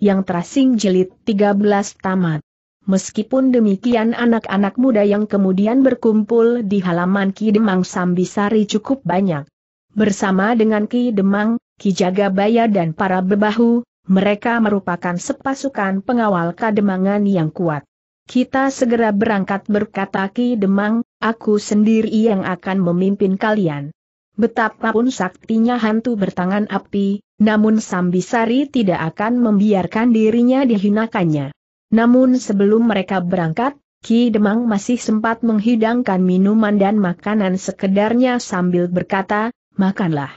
yang terasing jilid 13 tamat. Meskipun demikian anak-anak muda yang kemudian berkumpul di halaman Ki Demang Sambisari cukup banyak. Bersama dengan Ki Demang, Ki Jagabaya dan para bebahu, mereka merupakan sepasukan pengawal kademangan yang kuat. Kita segera berangkat berkata Ki Demang, aku sendiri yang akan memimpin kalian. Betapapun saktinya hantu bertangan api, namun Sambisari tidak akan membiarkan dirinya dihinakannya. Namun sebelum mereka berangkat, Ki Demang masih sempat menghidangkan minuman dan makanan sekedarnya sambil berkata, makanlah.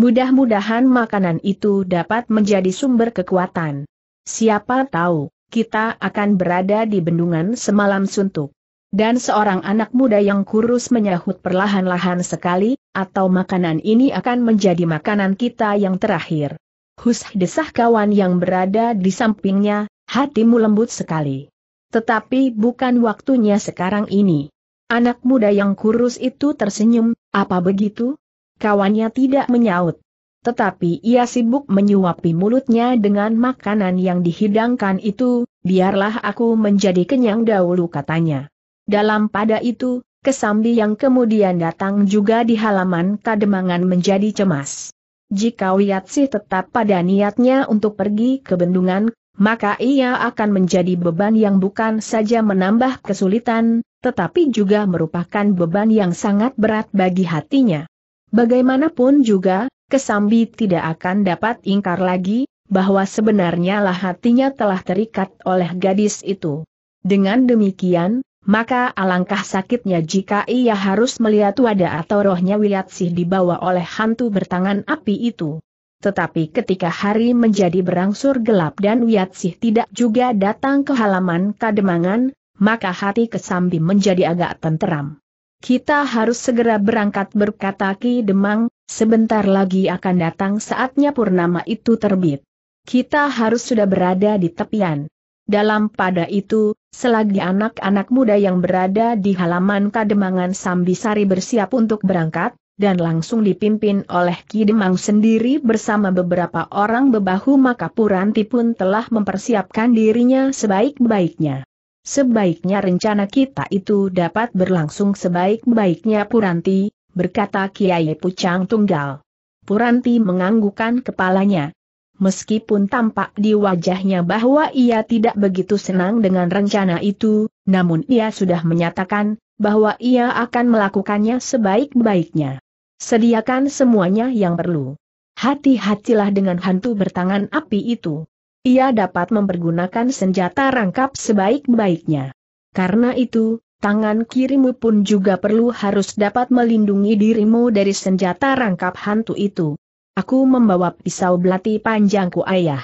Mudah-mudahan makanan itu dapat menjadi sumber kekuatan. Siapa tahu, kita akan berada di bendungan semalam suntuk. Dan seorang anak muda yang kurus menyahut perlahan-lahan sekali, atau makanan ini akan menjadi makanan kita yang terakhir. Hus desah kawan yang berada di sampingnya, hatimu lembut sekali. Tetapi bukan waktunya sekarang ini. Anak muda yang kurus itu tersenyum, apa begitu? Kawannya tidak menyaut. Tetapi ia sibuk menyuapi mulutnya dengan makanan yang dihidangkan itu, biarlah aku menjadi kenyang dahulu katanya. Dalam pada itu, Kesambi yang kemudian datang juga di halaman Kademangan menjadi cemas. Jika Wiatsi tetap pada niatnya untuk pergi ke bendungan, maka ia akan menjadi beban yang bukan saja menambah kesulitan, tetapi juga merupakan beban yang sangat berat bagi hatinya. Bagaimanapun juga, Kesambi tidak akan dapat ingkar lagi, bahwa sebenarnya lah hatinya telah terikat oleh gadis itu. Dengan demikian, maka alangkah sakitnya jika ia harus melihat wadah atau rohnya Wiyatsih dibawa oleh hantu bertangan api itu. Tetapi ketika hari menjadi berangsur gelap dan Wiyatsih tidak juga datang ke halaman kademangan, maka hati Kesambi menjadi agak tenteram. Kita harus segera berangkat berkata Ki Demang, sebentar lagi akan datang saatnya purnama itu terbit. Kita harus sudah berada di tepian. Dalam pada itu, selagi anak-anak muda yang berada di halaman Kademangan Sambisari bersiap untuk berangkat, dan langsung dipimpin oleh Ki Demang sendiri bersama beberapa orang bebahu maka Puranti pun telah mempersiapkan dirinya sebaik-baiknya. Sebaiknya rencana kita itu dapat berlangsung sebaik-baiknya Puranti, berkata Kiai Pucang Tunggal. Puranti menganggukan kepalanya, Meskipun tampak di wajahnya bahwa ia tidak begitu senang dengan rencana itu, namun ia sudah menyatakan bahwa ia akan melakukannya sebaik-baiknya. Sediakan semuanya yang perlu. Hati-hatilah dengan hantu bertangan api itu. Ia dapat mempergunakan senjata rangkap sebaik-baiknya. Karena itu, tangan kirimu pun juga perlu harus dapat melindungi dirimu dari senjata rangkap hantu itu. Aku membawa pisau belati panjangku ayah.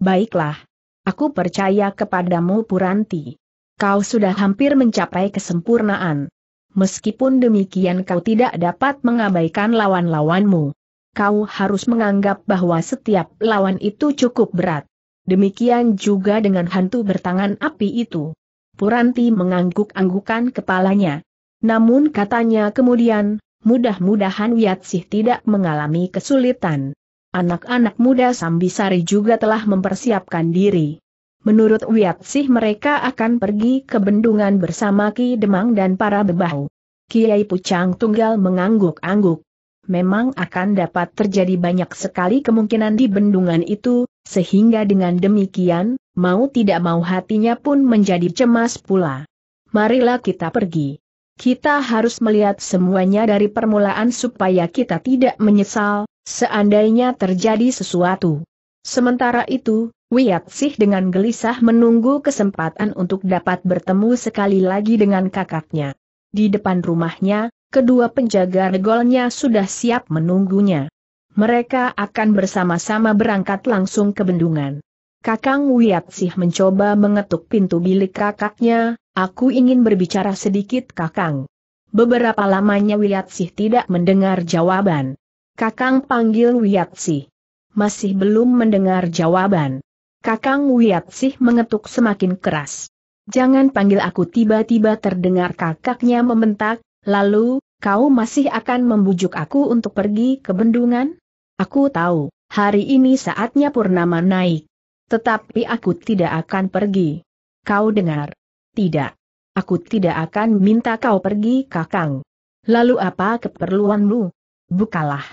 Baiklah. Aku percaya kepadamu Puranti. Kau sudah hampir mencapai kesempurnaan. Meskipun demikian kau tidak dapat mengabaikan lawan-lawanmu. Kau harus menganggap bahwa setiap lawan itu cukup berat. Demikian juga dengan hantu bertangan api itu. Puranti mengangguk-anggukan kepalanya. Namun katanya kemudian, mudah-mudahan Wiyatsih tidak mengalami kesulitan. Anak-anak muda Sambisari juga telah mempersiapkan diri. Menurut Wiatsih mereka akan pergi ke bendungan bersama Ki Demang dan para bebahu. Kiai Pucang Tunggal mengangguk-angguk. Memang akan dapat terjadi banyak sekali kemungkinan di bendungan itu, sehingga dengan demikian, mau tidak mau hatinya pun menjadi cemas pula. Marilah kita pergi. Kita harus melihat semuanya dari permulaan supaya kita tidak menyesal, seandainya terjadi sesuatu. Sementara itu, Wiyatsih dengan gelisah menunggu kesempatan untuk dapat bertemu sekali lagi dengan kakaknya. Di depan rumahnya, kedua penjaga regolnya sudah siap menunggunya. Mereka akan bersama-sama berangkat langsung ke bendungan. Kakang Wiatsih mencoba mengetuk pintu bilik kakaknya, aku ingin berbicara sedikit kakang. Beberapa lamanya Wiatsih tidak mendengar jawaban. Kakang panggil Wiatsih. Masih belum mendengar jawaban. Kakang Wiatsih mengetuk semakin keras. Jangan panggil aku tiba-tiba terdengar kakaknya membentak, lalu, kau masih akan membujuk aku untuk pergi ke bendungan? Aku tahu, hari ini saatnya Purnama naik. Tetapi aku tidak akan pergi. Kau dengar? Tidak. Aku tidak akan minta kau pergi kakang. Lalu apa keperluanmu? Bukalah.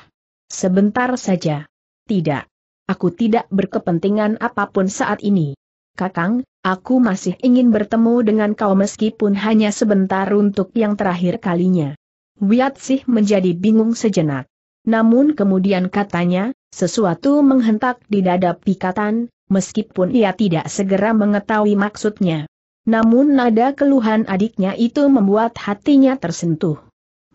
Sebentar saja. Tidak. Aku tidak berkepentingan apapun saat ini. Kakang, aku masih ingin bertemu dengan kau meskipun hanya sebentar untuk yang terakhir kalinya. sih menjadi bingung sejenak. Namun kemudian katanya, sesuatu menghentak di dada pikatan, meskipun ia tidak segera mengetahui maksudnya. Namun nada keluhan adiknya itu membuat hatinya tersentuh.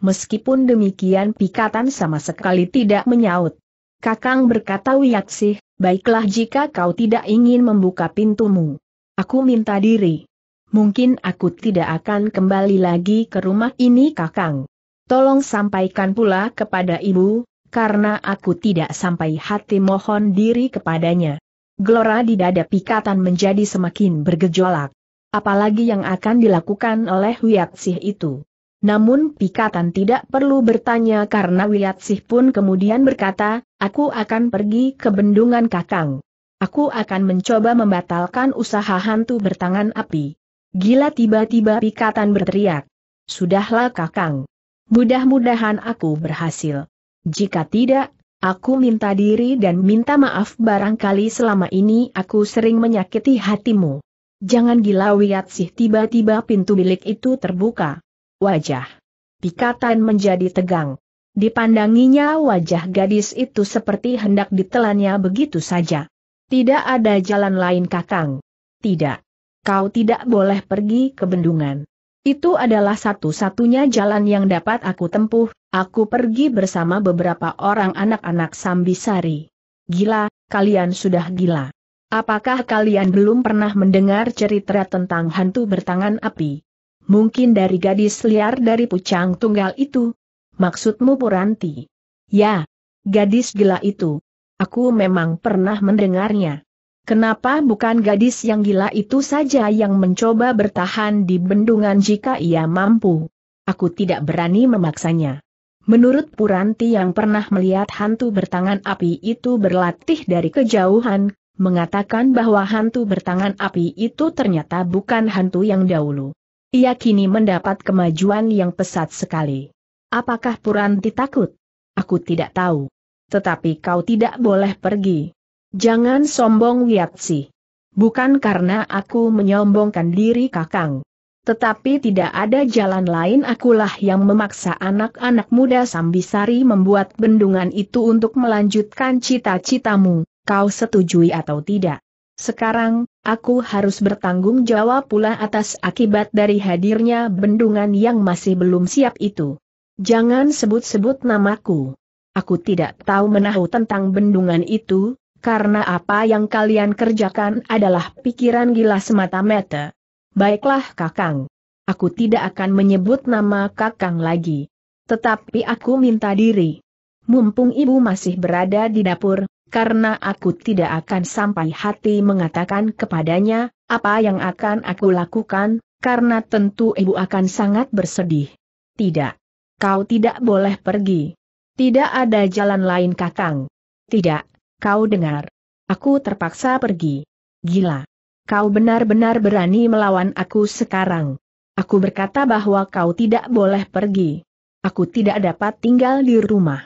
Meskipun demikian pikatan sama sekali tidak menyaut. Kakang berkata Wiyaksih, baiklah jika kau tidak ingin membuka pintumu. Aku minta diri. Mungkin aku tidak akan kembali lagi ke rumah ini kakang. Tolong sampaikan pula kepada ibu, karena aku tidak sampai hati mohon diri kepadanya. Gelora di dada pikatan menjadi semakin bergejolak. Apalagi yang akan dilakukan oleh Wiatsih itu. Namun pikatan tidak perlu bertanya karena Wiatsih pun kemudian berkata, aku akan pergi ke bendungan kakang. Aku akan mencoba membatalkan usaha hantu bertangan api. Gila tiba-tiba pikatan berteriak. Sudahlah kakang. Mudah-mudahan aku berhasil. Jika tidak, Aku minta diri dan minta maaf barangkali selama ini aku sering menyakiti hatimu. Jangan gila wiat sih tiba-tiba pintu bilik itu terbuka. Wajah. Pikatan menjadi tegang. Dipandanginya wajah gadis itu seperti hendak ditelannya begitu saja. Tidak ada jalan lain kakang. Tidak. Kau tidak boleh pergi ke bendungan. Itu adalah satu-satunya jalan yang dapat aku tempuh, Aku pergi bersama beberapa orang anak-anak Sambisari. Gila, kalian sudah gila. Apakah kalian belum pernah mendengar cerita tentang hantu bertangan api? Mungkin dari gadis liar dari pucang tunggal itu? Maksudmu Puranti? Ya, gadis gila itu. Aku memang pernah mendengarnya. Kenapa bukan gadis yang gila itu saja yang mencoba bertahan di bendungan jika ia mampu? Aku tidak berani memaksanya. Menurut Puranti yang pernah melihat hantu bertangan api itu berlatih dari kejauhan, mengatakan bahwa hantu bertangan api itu ternyata bukan hantu yang dahulu. Ia kini mendapat kemajuan yang pesat sekali. Apakah Puranti takut? Aku tidak tahu. Tetapi kau tidak boleh pergi. Jangan sombong Wiatsi. Bukan karena aku menyombongkan diri kakang. Tetapi tidak ada jalan lain akulah yang memaksa anak-anak muda Sambisari membuat bendungan itu untuk melanjutkan cita-citamu, kau setujui atau tidak. Sekarang, aku harus bertanggung jawab pula atas akibat dari hadirnya bendungan yang masih belum siap itu. Jangan sebut-sebut namaku. Aku tidak tahu menahu tentang bendungan itu, karena apa yang kalian kerjakan adalah pikiran gila semata-mata. Baiklah Kakang. Aku tidak akan menyebut nama Kakang lagi. Tetapi aku minta diri. Mumpung ibu masih berada di dapur, karena aku tidak akan sampai hati mengatakan kepadanya, apa yang akan aku lakukan, karena tentu ibu akan sangat bersedih. Tidak. Kau tidak boleh pergi. Tidak ada jalan lain kakang. Tidak, kau dengar. Aku terpaksa pergi. Gila kau benar-benar berani melawan aku sekarang. Aku berkata bahwa kau tidak boleh pergi. Aku tidak dapat tinggal di rumah.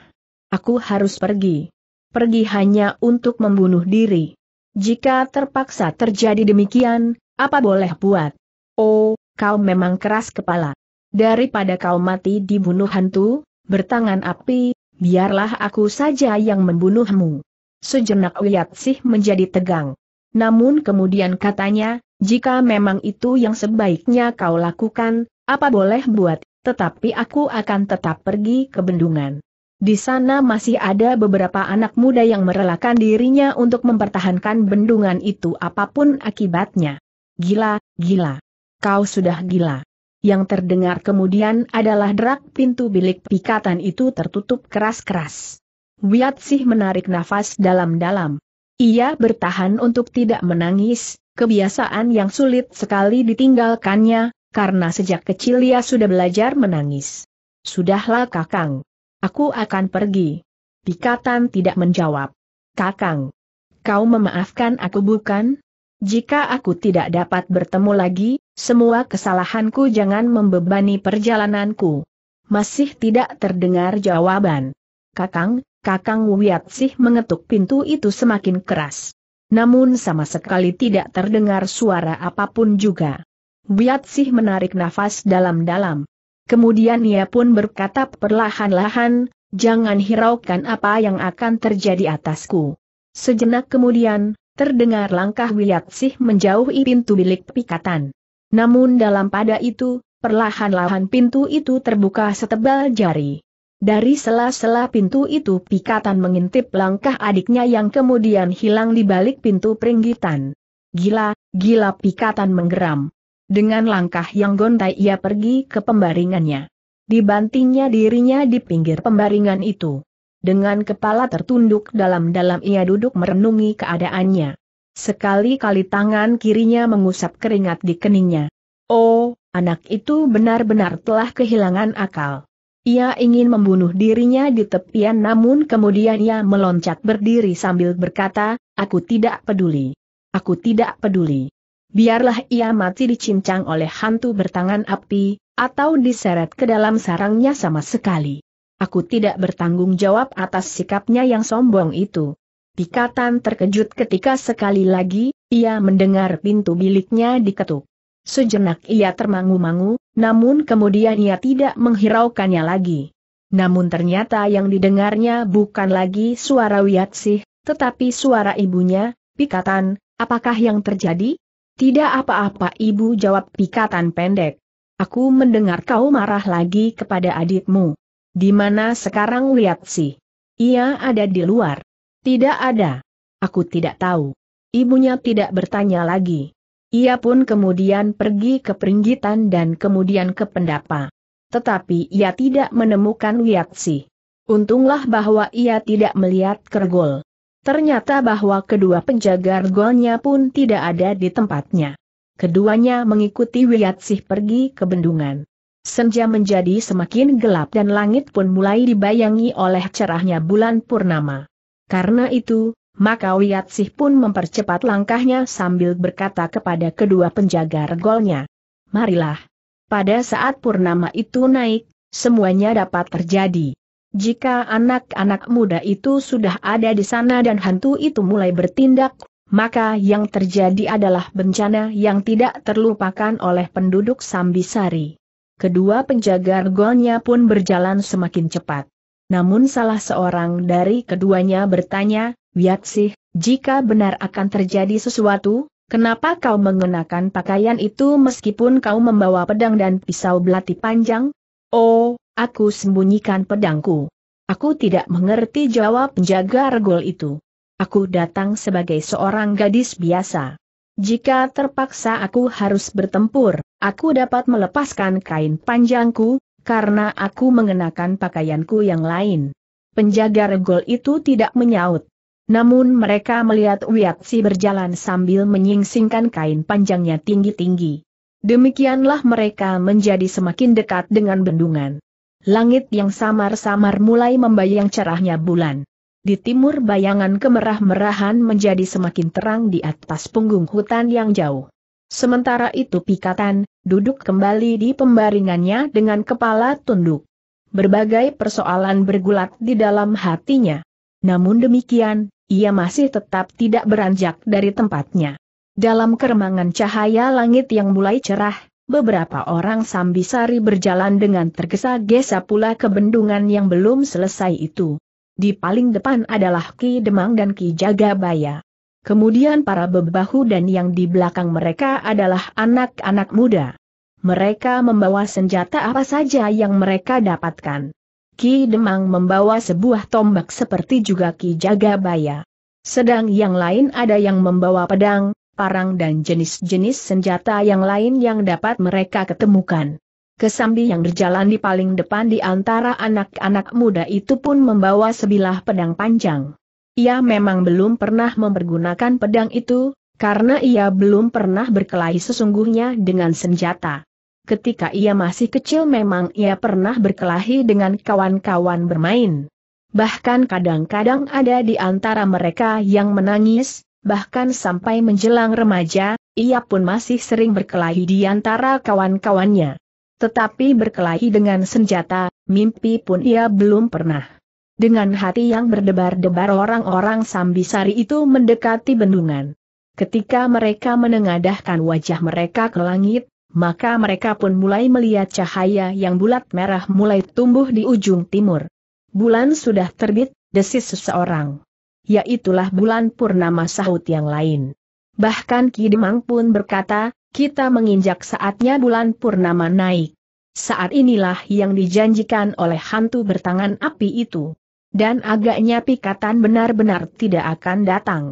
Aku harus pergi. Pergi hanya untuk membunuh diri. Jika terpaksa terjadi demikian, apa boleh buat? Oh, kau memang keras kepala. Daripada kau mati dibunuh hantu, bertangan api, biarlah aku saja yang membunuhmu. Sejenak Wiyat Sih menjadi tegang namun kemudian katanya, jika memang itu yang sebaiknya kau lakukan, apa boleh buat, tetapi aku akan tetap pergi ke bendungan. Di sana masih ada beberapa anak muda yang merelakan dirinya untuk mempertahankan bendungan itu apapun akibatnya. Gila, gila. Kau sudah gila. Yang terdengar kemudian adalah derak pintu bilik pikatan itu tertutup keras-keras. Wiat sih menarik nafas dalam-dalam. Ia bertahan untuk tidak menangis, kebiasaan yang sulit sekali ditinggalkannya, karena sejak kecil ia sudah belajar menangis. Sudahlah kakang. Aku akan pergi. Pikatan tidak menjawab. Kakang. Kau memaafkan aku bukan? Jika aku tidak dapat bertemu lagi, semua kesalahanku jangan membebani perjalananku. Masih tidak terdengar jawaban. Kakang, Kakang Wiatsih mengetuk pintu itu semakin keras. Namun sama sekali tidak terdengar suara apapun juga. Wiatsih menarik nafas dalam-dalam. Kemudian ia pun berkata perlahan-lahan, jangan hiraukan apa yang akan terjadi atasku. Sejenak kemudian, terdengar langkah Wiatsih menjauhi pintu bilik pikatan. Namun dalam pada itu, perlahan-lahan pintu itu terbuka setebal jari. Dari sela-sela pintu itu pikatan mengintip langkah adiknya yang kemudian hilang di balik pintu peringgitan. Gila, gila pikatan menggeram. Dengan langkah yang gontai ia pergi ke pembaringannya. Dibantingnya dirinya di pinggir pembaringan itu. Dengan kepala tertunduk dalam-dalam ia duduk merenungi keadaannya. Sekali-kali tangan kirinya mengusap keringat di keningnya. Oh, anak itu benar-benar telah kehilangan akal. Ia ingin membunuh dirinya di tepian namun kemudian ia meloncat berdiri sambil berkata, aku tidak peduli. Aku tidak peduli. Biarlah ia mati dicincang oleh hantu bertangan api, atau diseret ke dalam sarangnya sama sekali. Aku tidak bertanggung jawab atas sikapnya yang sombong itu. Pikatan terkejut ketika sekali lagi, ia mendengar pintu biliknya diketuk. Sejenak ia termangu-mangu, namun kemudian ia tidak menghiraukannya lagi. Namun ternyata yang didengarnya bukan lagi suara Wiatsih, tetapi suara ibunya, Pikatan, apakah yang terjadi? Tidak apa-apa ibu jawab Pikatan pendek. Aku mendengar kau marah lagi kepada adikmu. Di mana sekarang Wiatsih? Ia ada di luar. Tidak ada. Aku tidak tahu. Ibunya tidak bertanya lagi. Ia pun kemudian pergi ke peringgitan dan kemudian ke pendapa. Tetapi ia tidak menemukan Wiatsi. Untunglah bahwa ia tidak melihat kergol. Ternyata bahwa kedua penjaga golnya pun tidak ada di tempatnya. Keduanya mengikuti Wiyatsih pergi ke bendungan. Senja menjadi semakin gelap dan langit pun mulai dibayangi oleh cerahnya bulan purnama. Karena itu, maka Sih pun mempercepat langkahnya sambil berkata kepada kedua penjaga regolnya. Marilah. Pada saat purnama itu naik, semuanya dapat terjadi. Jika anak-anak muda itu sudah ada di sana dan hantu itu mulai bertindak, maka yang terjadi adalah bencana yang tidak terlupakan oleh penduduk Sambisari. Kedua penjaga regolnya pun berjalan semakin cepat. Namun salah seorang dari keduanya bertanya, sih, jika benar akan terjadi sesuatu, kenapa kau mengenakan pakaian itu meskipun kau membawa pedang dan pisau belati panjang? Oh, aku sembunyikan pedangku. Aku tidak mengerti jawab penjaga regol itu. Aku datang sebagai seorang gadis biasa. Jika terpaksa aku harus bertempur, aku dapat melepaskan kain panjangku, karena aku mengenakan pakaianku yang lain. Penjaga regol itu tidak menyaut. Namun mereka melihat Wiatsi berjalan sambil menyingsingkan kain panjangnya tinggi-tinggi. Demikianlah mereka menjadi semakin dekat dengan bendungan. Langit yang samar-samar mulai membayang cerahnya bulan. Di timur bayangan kemerah-merahan menjadi semakin terang di atas punggung hutan yang jauh. Sementara itu Pikatan, duduk kembali di pembaringannya dengan kepala tunduk. Berbagai persoalan bergulat di dalam hatinya. Namun demikian, ia masih tetap tidak beranjak dari tempatnya. Dalam keremangan cahaya langit yang mulai cerah, beberapa orang sambisari berjalan dengan tergesa-gesa pula ke bendungan yang belum selesai itu. Di paling depan adalah Ki Demang dan Ki Jagabaya. Kemudian para bebahu dan yang di belakang mereka adalah anak-anak muda. Mereka membawa senjata apa saja yang mereka dapatkan. Ki Demang membawa sebuah tombak seperti juga Ki Jagabaya. Sedang yang lain ada yang membawa pedang, parang dan jenis-jenis senjata yang lain yang dapat mereka ketemukan. Kesambi yang berjalan di paling depan di antara anak-anak muda itu pun membawa sebilah pedang panjang. Ia memang belum pernah mempergunakan pedang itu, karena ia belum pernah berkelahi sesungguhnya dengan senjata ketika ia masih kecil memang ia pernah berkelahi dengan kawan-kawan bermain. Bahkan kadang-kadang ada di antara mereka yang menangis, bahkan sampai menjelang remaja, ia pun masih sering berkelahi di antara kawan-kawannya. Tetapi berkelahi dengan senjata, mimpi pun ia belum pernah. Dengan hati yang berdebar-debar orang-orang Sambisari itu mendekati bendungan. Ketika mereka menengadahkan wajah mereka ke langit, maka mereka pun mulai melihat cahaya yang bulat merah mulai tumbuh di ujung timur. Bulan sudah terbit, desis seseorang. Yaitulah bulan purnama sahut yang lain. Bahkan Kidemang pun berkata, kita menginjak saatnya bulan purnama naik. Saat inilah yang dijanjikan oleh hantu bertangan api itu. Dan agaknya pikatan benar-benar tidak akan datang.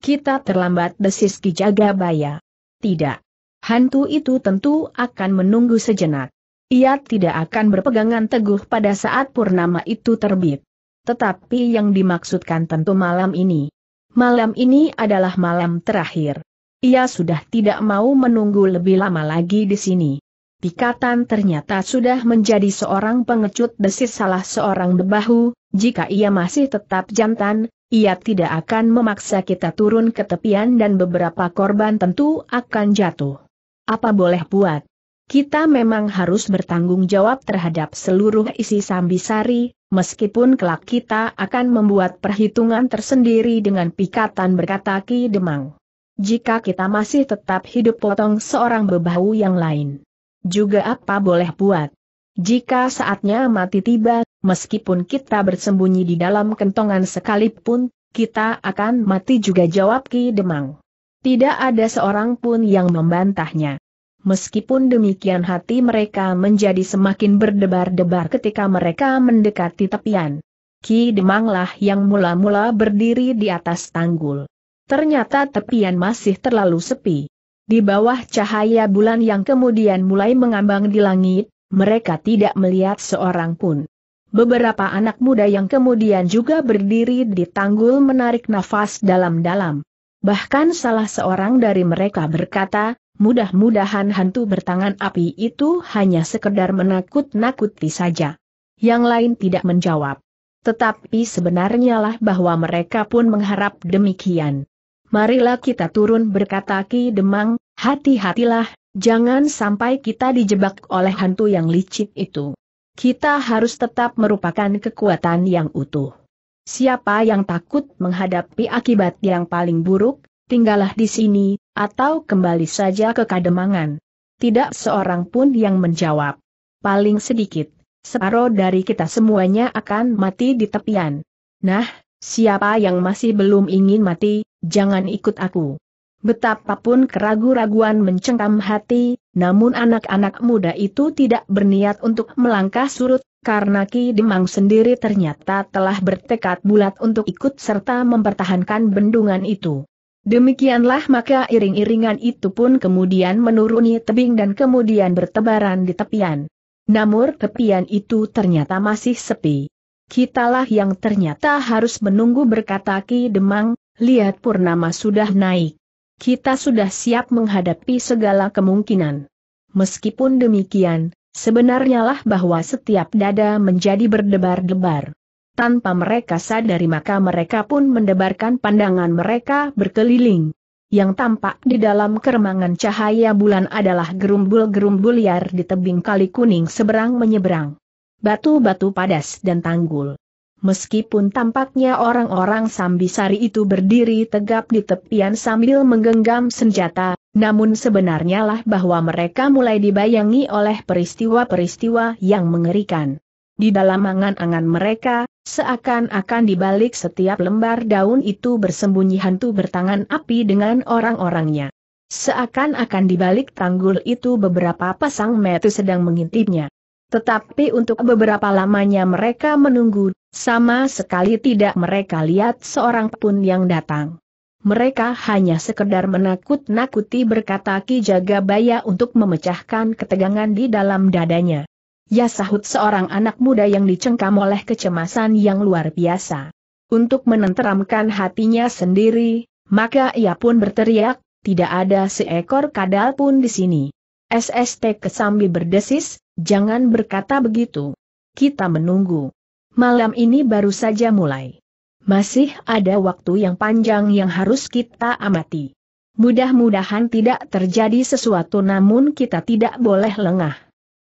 Kita terlambat desis Kijagabaya. Tidak hantu itu tentu akan menunggu sejenak. Ia tidak akan berpegangan teguh pada saat purnama itu terbit. Tetapi yang dimaksudkan tentu malam ini. Malam ini adalah malam terakhir. Ia sudah tidak mau menunggu lebih lama lagi di sini. Pikatan ternyata sudah menjadi seorang pengecut desis salah seorang debahu, jika ia masih tetap jantan, ia tidak akan memaksa kita turun ke tepian dan beberapa korban tentu akan jatuh. Apa boleh buat? Kita memang harus bertanggung jawab terhadap seluruh isi sambisari, meskipun kelak kita akan membuat perhitungan tersendiri dengan pikatan berkata Ki Demang. Jika kita masih tetap hidup potong seorang bebahu yang lain. Juga apa boleh buat? Jika saatnya mati tiba, meskipun kita bersembunyi di dalam kentongan sekalipun, kita akan mati juga jawab Ki Demang. Tidak ada seorang pun yang membantahnya. Meskipun demikian hati mereka menjadi semakin berdebar-debar ketika mereka mendekati tepian. Ki Demanglah yang mula-mula berdiri di atas tanggul. Ternyata tepian masih terlalu sepi. Di bawah cahaya bulan yang kemudian mulai mengambang di langit, mereka tidak melihat seorang pun. Beberapa anak muda yang kemudian juga berdiri di tanggul menarik nafas dalam-dalam. Bahkan salah seorang dari mereka berkata, mudah-mudahan hantu bertangan api itu hanya sekedar menakut-nakuti saja. Yang lain tidak menjawab. Tetapi sebenarnya lah bahwa mereka pun mengharap demikian. Marilah kita turun berkata Ki Demang, hati-hatilah, jangan sampai kita dijebak oleh hantu yang licik itu. Kita harus tetap merupakan kekuatan yang utuh. Siapa yang takut menghadapi akibat yang paling buruk, tinggallah di sini, atau kembali saja ke kademangan. Tidak seorang pun yang menjawab. Paling sedikit, separuh dari kita semuanya akan mati di tepian. Nah, siapa yang masih belum ingin mati, jangan ikut aku. Betapapun keragu-raguan mencengkam hati, namun anak-anak muda itu tidak berniat untuk melangkah surut karena Ki Demang sendiri ternyata telah bertekad bulat untuk ikut serta mempertahankan bendungan itu. Demikianlah maka iring-iringan itu pun kemudian menuruni tebing dan kemudian bertebaran di tepian. Namun tepian itu ternyata masih sepi. Kitalah yang ternyata harus menunggu berkata Ki Demang, lihat Purnama sudah naik. Kita sudah siap menghadapi segala kemungkinan. Meskipun demikian, Sebenarnya lah bahwa setiap dada menjadi berdebar-debar. Tanpa mereka sadari maka mereka pun mendebarkan pandangan mereka berkeliling. Yang tampak di dalam keremangan cahaya bulan adalah gerumbul-gerumbul liar di tebing kali kuning seberang menyeberang. Batu-batu padas dan tanggul. Meskipun tampaknya orang-orang Sambisari itu berdiri tegap di tepian sambil menggenggam senjata, namun sebenarnya lah bahwa mereka mulai dibayangi oleh peristiwa-peristiwa yang mengerikan. Di dalam angan-angan mereka, seakan-akan di balik setiap lembar daun itu bersembunyi hantu bertangan api dengan orang-orangnya. Seakan-akan di balik tanggul itu beberapa pasang metu sedang mengintipnya. Tetapi untuk beberapa lamanya mereka menunggu, sama sekali tidak mereka lihat seorang pun yang datang. Mereka hanya sekedar menakut-nakuti berkata Ki Jagabaya untuk memecahkan ketegangan di dalam dadanya. Ya sahut seorang anak muda yang dicengkam oleh kecemasan yang luar biasa. Untuk menenteramkan hatinya sendiri, maka ia pun berteriak, tidak ada seekor kadal pun di sini. SST Kesambi berdesis, jangan berkata begitu. Kita menunggu. Malam ini baru saja mulai. Masih ada waktu yang panjang yang harus kita amati. Mudah-mudahan tidak terjadi sesuatu namun kita tidak boleh lengah.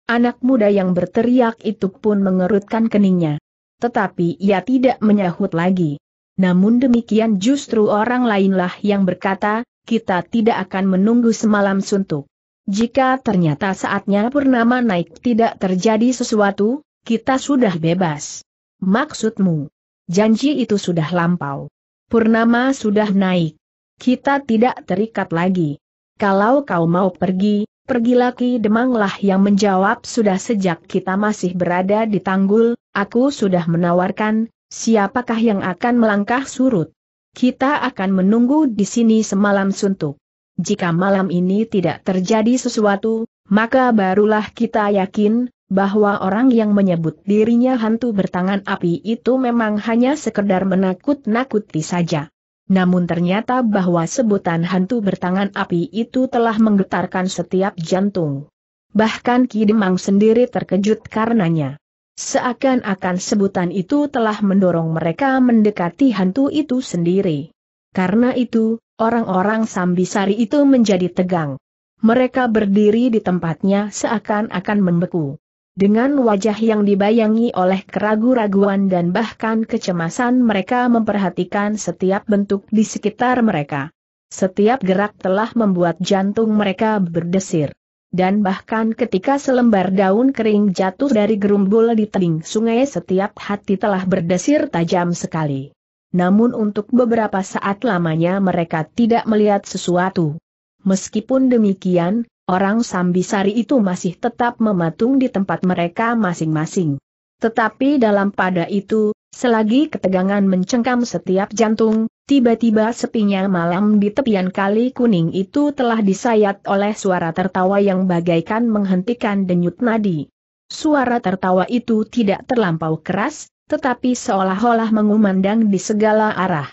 Anak muda yang berteriak itu pun mengerutkan keningnya. Tetapi ia tidak menyahut lagi. Namun demikian justru orang lainlah yang berkata, kita tidak akan menunggu semalam suntuk. Jika ternyata saatnya Purnama naik tidak terjadi sesuatu, kita sudah bebas. Maksudmu? Janji itu sudah lampau. Purnama sudah naik. Kita tidak terikat lagi. Kalau kau mau pergi, pergilah laki demanglah yang menjawab sudah sejak kita masih berada di tanggul, aku sudah menawarkan, siapakah yang akan melangkah surut. Kita akan menunggu di sini semalam suntuk. Jika malam ini tidak terjadi sesuatu, maka barulah kita yakin, bahwa orang yang menyebut dirinya hantu bertangan api itu memang hanya sekedar menakut-nakuti saja. Namun ternyata bahwa sebutan hantu bertangan api itu telah menggetarkan setiap jantung. Bahkan Kidemang sendiri terkejut karenanya. Seakan-akan sebutan itu telah mendorong mereka mendekati hantu itu sendiri. Karena itu, orang-orang Sambisari itu menjadi tegang. Mereka berdiri di tempatnya seakan-akan membeku. Dengan wajah yang dibayangi oleh keragu-raguan dan bahkan kecemasan mereka memperhatikan setiap bentuk di sekitar mereka. Setiap gerak telah membuat jantung mereka berdesir. Dan bahkan ketika selembar daun kering jatuh dari gerumbul di teling sungai setiap hati telah berdesir tajam sekali. Namun untuk beberapa saat lamanya mereka tidak melihat sesuatu. Meskipun demikian, Orang Sambisari itu masih tetap mematung di tempat mereka masing-masing. Tetapi dalam pada itu, selagi ketegangan mencengkam setiap jantung, tiba-tiba sepinya malam di tepian kali kuning itu telah disayat oleh suara tertawa yang bagaikan menghentikan denyut nadi. Suara tertawa itu tidak terlampau keras, tetapi seolah-olah mengumandang di segala arah.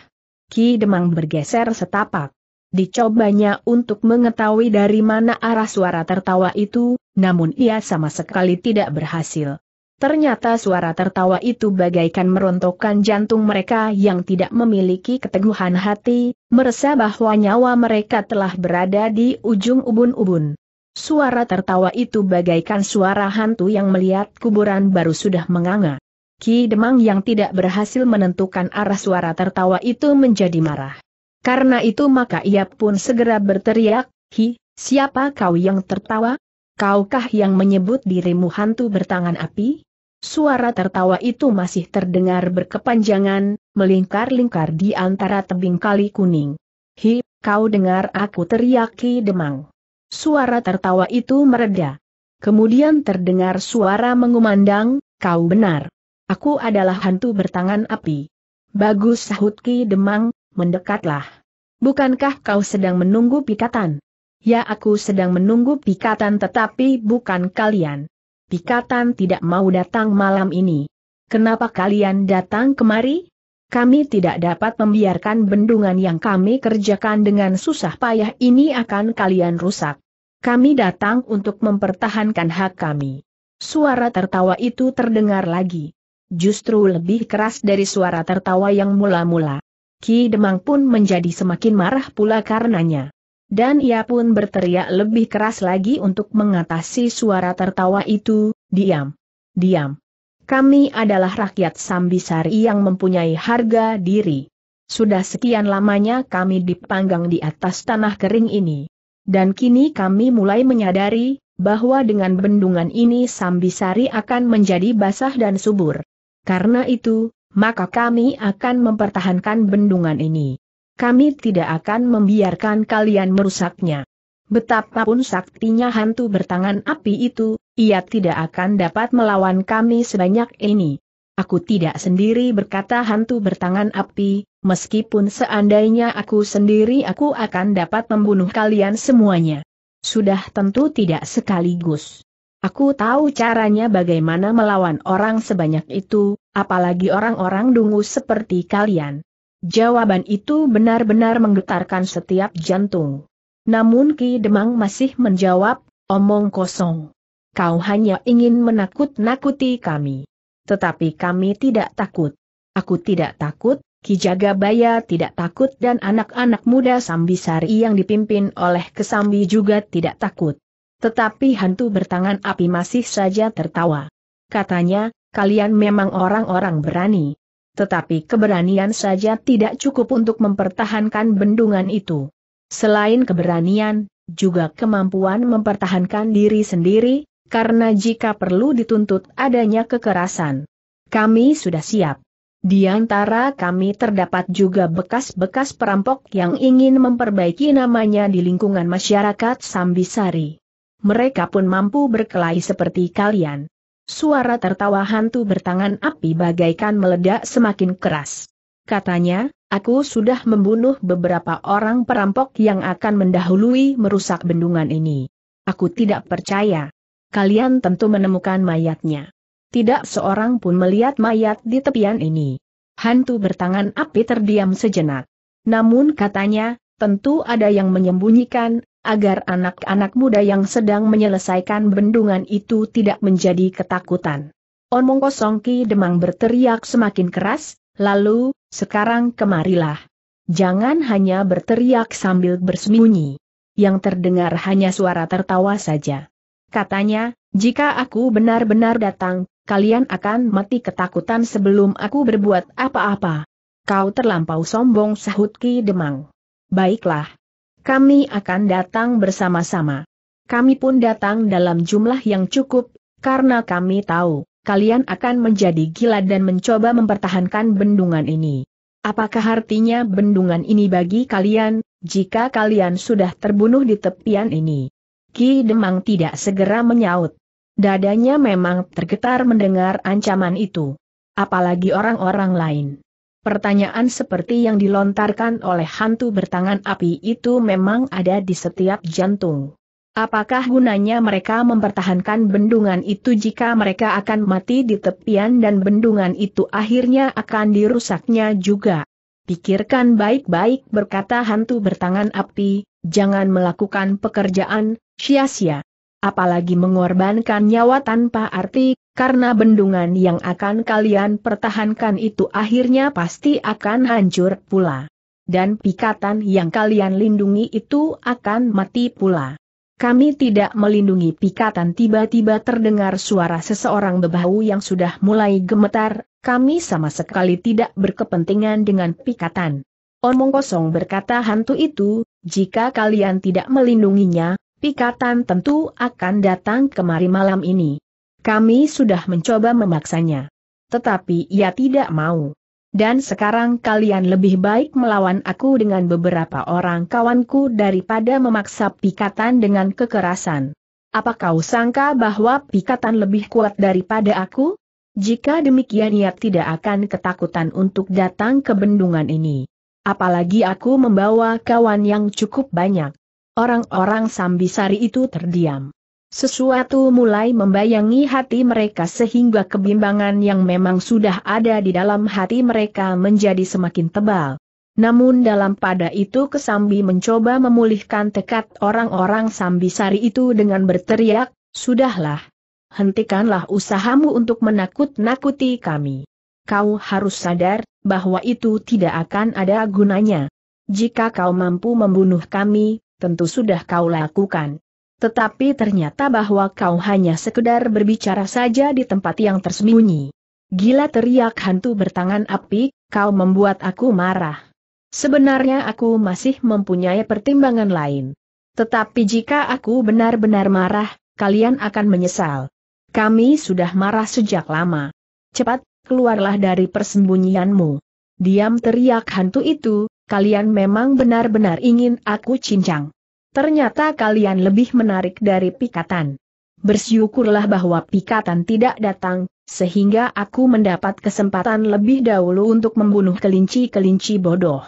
Ki Demang bergeser setapak. Dicobanya untuk mengetahui dari mana arah suara tertawa itu, namun ia sama sekali tidak berhasil. Ternyata suara tertawa itu bagaikan merontokkan jantung mereka yang tidak memiliki keteguhan hati, merasa bahwa nyawa mereka telah berada di ujung ubun-ubun. Suara tertawa itu bagaikan suara hantu yang melihat kuburan baru sudah menganga. Ki Demang yang tidak berhasil menentukan arah suara tertawa itu menjadi marah. Karena itu maka ia pun segera berteriak, Hi, siapa kau yang tertawa? Kaukah yang menyebut dirimu hantu bertangan api? Suara tertawa itu masih terdengar berkepanjangan, melingkar-lingkar di antara tebing kali kuning. Hi, kau dengar aku teriaki demang. Suara tertawa itu mereda. Kemudian terdengar suara mengumandang, kau benar. Aku adalah hantu bertangan api. Bagus sahut Ki Demang, mendekatlah. Bukankah kau sedang menunggu pikatan? Ya aku sedang menunggu pikatan tetapi bukan kalian. Pikatan tidak mau datang malam ini. Kenapa kalian datang kemari? Kami tidak dapat membiarkan bendungan yang kami kerjakan dengan susah payah ini akan kalian rusak. Kami datang untuk mempertahankan hak kami. Suara tertawa itu terdengar lagi. Justru lebih keras dari suara tertawa yang mula-mula. Ki Demang pun menjadi semakin marah pula karenanya. Dan ia pun berteriak lebih keras lagi untuk mengatasi suara tertawa itu, diam, diam. Kami adalah rakyat Sambisari yang mempunyai harga diri. Sudah sekian lamanya kami dipanggang di atas tanah kering ini. Dan kini kami mulai menyadari, bahwa dengan bendungan ini Sambisari akan menjadi basah dan subur. Karena itu, maka kami akan mempertahankan bendungan ini. Kami tidak akan membiarkan kalian merusaknya. Betapapun saktinya hantu bertangan api itu, ia tidak akan dapat melawan kami sebanyak ini. Aku tidak sendiri berkata hantu bertangan api, meskipun seandainya aku sendiri aku akan dapat membunuh kalian semuanya. Sudah tentu tidak sekaligus. Aku tahu caranya bagaimana melawan orang sebanyak itu, apalagi orang-orang dungu seperti kalian. Jawaban itu benar-benar menggetarkan setiap jantung. Namun Ki Demang masih menjawab, omong kosong. Kau hanya ingin menakut-nakuti kami. Tetapi kami tidak takut. Aku tidak takut, Ki Jagabaya tidak takut dan anak-anak muda Sambisari yang dipimpin oleh Kesambi juga tidak takut. Tetapi hantu bertangan api masih saja tertawa. Katanya, kalian memang orang-orang berani. Tetapi keberanian saja tidak cukup untuk mempertahankan bendungan itu. Selain keberanian, juga kemampuan mempertahankan diri sendiri, karena jika perlu dituntut adanya kekerasan. Kami sudah siap. Di antara kami terdapat juga bekas-bekas perampok yang ingin memperbaiki namanya di lingkungan masyarakat Sambisari. Mereka pun mampu berkelahi seperti kalian. Suara tertawa hantu bertangan api bagaikan meledak semakin keras. Katanya, aku sudah membunuh beberapa orang perampok yang akan mendahului merusak bendungan ini. Aku tidak percaya. Kalian tentu menemukan mayatnya. Tidak seorang pun melihat mayat di tepian ini. Hantu bertangan api terdiam sejenak. Namun katanya, tentu ada yang menyembunyikan, agar anak-anak muda yang sedang menyelesaikan bendungan itu tidak menjadi ketakutan. Omong kosong Ki Demang berteriak semakin keras, lalu, sekarang kemarilah. Jangan hanya berteriak sambil bersembunyi. Yang terdengar hanya suara tertawa saja. Katanya, jika aku benar-benar datang, kalian akan mati ketakutan sebelum aku berbuat apa-apa. Kau terlampau sombong sahut Ki Demang. Baiklah, kami akan datang bersama-sama. Kami pun datang dalam jumlah yang cukup, karena kami tahu, kalian akan menjadi gila dan mencoba mempertahankan bendungan ini. Apakah artinya bendungan ini bagi kalian, jika kalian sudah terbunuh di tepian ini? Ki Demang tidak segera menyaut. Dadanya memang tergetar mendengar ancaman itu. Apalagi orang-orang lain. Pertanyaan seperti yang dilontarkan oleh hantu bertangan api itu memang ada di setiap jantung. Apakah gunanya mereka mempertahankan bendungan itu jika mereka akan mati di tepian dan bendungan itu akhirnya akan dirusaknya juga? Pikirkan baik-baik berkata hantu bertangan api, jangan melakukan pekerjaan, sia-sia. Apalagi mengorbankan nyawa tanpa arti, karena bendungan yang akan kalian pertahankan itu akhirnya pasti akan hancur pula. Dan pikatan yang kalian lindungi itu akan mati pula. Kami tidak melindungi pikatan tiba-tiba terdengar suara seseorang bebahu yang sudah mulai gemetar, kami sama sekali tidak berkepentingan dengan pikatan. Omong kosong berkata hantu itu, jika kalian tidak melindunginya, pikatan tentu akan datang kemari malam ini. Kami sudah mencoba memaksanya. Tetapi ia tidak mau. Dan sekarang kalian lebih baik melawan aku dengan beberapa orang kawanku daripada memaksa pikatan dengan kekerasan. Apa kau sangka bahwa pikatan lebih kuat daripada aku? Jika demikian ia tidak akan ketakutan untuk datang ke bendungan ini. Apalagi aku membawa kawan yang cukup banyak. Orang-orang Sambisari itu terdiam. Sesuatu mulai membayangi hati mereka sehingga kebimbangan yang memang sudah ada di dalam hati mereka menjadi semakin tebal. Namun dalam pada itu Kesambi mencoba memulihkan tekad orang-orang Sambisari itu dengan berteriak, Sudahlah. Hentikanlah usahamu untuk menakut-nakuti kami. Kau harus sadar, bahwa itu tidak akan ada gunanya. Jika kau mampu membunuh kami, tentu sudah kau lakukan. Tetapi ternyata bahwa kau hanya sekedar berbicara saja di tempat yang tersembunyi. Gila teriak hantu bertangan api, kau membuat aku marah. Sebenarnya aku masih mempunyai pertimbangan lain. Tetapi jika aku benar-benar marah, kalian akan menyesal. Kami sudah marah sejak lama. Cepat, keluarlah dari persembunyianmu. Diam teriak hantu itu, kalian memang benar-benar ingin aku cincang. Ternyata kalian lebih menarik dari pikatan. Bersyukurlah bahwa pikatan tidak datang, sehingga aku mendapat kesempatan lebih dahulu untuk membunuh kelinci-kelinci bodoh.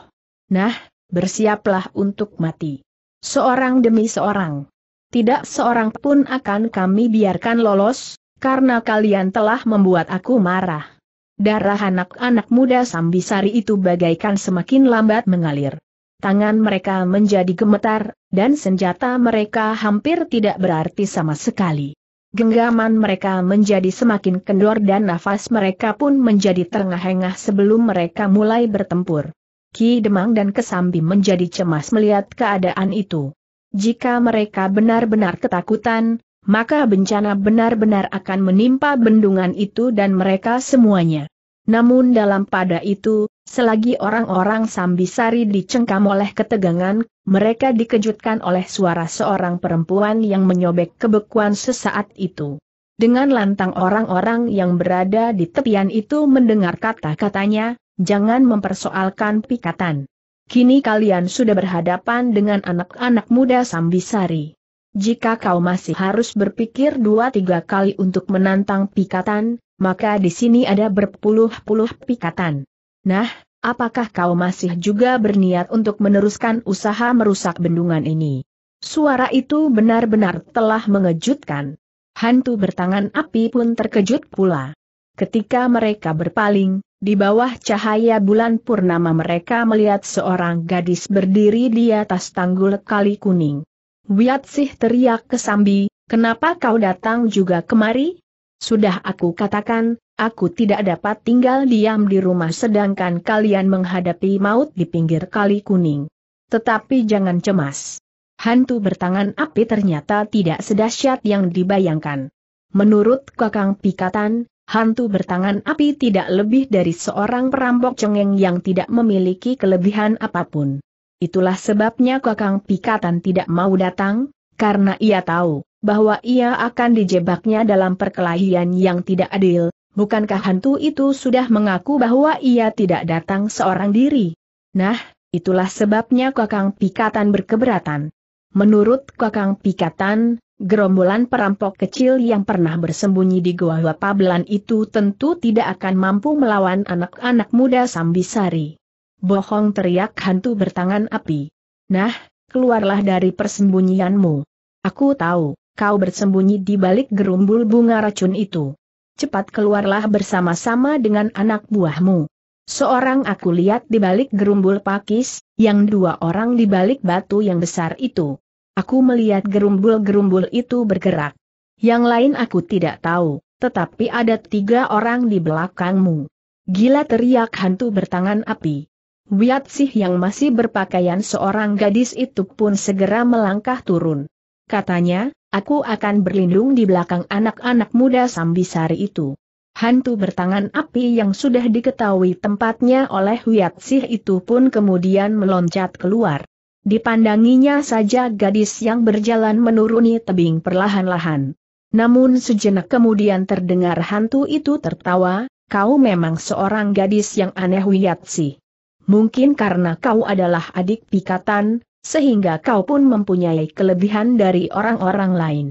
Nah, bersiaplah untuk mati. Seorang demi seorang. Tidak seorang pun akan kami biarkan lolos, karena kalian telah membuat aku marah. Darah anak-anak muda Sambisari itu bagaikan semakin lambat mengalir tangan mereka menjadi gemetar, dan senjata mereka hampir tidak berarti sama sekali. Genggaman mereka menjadi semakin kendor dan nafas mereka pun menjadi terengah-engah sebelum mereka mulai bertempur. Ki Demang dan Kesambi menjadi cemas melihat keadaan itu. Jika mereka benar-benar ketakutan, maka bencana benar-benar akan menimpa bendungan itu dan mereka semuanya. Namun dalam pada itu, Selagi orang-orang Sambisari dicengkam oleh ketegangan, mereka dikejutkan oleh suara seorang perempuan yang menyobek kebekuan sesaat itu. Dengan lantang orang-orang yang berada di tepian itu mendengar kata-katanya, jangan mempersoalkan pikatan. Kini kalian sudah berhadapan dengan anak-anak muda Sambisari. Jika kau masih harus berpikir dua tiga kali untuk menantang pikatan, maka di sini ada berpuluh-puluh pikatan. Nah, apakah kau masih juga berniat untuk meneruskan usaha merusak bendungan ini? Suara itu benar-benar telah mengejutkan. Hantu bertangan api pun terkejut pula. Ketika mereka berpaling, di bawah cahaya bulan purnama mereka melihat seorang gadis berdiri di atas tanggul kali kuning. Wiat sih teriak ke Sambi, kenapa kau datang juga kemari? Sudah aku katakan, aku tidak dapat tinggal diam di rumah sedangkan kalian menghadapi maut di pinggir kali kuning. Tetapi jangan cemas. Hantu bertangan api ternyata tidak sedahsyat yang dibayangkan. Menurut Kakang Pikatan, hantu bertangan api tidak lebih dari seorang perampok cengeng yang tidak memiliki kelebihan apapun. Itulah sebabnya Kakang Pikatan tidak mau datang, karena ia tahu, bahwa ia akan dijebaknya dalam perkelahian yang tidak adil, bukankah hantu itu sudah mengaku bahwa ia tidak datang seorang diri? Nah, itulah sebabnya Kakang Pikatan berkeberatan. Menurut Kakang Pikatan, gerombolan perampok kecil yang pernah bersembunyi di Goa Pablan itu tentu tidak akan mampu melawan anak-anak muda Sambisari. Bohong teriak hantu bertangan api. Nah, keluarlah dari persembunyianmu. Aku tahu, kau bersembunyi di balik gerumbul bunga racun itu. Cepat keluarlah bersama-sama dengan anak buahmu. Seorang aku lihat di balik gerumbul pakis, yang dua orang di balik batu yang besar itu. Aku melihat gerumbul-gerumbul itu bergerak. Yang lain aku tidak tahu, tetapi ada tiga orang di belakangmu. Gila teriak hantu bertangan api. Wiat Sih yang masih berpakaian seorang gadis itu pun segera melangkah turun. Katanya, Aku akan berlindung di belakang anak-anak muda Sambisari itu. Hantu bertangan api yang sudah diketahui tempatnya oleh Wiatsih itu pun kemudian meloncat keluar. Dipandanginya saja gadis yang berjalan menuruni tebing perlahan-lahan. Namun sejenak kemudian terdengar hantu itu tertawa, kau memang seorang gadis yang aneh Wiatsi. Mungkin karena kau adalah adik pikatan, sehingga kau pun mempunyai kelebihan dari orang-orang lain.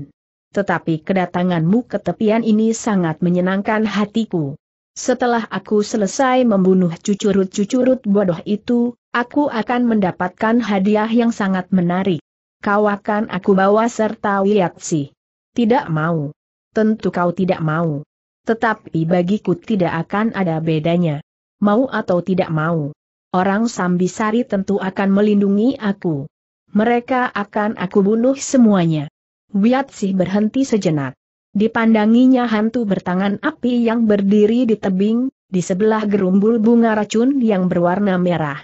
Tetapi kedatanganmu ke tepian ini sangat menyenangkan hatiku. Setelah aku selesai membunuh cucurut-cucurut bodoh itu, aku akan mendapatkan hadiah yang sangat menarik. Kau akan aku bawa serta sih. Tidak mau. Tentu kau tidak mau. Tetapi bagiku tidak akan ada bedanya. Mau atau tidak mau orang Sambisari tentu akan melindungi aku. Mereka akan aku bunuh semuanya. sih berhenti sejenak. Dipandanginya hantu bertangan api yang berdiri di tebing, di sebelah gerumbul bunga racun yang berwarna merah.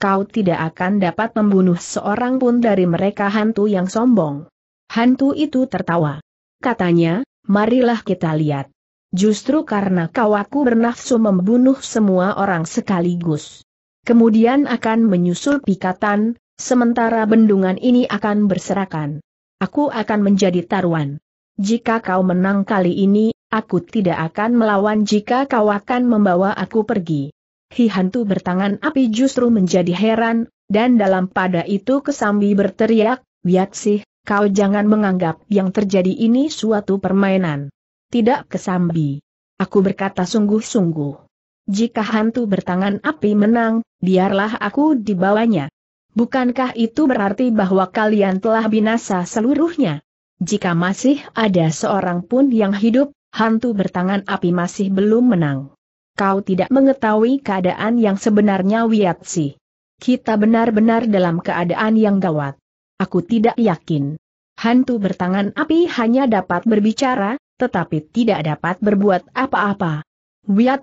Kau tidak akan dapat membunuh seorang pun dari mereka hantu yang sombong. Hantu itu tertawa. Katanya, marilah kita lihat. Justru karena kau aku bernafsu membunuh semua orang sekaligus. Kemudian akan menyusul pikatan, sementara bendungan ini akan berserakan. Aku akan menjadi taruhan. Jika kau menang kali ini, aku tidak akan melawan jika kau akan membawa aku pergi. Hi hantu bertangan api justru menjadi heran, dan dalam pada itu kesambi berteriak, sih, kau jangan menganggap yang terjadi ini suatu permainan. Tidak kesambi. Aku berkata sungguh-sungguh. Jika hantu bertangan api menang, biarlah aku dibawanya. Bukankah itu berarti bahwa kalian telah binasa seluruhnya? Jika masih ada seorang pun yang hidup, hantu bertangan api masih belum menang. Kau tidak mengetahui keadaan yang sebenarnya Wiatsi. Kita benar-benar dalam keadaan yang gawat. Aku tidak yakin. Hantu bertangan api hanya dapat berbicara, tetapi tidak dapat berbuat apa-apa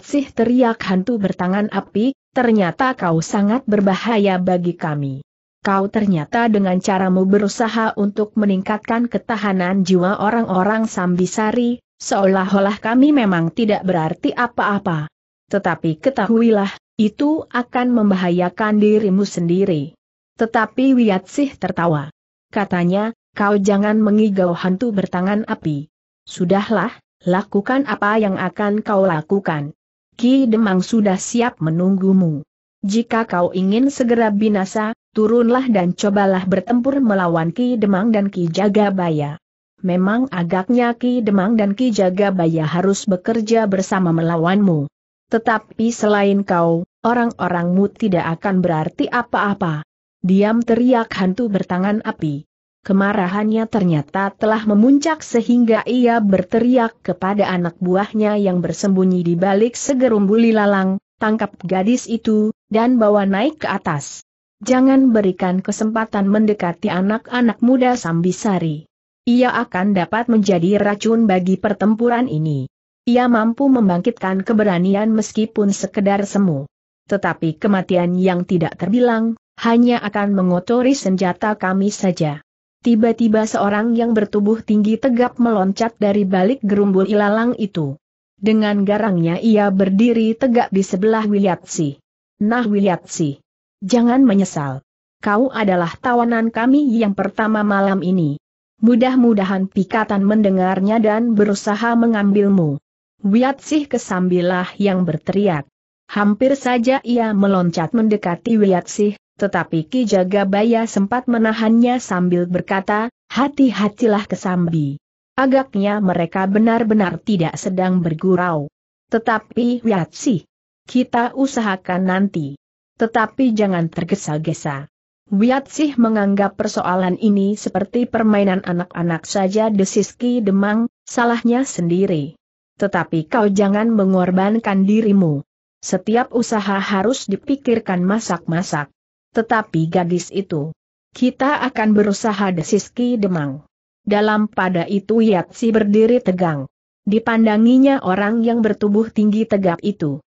sih teriak hantu bertangan api, ternyata kau sangat berbahaya bagi kami. Kau ternyata dengan caramu berusaha untuk meningkatkan ketahanan jiwa orang-orang Sambisari, seolah-olah kami memang tidak berarti apa-apa. Tetapi ketahuilah, itu akan membahayakan dirimu sendiri. Tetapi sih tertawa. Katanya, kau jangan mengigau hantu bertangan api. Sudahlah, lakukan apa yang akan kau lakukan. Ki Demang sudah siap menunggumu. Jika kau ingin segera binasa, turunlah dan cobalah bertempur melawan Ki Demang dan Ki Jagabaya. Memang agaknya Ki Demang dan Ki Jagabaya harus bekerja bersama melawanmu. Tetapi selain kau, orang-orangmu tidak akan berarti apa-apa. Diam teriak hantu bertangan api. Kemarahannya ternyata telah memuncak sehingga ia berteriak kepada anak buahnya yang bersembunyi di balik segerumbuli lalang, tangkap gadis itu, dan bawa naik ke atas. Jangan berikan kesempatan mendekati anak-anak muda Sambisari. Ia akan dapat menjadi racun bagi pertempuran ini. Ia mampu membangkitkan keberanian meskipun sekedar semu. Tetapi kematian yang tidak terbilang, hanya akan mengotori senjata kami saja. Tiba-tiba seorang yang bertubuh tinggi tegap meloncat dari balik gerumbul ilalang itu. Dengan garangnya ia berdiri tegak di sebelah Wiliatsi. Nah Wiliatsi, jangan menyesal. Kau adalah tawanan kami yang pertama malam ini. Mudah-mudahan Pikatan mendengarnya dan berusaha mengambilmu. Wiatsih kesambilah yang berteriak. Hampir saja ia meloncat mendekati Wiatsih, tetapi Ki Jagabaya sempat menahannya sambil berkata, hati-hatilah kesambi. Agaknya mereka benar-benar tidak sedang bergurau. Tetapi Wiatsi, kita usahakan nanti. Tetapi jangan tergesa-gesa. Wiatsih menganggap persoalan ini seperti permainan anak-anak saja desiski demang, salahnya sendiri. Tetapi kau jangan mengorbankan dirimu. Setiap usaha harus dipikirkan masak-masak. Tetapi gadis itu, kita akan berusaha desiski Demang. Dalam pada itu Yatsi berdiri tegang. Dipandanginya orang yang bertubuh tinggi tegap itu.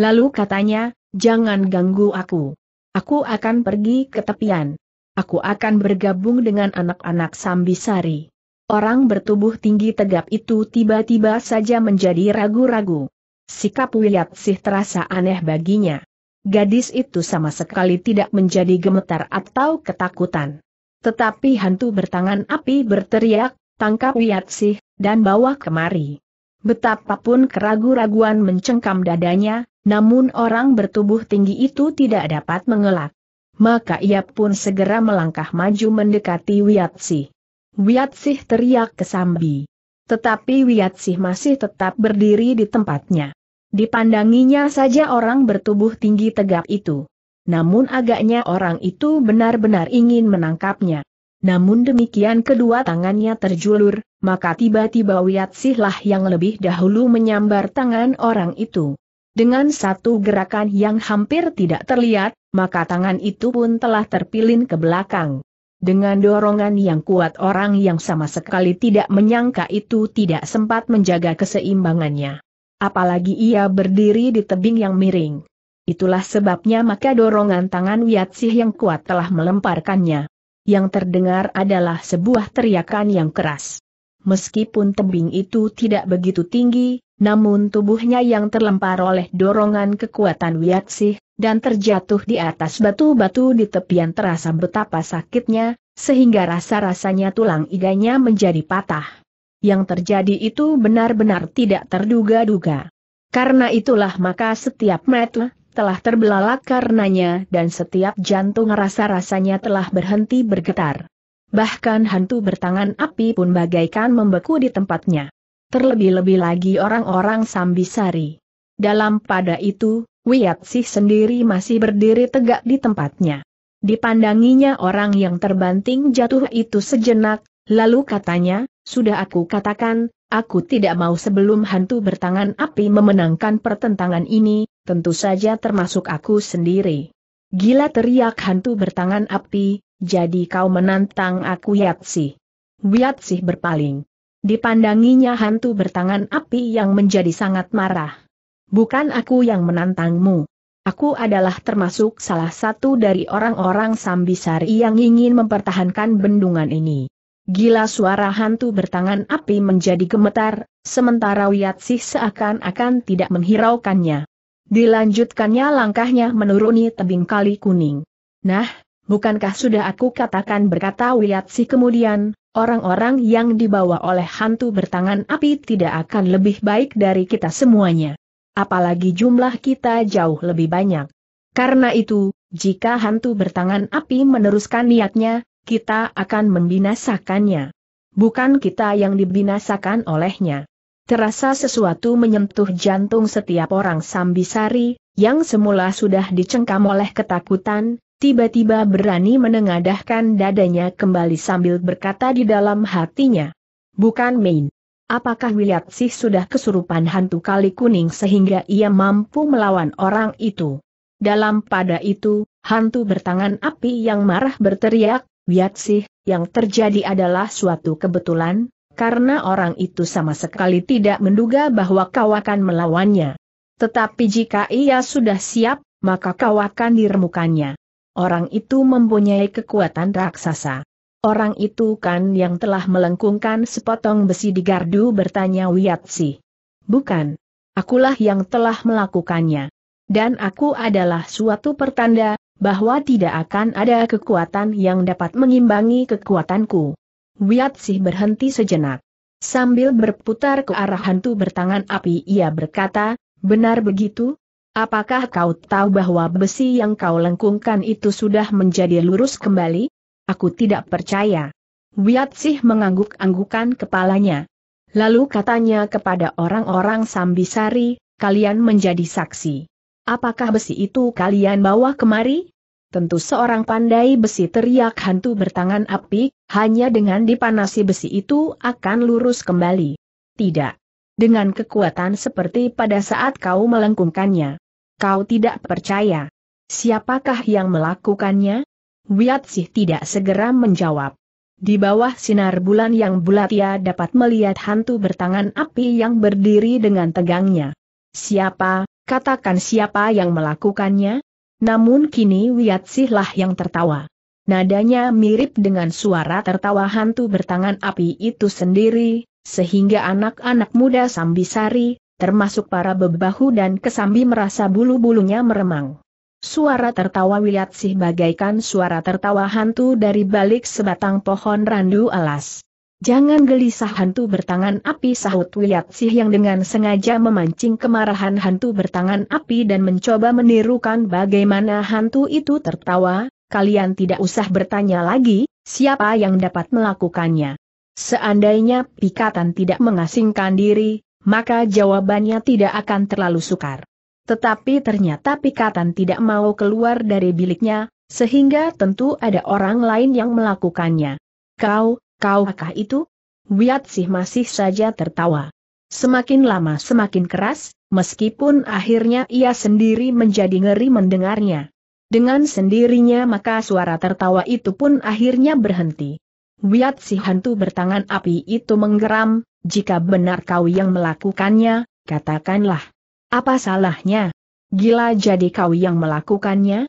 Lalu katanya, jangan ganggu aku. Aku akan pergi ke tepian. Aku akan bergabung dengan anak-anak Sambisari. Orang bertubuh tinggi tegap itu tiba-tiba saja menjadi ragu-ragu. Sikap Wiyatsih terasa aneh baginya gadis itu sama sekali tidak menjadi gemetar atau ketakutan. Tetapi hantu bertangan api berteriak, tangkap Wiatsih, dan bawa kemari. Betapapun keragu-raguan mencengkam dadanya, namun orang bertubuh tinggi itu tidak dapat mengelak. Maka ia pun segera melangkah maju mendekati Wiatsih. Wiatsih teriak ke Sambi. Tetapi Wiatsih masih tetap berdiri di tempatnya. Dipandanginya saja orang bertubuh tinggi tegap itu. Namun agaknya orang itu benar-benar ingin menangkapnya. Namun demikian kedua tangannya terjulur, maka tiba-tiba Wiat Sihlah yang lebih dahulu menyambar tangan orang itu. Dengan satu gerakan yang hampir tidak terlihat, maka tangan itu pun telah terpilin ke belakang. Dengan dorongan yang kuat orang yang sama sekali tidak menyangka itu tidak sempat menjaga keseimbangannya. Apalagi ia berdiri di tebing yang miring. Itulah sebabnya maka dorongan tangan Wiatsih yang kuat telah melemparkannya. Yang terdengar adalah sebuah teriakan yang keras. Meskipun tebing itu tidak begitu tinggi, namun tubuhnya yang terlempar oleh dorongan kekuatan Wiatsih, dan terjatuh di atas batu-batu di tepian terasa betapa sakitnya, sehingga rasa-rasanya tulang iganya menjadi patah yang terjadi itu benar-benar tidak terduga-duga. Karena itulah maka setiap mata telah terbelalak karenanya dan setiap jantung rasa-rasanya telah berhenti bergetar. Bahkan hantu bertangan api pun bagaikan membeku di tempatnya. Terlebih-lebih lagi orang-orang Sambisari. Dalam pada itu, Wiyatsi sendiri masih berdiri tegak di tempatnya. Dipandanginya orang yang terbanting jatuh itu sejenak, lalu katanya, sudah aku katakan, aku tidak mau sebelum hantu bertangan api memenangkan pertentangan ini, tentu saja termasuk aku sendiri. Gila teriak hantu bertangan api, jadi kau menantang aku Yatsi. Yatsi berpaling. Dipandanginya hantu bertangan api yang menjadi sangat marah. Bukan aku yang menantangmu. Aku adalah termasuk salah satu dari orang-orang Sambisari yang ingin mempertahankan bendungan ini. Gila suara hantu bertangan api menjadi gemetar, sementara Wiatsih seakan-akan tidak menghiraukannya. Dilanjutkannya langkahnya menuruni tebing kali kuning. Nah, bukankah sudah aku katakan berkata Wiatsih kemudian, orang-orang yang dibawa oleh hantu bertangan api tidak akan lebih baik dari kita semuanya. Apalagi jumlah kita jauh lebih banyak. Karena itu, jika hantu bertangan api meneruskan niatnya, kita akan membinasakannya. Bukan kita yang dibinasakan olehnya. Terasa sesuatu menyentuh jantung setiap orang Sambisari, yang semula sudah dicengkam oleh ketakutan, tiba-tiba berani menengadahkan dadanya kembali sambil berkata di dalam hatinya. Bukan main. Apakah sih sudah kesurupan hantu kali kuning sehingga ia mampu melawan orang itu? Dalam pada itu, hantu bertangan api yang marah berteriak, sih, yang terjadi adalah suatu kebetulan, karena orang itu sama sekali tidak menduga bahwa kau akan melawannya. Tetapi jika ia sudah siap, maka kau akan diremukannya. Orang itu mempunyai kekuatan raksasa. Orang itu kan yang telah melengkungkan sepotong besi di gardu bertanya Wiatsi. Bukan. Akulah yang telah melakukannya. Dan aku adalah suatu pertanda, bahwa tidak akan ada kekuatan yang dapat mengimbangi kekuatanku. Wiatsih berhenti sejenak. Sambil berputar ke arah hantu bertangan api ia berkata, benar begitu? Apakah kau tahu bahwa besi yang kau lengkungkan itu sudah menjadi lurus kembali? Aku tidak percaya. Wiatsih mengangguk-anggukan kepalanya. Lalu katanya kepada orang-orang Sambisari, kalian menjadi saksi. Apakah besi itu kalian bawa kemari? Tentu seorang pandai besi teriak hantu bertangan api, hanya dengan dipanasi besi itu akan lurus kembali. Tidak. Dengan kekuatan seperti pada saat kau melengkungkannya. Kau tidak percaya. Siapakah yang melakukannya? Wiatsih tidak segera menjawab. Di bawah sinar bulan yang bulat ia dapat melihat hantu bertangan api yang berdiri dengan tegangnya. Siapa, katakan siapa yang melakukannya? Namun kini Sihlah yang tertawa. Nadanya mirip dengan suara tertawa hantu bertangan api itu sendiri, sehingga anak-anak muda Sambisari, termasuk para bebahu dan kesambi merasa bulu-bulunya meremang. Suara tertawa Wiyatsih bagaikan suara tertawa hantu dari balik sebatang pohon randu alas. Jangan gelisah hantu bertangan api sahut Sih yang dengan sengaja memancing kemarahan hantu bertangan api dan mencoba menirukan bagaimana hantu itu tertawa, kalian tidak usah bertanya lagi, siapa yang dapat melakukannya. Seandainya pikatan tidak mengasingkan diri, maka jawabannya tidak akan terlalu sukar. Tetapi ternyata pikatan tidak mau keluar dari biliknya, sehingga tentu ada orang lain yang melakukannya. Kau, Kau Kaukah itu? Wiat Sih masih saja tertawa. Semakin lama semakin keras, meskipun akhirnya ia sendiri menjadi ngeri mendengarnya. Dengan sendirinya maka suara tertawa itu pun akhirnya berhenti. Wiat si hantu bertangan api itu menggeram, jika benar kau yang melakukannya, katakanlah. Apa salahnya? Gila jadi kau yang melakukannya?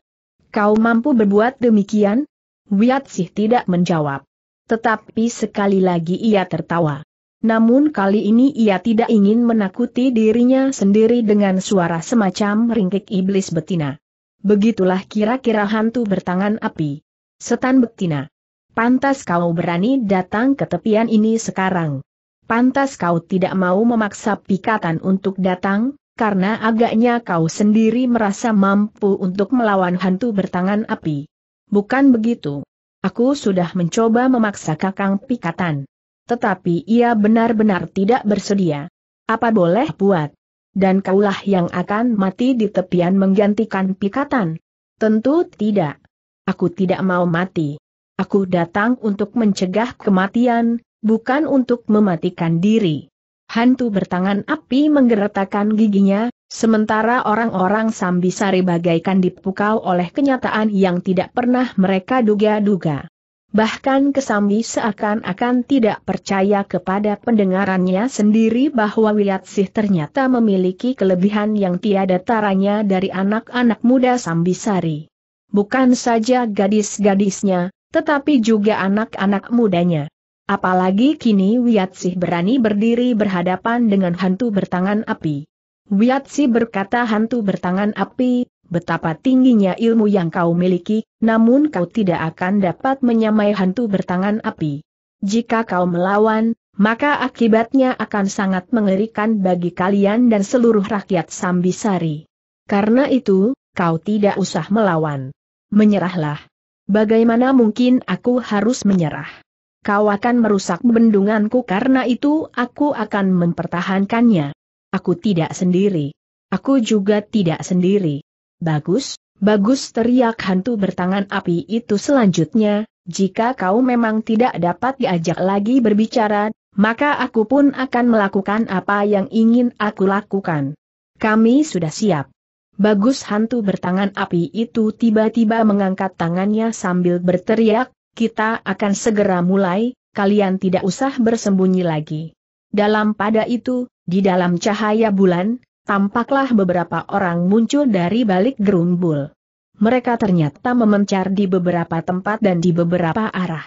Kau mampu berbuat demikian? Wiat sih tidak menjawab. Tetapi sekali lagi ia tertawa. Namun kali ini ia tidak ingin menakuti dirinya sendiri dengan suara semacam ringkik iblis betina. Begitulah kira-kira hantu bertangan api. Setan betina. Pantas kau berani datang ke tepian ini sekarang. Pantas kau tidak mau memaksa pikatan untuk datang, karena agaknya kau sendiri merasa mampu untuk melawan hantu bertangan api. Bukan begitu? Aku sudah mencoba memaksa Kakang Pikatan. Tetapi ia benar-benar tidak bersedia. Apa boleh buat? Dan kaulah yang akan mati di tepian menggantikan Pikatan. Tentu tidak. Aku tidak mau mati. Aku datang untuk mencegah kematian, bukan untuk mematikan diri. Hantu bertangan api menggeretakkan giginya, sementara orang-orang Sambisari bagaikan dipukau oleh kenyataan yang tidak pernah mereka duga-duga. Bahkan Kesambi seakan-akan tidak percaya kepada pendengarannya sendiri bahwa Wilatsih ternyata memiliki kelebihan yang tiada taranya dari anak-anak muda Sambisari. Bukan saja gadis-gadisnya, tetapi juga anak-anak mudanya. Apalagi kini Wiatsih berani berdiri berhadapan dengan hantu bertangan api. Wiatsi berkata hantu bertangan api, betapa tingginya ilmu yang kau miliki, namun kau tidak akan dapat menyamai hantu bertangan api. Jika kau melawan, maka akibatnya akan sangat mengerikan bagi kalian dan seluruh rakyat Sambisari. Karena itu, kau tidak usah melawan. Menyerahlah. Bagaimana mungkin aku harus menyerah? Kau akan merusak bendunganku karena itu aku akan mempertahankannya. Aku tidak sendiri. Aku juga tidak sendiri. Bagus, bagus teriak hantu bertangan api itu selanjutnya, jika kau memang tidak dapat diajak lagi berbicara, maka aku pun akan melakukan apa yang ingin aku lakukan. Kami sudah siap. Bagus hantu bertangan api itu tiba-tiba mengangkat tangannya sambil berteriak, kita akan segera mulai, kalian tidak usah bersembunyi lagi. Dalam pada itu, di dalam cahaya bulan, tampaklah beberapa orang muncul dari balik gerumbul. Mereka ternyata memencar di beberapa tempat dan di beberapa arah.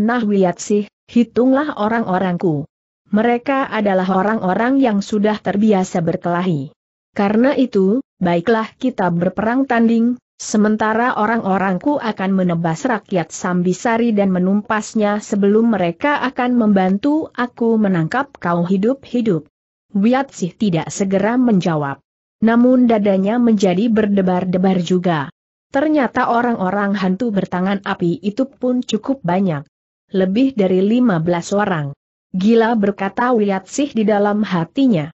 Nah sih, hitunglah orang-orangku. Mereka adalah orang-orang yang sudah terbiasa berkelahi. Karena itu, baiklah kita berperang tanding, Sementara orang-orangku akan menebas rakyat Sambisari dan menumpasnya sebelum mereka akan membantu aku menangkap kau hidup-hidup. Wiatsih tidak segera menjawab. Namun dadanya menjadi berdebar-debar juga. Ternyata orang-orang hantu bertangan api itu pun cukup banyak. Lebih dari 15 orang. Gila berkata Wiatsih di dalam hatinya.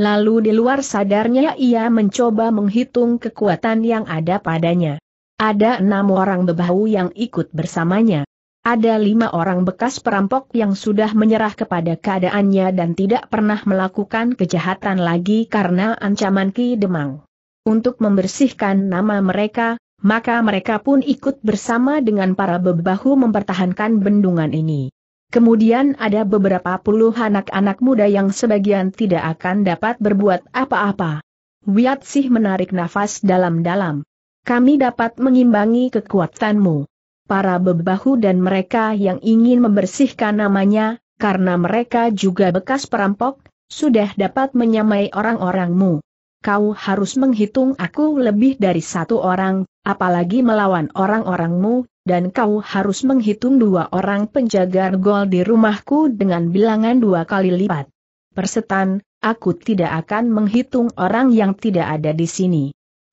Lalu di luar sadarnya ia mencoba menghitung kekuatan yang ada padanya. Ada enam orang bebahu yang ikut bersamanya. Ada lima orang bekas perampok yang sudah menyerah kepada keadaannya dan tidak pernah melakukan kejahatan lagi karena ancaman Ki Demang. Untuk membersihkan nama mereka, maka mereka pun ikut bersama dengan para bebahu mempertahankan bendungan ini. Kemudian ada beberapa puluh anak-anak muda yang sebagian tidak akan dapat berbuat apa-apa. Wiatsih menarik nafas dalam-dalam. Kami dapat mengimbangi kekuatanmu. Para bebahu dan mereka yang ingin membersihkan namanya, karena mereka juga bekas perampok, sudah dapat menyamai orang-orangmu. Kau harus menghitung aku lebih dari satu orang, apalagi melawan orang-orangmu, dan kau harus menghitung dua orang penjaga gol di rumahku dengan bilangan dua kali lipat. Persetan, aku tidak akan menghitung orang yang tidak ada di sini.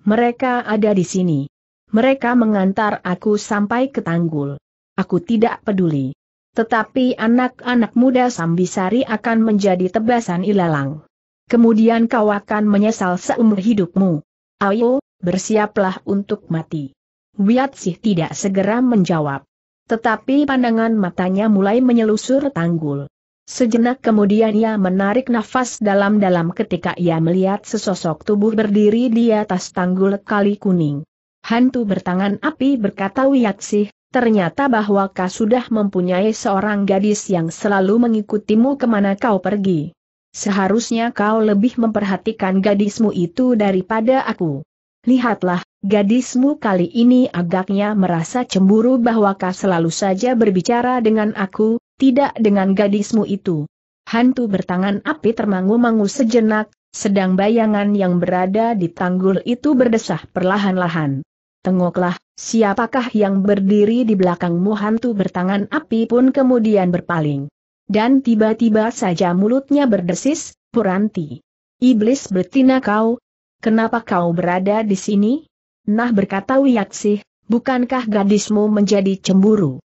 Mereka ada di sini. Mereka mengantar aku sampai ke tanggul. Aku tidak peduli. Tetapi anak-anak muda Sambisari akan menjadi tebasan ilalang. Kemudian kau akan menyesal seumur hidupmu. Ayo, bersiaplah untuk mati sih tidak segera menjawab. Tetapi pandangan matanya mulai menyelusur tanggul. Sejenak kemudian ia menarik nafas dalam-dalam ketika ia melihat sesosok tubuh berdiri di atas tanggul kali kuning. Hantu bertangan api berkata sih, ternyata bahwa kau sudah mempunyai seorang gadis yang selalu mengikutimu kemana kau pergi. Seharusnya kau lebih memperhatikan gadismu itu daripada aku. Lihatlah, gadismu kali ini agaknya merasa cemburu bahwa kau selalu saja berbicara dengan aku, tidak dengan gadismu itu. Hantu bertangan api termangu-mangu sejenak, sedang bayangan yang berada di tanggul itu berdesah perlahan-lahan. Tengoklah, siapakah yang berdiri di belakangmu hantu bertangan api pun kemudian berpaling. Dan tiba-tiba saja mulutnya berdesis, Puranti. Iblis betina kau, kenapa kau berada di sini? Nah berkata Wiyaksih, bukankah gadismu menjadi cemburu?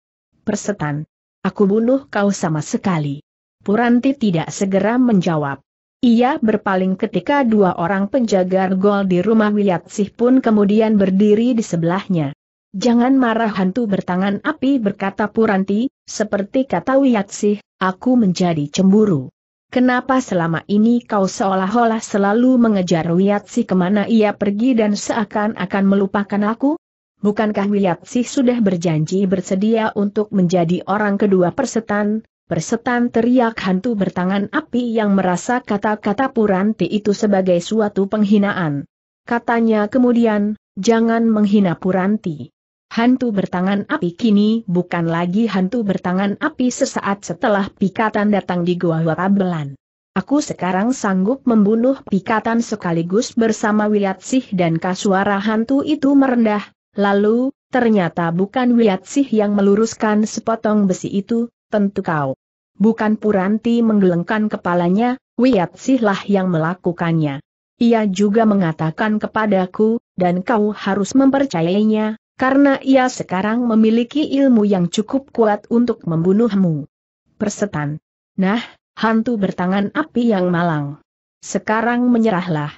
Persetan. Aku bunuh kau sama sekali. Puranti tidak segera menjawab. Ia berpaling ketika dua orang penjaga gol di rumah Wiyatsih pun kemudian berdiri di sebelahnya. Jangan marah hantu bertangan api berkata Puranti, seperti kata Wiyatsih, aku menjadi cemburu. Kenapa selama ini kau seolah-olah selalu mengejar Wiyatsi kemana ia pergi dan seakan-akan melupakan aku? Bukankah Wiyatsi sudah berjanji bersedia untuk menjadi orang kedua persetan? Persetan teriak hantu bertangan api yang merasa kata-kata Puranti itu sebagai suatu penghinaan. Katanya kemudian, jangan menghina Puranti. Hantu bertangan api kini bukan lagi hantu bertangan api sesaat setelah pikatan datang di gua Wakabelan. Aku sekarang sanggup membunuh pikatan sekaligus bersama Wiyatsih dan kasuara hantu itu merendah, lalu, ternyata bukan Wiyatsih yang meluruskan sepotong besi itu, tentu kau. Bukan Puranti menggelengkan kepalanya, Wiyatsih lah yang melakukannya. Ia juga mengatakan kepadaku, dan kau harus mempercayainya, karena ia sekarang memiliki ilmu yang cukup kuat untuk membunuhmu. Persetan. Nah, hantu bertangan api yang malang. Sekarang menyerahlah.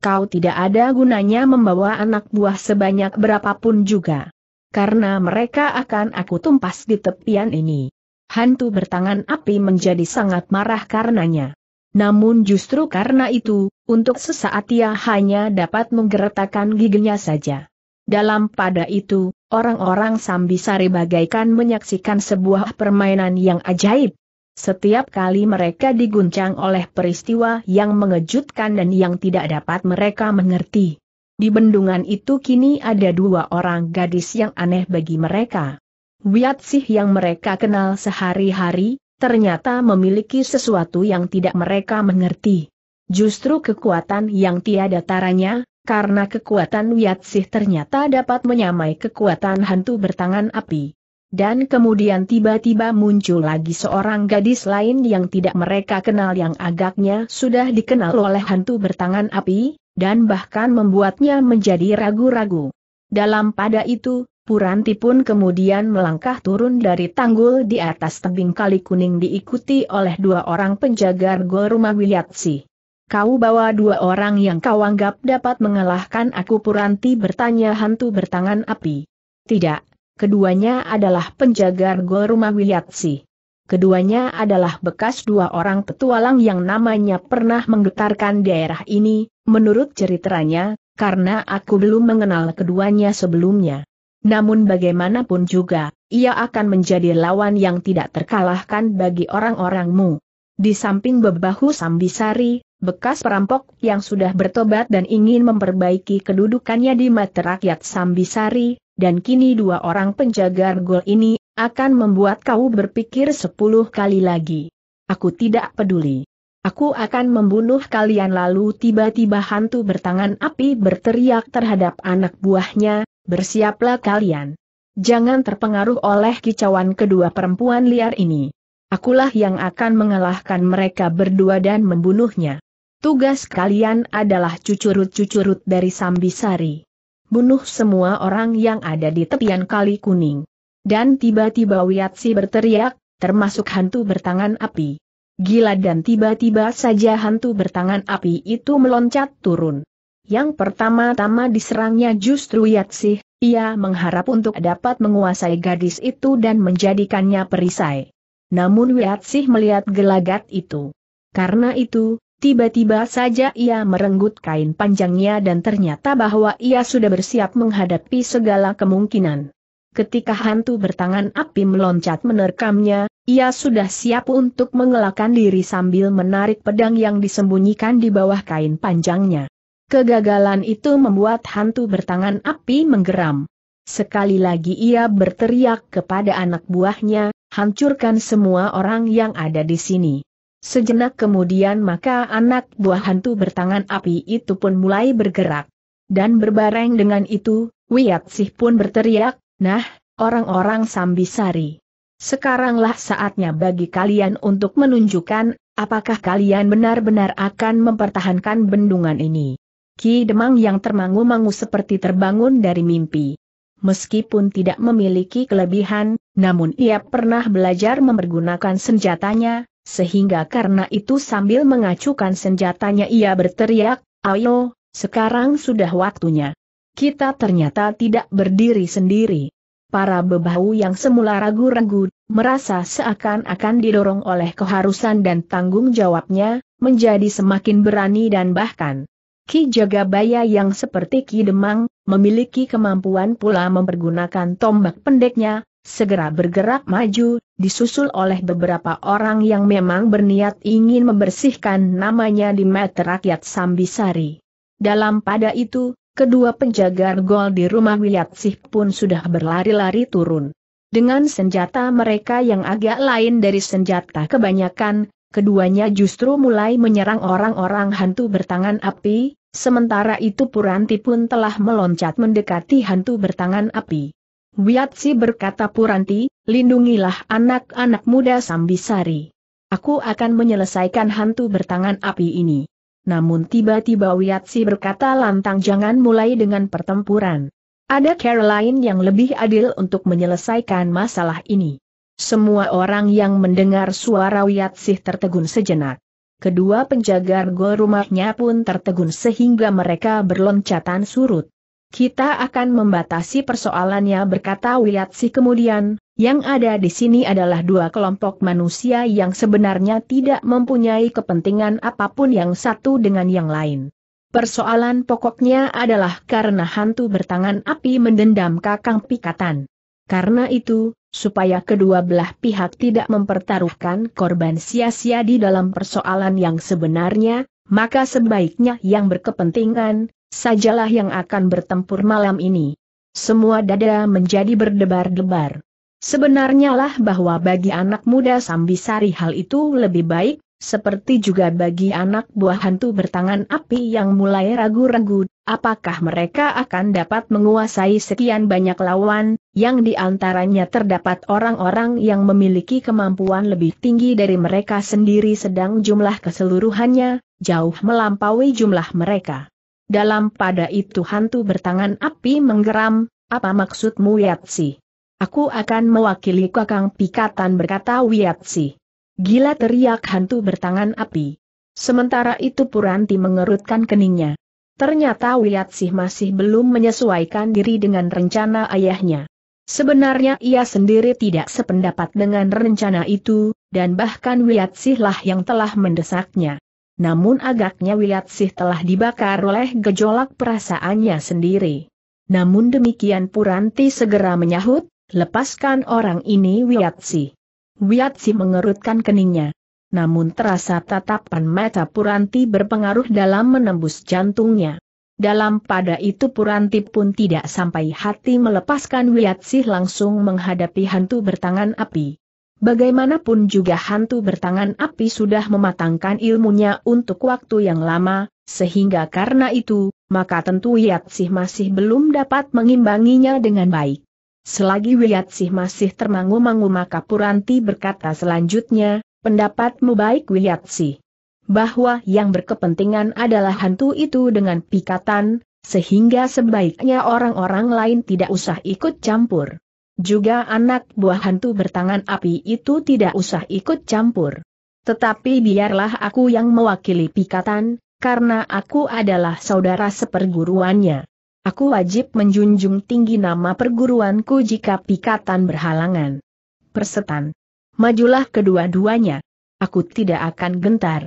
Kau tidak ada gunanya membawa anak buah sebanyak berapapun juga. Karena mereka akan aku tumpas di tepian ini. Hantu bertangan api menjadi sangat marah karenanya. Namun justru karena itu, untuk sesaat ia hanya dapat menggeretakkan giginya saja. Dalam pada itu, orang-orang Sambisari bagaikan menyaksikan sebuah permainan yang ajaib. Setiap kali mereka diguncang oleh peristiwa yang mengejutkan dan yang tidak dapat mereka mengerti. Di bendungan itu kini ada dua orang gadis yang aneh bagi mereka. Wiatsih yang mereka kenal sehari-hari, ternyata memiliki sesuatu yang tidak mereka mengerti. Justru kekuatan yang tiada taranya, karena kekuatan Wiatsih ternyata dapat menyamai kekuatan hantu bertangan api. Dan kemudian tiba-tiba muncul lagi seorang gadis lain yang tidak mereka kenal yang agaknya sudah dikenal oleh hantu bertangan api, dan bahkan membuatnya menjadi ragu-ragu. Dalam pada itu, Puranti pun kemudian melangkah turun dari tanggul di atas tebing kali kuning diikuti oleh dua orang penjaga gol rumah Wiliatsi. Kau bawa dua orang yang kau anggap dapat mengalahkan aku Puranti bertanya hantu bertangan api. Tidak, keduanya adalah penjaga gol rumah Wiliatsi. Keduanya adalah bekas dua orang petualang yang namanya pernah menggetarkan daerah ini, menurut ceritanya, karena aku belum mengenal keduanya sebelumnya. Namun bagaimanapun juga, ia akan menjadi lawan yang tidak terkalahkan bagi orang-orangmu. Di samping Bebahu Sambisari, bekas perampok yang sudah bertobat dan ingin memperbaiki kedudukannya di mata rakyat Sambisari, dan kini dua orang penjaga gol ini, akan membuat kau berpikir sepuluh kali lagi. Aku tidak peduli. Aku akan membunuh kalian lalu tiba-tiba hantu bertangan api berteriak terhadap anak buahnya, bersiaplah kalian. Jangan terpengaruh oleh kicauan kedua perempuan liar ini. Akulah yang akan mengalahkan mereka berdua dan membunuhnya. Tugas kalian adalah cucurut-cucurut dari Sambisari. Bunuh semua orang yang ada di tepian kali kuning. Dan tiba-tiba Wiatsi berteriak, termasuk hantu bertangan api. Gila dan tiba-tiba saja hantu bertangan api itu meloncat turun. Yang pertama-tama diserangnya justru Wiatsi, ia mengharap untuk dapat menguasai gadis itu dan menjadikannya perisai. Namun Wiatsih melihat gelagat itu. Karena itu, Tiba-tiba saja ia merenggut kain panjangnya dan ternyata bahwa ia sudah bersiap menghadapi segala kemungkinan. Ketika hantu bertangan api meloncat menerkamnya, ia sudah siap untuk mengelakkan diri sambil menarik pedang yang disembunyikan di bawah kain panjangnya. Kegagalan itu membuat hantu bertangan api menggeram. Sekali lagi ia berteriak kepada anak buahnya, hancurkan semua orang yang ada di sini. Sejenak kemudian maka anak buah hantu bertangan api itu pun mulai bergerak. Dan berbareng dengan itu, Wiyatsih pun berteriak, Nah, orang-orang Sambisari. Sekaranglah saatnya bagi kalian untuk menunjukkan, apakah kalian benar-benar akan mempertahankan bendungan ini. Ki Demang yang termangu-mangu seperti terbangun dari mimpi. Meskipun tidak memiliki kelebihan, namun ia pernah belajar mempergunakan senjatanya, sehingga karena itu sambil mengacukan senjatanya ia berteriak, ayo, sekarang sudah waktunya. Kita ternyata tidak berdiri sendiri. Para bebahu yang semula ragu-ragu, merasa seakan-akan didorong oleh keharusan dan tanggung jawabnya, menjadi semakin berani dan bahkan Ki Jagabaya yang seperti Ki Demang, memiliki kemampuan pula mempergunakan tombak pendeknya, segera bergerak maju, disusul oleh beberapa orang yang memang berniat ingin membersihkan namanya di mata rakyat Sambisari. Dalam pada itu, kedua penjaga gol di rumah Wiyatsih pun sudah berlari-lari turun. Dengan senjata mereka yang agak lain dari senjata kebanyakan, keduanya justru mulai menyerang orang-orang hantu bertangan api, sementara itu Puranti pun telah meloncat mendekati hantu bertangan api. Wiatsi berkata Puranti, lindungilah anak-anak muda Sambisari. Aku akan menyelesaikan hantu bertangan api ini. Namun tiba-tiba Wiatsi berkata lantang jangan mulai dengan pertempuran. Ada Caroline yang lebih adil untuk menyelesaikan masalah ini. Semua orang yang mendengar suara Wiatsi tertegun sejenak. Kedua penjaga gol rumahnya pun tertegun sehingga mereka berloncatan surut. Kita akan membatasi persoalannya berkata Wiyatsi kemudian, yang ada di sini adalah dua kelompok manusia yang sebenarnya tidak mempunyai kepentingan apapun yang satu dengan yang lain. Persoalan pokoknya adalah karena hantu bertangan api mendendam kakang pikatan. Karena itu, supaya kedua belah pihak tidak mempertaruhkan korban sia-sia di dalam persoalan yang sebenarnya, maka sebaiknya yang berkepentingan, sajalah yang akan bertempur malam ini. Semua dada menjadi berdebar-debar. Sebenarnya lah bahwa bagi anak muda Sambisari hal itu lebih baik, seperti juga bagi anak buah hantu bertangan api yang mulai ragu-ragu, apakah mereka akan dapat menguasai sekian banyak lawan, yang diantaranya terdapat orang-orang yang memiliki kemampuan lebih tinggi dari mereka sendiri sedang jumlah keseluruhannya, jauh melampaui jumlah mereka. Dalam pada itu hantu bertangan api menggeram, apa maksudmu Yatsi? Aku akan mewakili kakang pikatan berkata Wiatsi. Gila teriak hantu bertangan api. Sementara itu Puranti mengerutkan keningnya. Ternyata Wiatsi masih belum menyesuaikan diri dengan rencana ayahnya. Sebenarnya ia sendiri tidak sependapat dengan rencana itu, dan bahkan lah yang telah mendesaknya namun agaknya Wiyatsih telah dibakar oleh gejolak perasaannya sendiri. Namun demikian Puranti segera menyahut, lepaskan orang ini Wiyatsih. Wiyatsih mengerutkan keningnya. Namun terasa tatapan mata Puranti berpengaruh dalam menembus jantungnya. Dalam pada itu Puranti pun tidak sampai hati melepaskan Wiyatsih langsung menghadapi hantu bertangan api. Bagaimanapun juga hantu bertangan api sudah mematangkan ilmunya untuk waktu yang lama, sehingga karena itu, maka tentu Yatsih masih belum dapat mengimbanginya dengan baik. Selagi Wiyatsih masih termangu-mangu maka Puranti berkata selanjutnya, pendapatmu baik Wiyatsih. Bahwa yang berkepentingan adalah hantu itu dengan pikatan, sehingga sebaiknya orang-orang lain tidak usah ikut campur. Juga anak buah hantu bertangan api itu tidak usah ikut campur. Tetapi biarlah aku yang mewakili Pikatan, karena aku adalah saudara seperguruannya. Aku wajib menjunjung tinggi nama perguruanku jika Pikatan berhalangan. Persetan. Majulah kedua-duanya. Aku tidak akan gentar.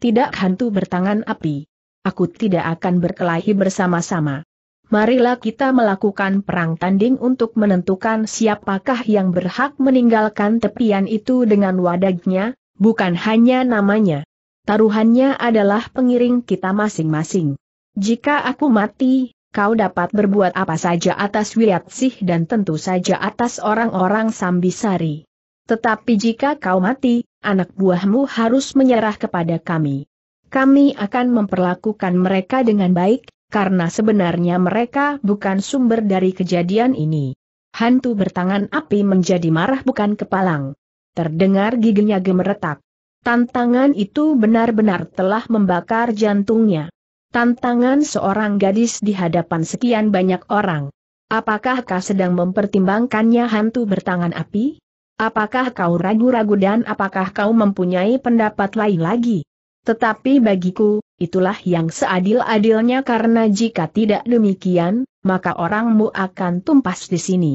Tidak hantu bertangan api. Aku tidak akan berkelahi bersama-sama marilah kita melakukan perang tanding untuk menentukan siapakah yang berhak meninggalkan tepian itu dengan wadagnya, bukan hanya namanya. Taruhannya adalah pengiring kita masing-masing. Jika aku mati, kau dapat berbuat apa saja atas sih dan tentu saja atas orang-orang Sambisari. Tetapi jika kau mati, anak buahmu harus menyerah kepada kami. Kami akan memperlakukan mereka dengan baik, karena sebenarnya mereka bukan sumber dari kejadian ini. Hantu bertangan api menjadi marah bukan kepalang. Terdengar giginya gemeretak. Tantangan itu benar-benar telah membakar jantungnya. Tantangan seorang gadis di hadapan sekian banyak orang. Apakah kau sedang mempertimbangkannya hantu bertangan api? Apakah kau ragu-ragu dan apakah kau mempunyai pendapat lain lagi? Tetapi bagiku, Itulah yang seadil-adilnya karena jika tidak demikian, maka orangmu akan tumpas di sini.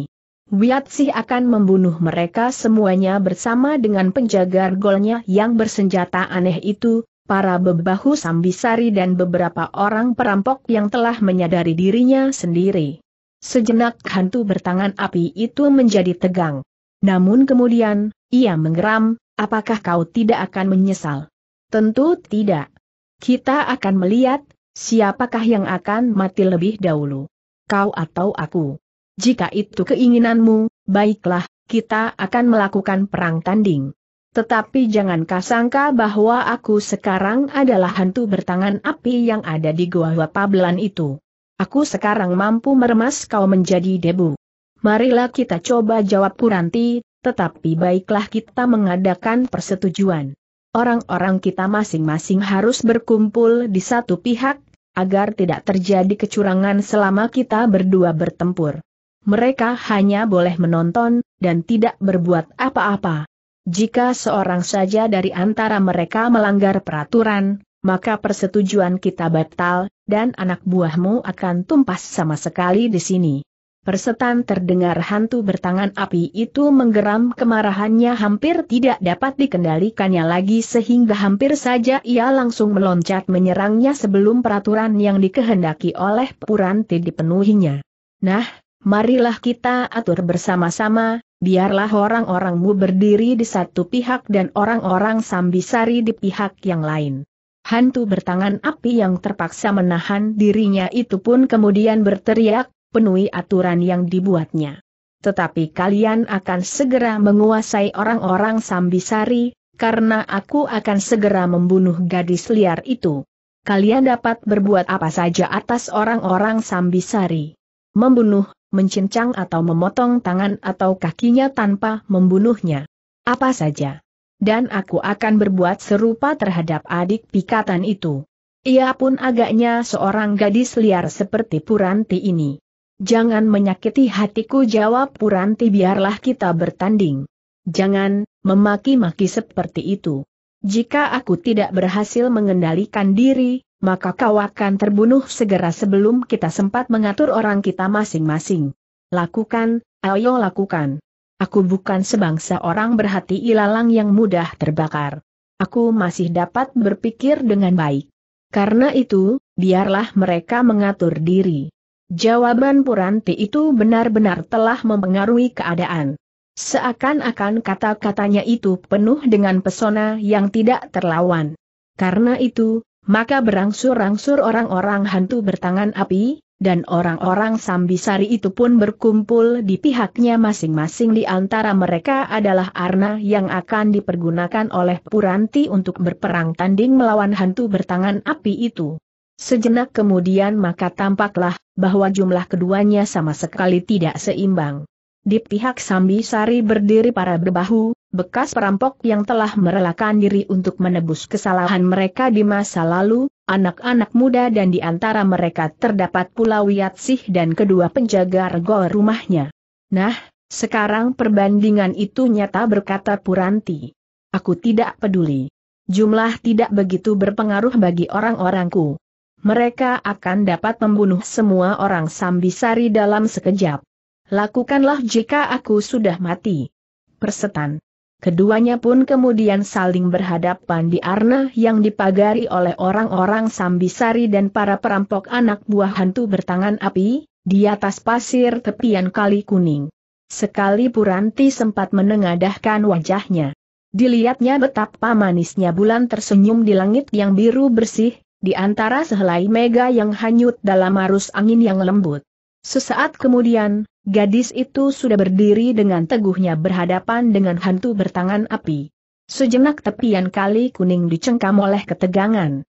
Wiatsih akan membunuh mereka semuanya bersama dengan penjaga golnya yang bersenjata aneh itu, para bebahu sambisari dan beberapa orang perampok yang telah menyadari dirinya sendiri. Sejenak hantu bertangan api itu menjadi tegang. Namun kemudian, ia menggeram, apakah kau tidak akan menyesal? Tentu tidak. Kita akan melihat, siapakah yang akan mati lebih dahulu. Kau atau aku. Jika itu keinginanmu, baiklah, kita akan melakukan perang tanding. Tetapi jangan kasangka bahwa aku sekarang adalah hantu bertangan api yang ada di gua Goa Pabelan itu. Aku sekarang mampu meremas kau menjadi debu. Marilah kita coba jawab Kuranti, tetapi baiklah kita mengadakan persetujuan. Orang-orang kita masing-masing harus berkumpul di satu pihak, agar tidak terjadi kecurangan selama kita berdua bertempur. Mereka hanya boleh menonton, dan tidak berbuat apa-apa. Jika seorang saja dari antara mereka melanggar peraturan, maka persetujuan kita batal, dan anak buahmu akan tumpas sama sekali di sini. Persetan terdengar hantu bertangan api itu menggeram kemarahannya hampir tidak dapat dikendalikannya lagi sehingga hampir saja ia langsung meloncat menyerangnya sebelum peraturan yang dikehendaki oleh Puranti dipenuhinya. Nah, marilah kita atur bersama-sama, biarlah orang-orangmu berdiri di satu pihak dan orang-orang sambisari di pihak yang lain. Hantu bertangan api yang terpaksa menahan dirinya itu pun kemudian berteriak, penuhi aturan yang dibuatnya. Tetapi kalian akan segera menguasai orang-orang Sambisari, karena aku akan segera membunuh gadis liar itu. Kalian dapat berbuat apa saja atas orang-orang Sambisari. Membunuh, mencincang atau memotong tangan atau kakinya tanpa membunuhnya. Apa saja. Dan aku akan berbuat serupa terhadap adik pikatan itu. Ia pun agaknya seorang gadis liar seperti Puranti ini jangan menyakiti hatiku jawab Puranti biarlah kita bertanding. Jangan, memaki-maki seperti itu. Jika aku tidak berhasil mengendalikan diri, maka kau akan terbunuh segera sebelum kita sempat mengatur orang kita masing-masing. Lakukan, ayo lakukan. Aku bukan sebangsa orang berhati ilalang yang mudah terbakar. Aku masih dapat berpikir dengan baik. Karena itu, biarlah mereka mengatur diri. Jawaban Puranti itu benar-benar telah mempengaruhi keadaan. Seakan-akan kata-katanya itu penuh dengan pesona yang tidak terlawan. Karena itu, maka berangsur-angsur orang-orang hantu bertangan api, dan orang-orang sambisari itu pun berkumpul di pihaknya masing-masing di antara mereka adalah arna yang akan dipergunakan oleh Puranti untuk berperang tanding melawan hantu bertangan api itu. Sejenak kemudian maka tampaklah bahwa jumlah keduanya sama sekali tidak seimbang. Di pihak Sambi Sari berdiri para berbahu, bekas perampok yang telah merelakan diri untuk menebus kesalahan mereka di masa lalu, anak-anak muda dan di antara mereka terdapat pula Wiatsih dan kedua penjaga regol rumahnya. Nah, sekarang perbandingan itu nyata berkata Puranti. Aku tidak peduli. Jumlah tidak begitu berpengaruh bagi orang-orangku mereka akan dapat membunuh semua orang Sambisari dalam sekejap. Lakukanlah jika aku sudah mati. Persetan. Keduanya pun kemudian saling berhadapan di arna yang dipagari oleh orang-orang Sambisari dan para perampok anak buah hantu bertangan api, di atas pasir tepian kali kuning. Sekali Puranti sempat menengadahkan wajahnya. Dilihatnya betapa manisnya bulan tersenyum di langit yang biru bersih, di antara sehelai mega yang hanyut dalam arus angin yang lembut. Sesaat kemudian, gadis itu sudah berdiri dengan teguhnya berhadapan dengan hantu bertangan api. Sejenak tepian kali kuning dicengkam oleh ketegangan.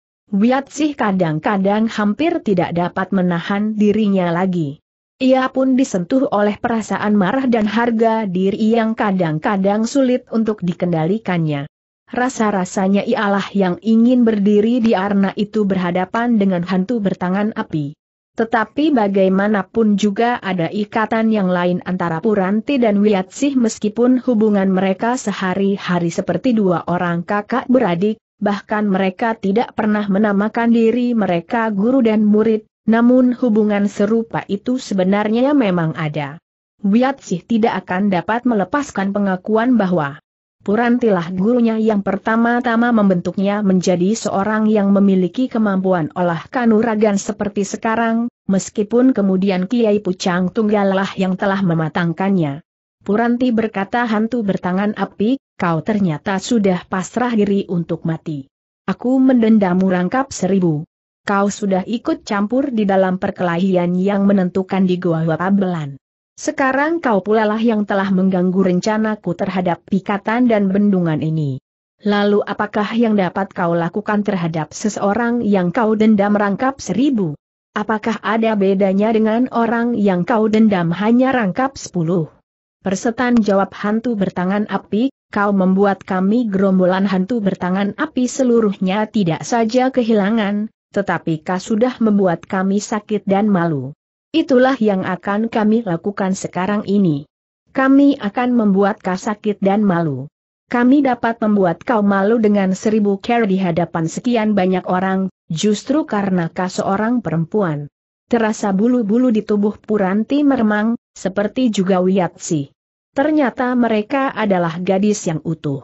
sih kadang-kadang hampir tidak dapat menahan dirinya lagi. Ia pun disentuh oleh perasaan marah dan harga diri yang kadang-kadang sulit untuk dikendalikannya. Rasa-rasanya ialah yang ingin berdiri di arna itu berhadapan dengan hantu bertangan api. Tetapi bagaimanapun juga ada ikatan yang lain antara Puranti dan Wiatsih meskipun hubungan mereka sehari-hari seperti dua orang kakak beradik, bahkan mereka tidak pernah menamakan diri mereka guru dan murid, namun hubungan serupa itu sebenarnya memang ada. Wiatsih tidak akan dapat melepaskan pengakuan bahwa Purantilah gurunya yang pertama-tama membentuknya menjadi seorang yang memiliki kemampuan olah kanuragan seperti sekarang, meskipun kemudian Kiai Pucang Tunggalah yang telah mematangkannya. Puranti berkata hantu bertangan api, kau ternyata sudah pasrah diri untuk mati. Aku mendendamu rangkap seribu. Kau sudah ikut campur di dalam perkelahian yang menentukan di Gua Wapabelan. Sekarang kau pulalah yang telah mengganggu rencanaku terhadap pikatan dan bendungan ini. Lalu apakah yang dapat kau lakukan terhadap seseorang yang kau dendam rangkap seribu? Apakah ada bedanya dengan orang yang kau dendam hanya rangkap sepuluh? Persetan jawab hantu bertangan api, kau membuat kami gerombolan hantu bertangan api seluruhnya tidak saja kehilangan, tetapi kau sudah membuat kami sakit dan malu. Itulah yang akan kami lakukan sekarang ini. Kami akan membuat kau sakit dan malu. Kami dapat membuat kau malu dengan seribu care di hadapan sekian banyak orang, justru karena kau seorang perempuan. Terasa bulu-bulu di tubuh Puranti meremang, seperti juga Wiyatsi. Ternyata mereka adalah gadis yang utuh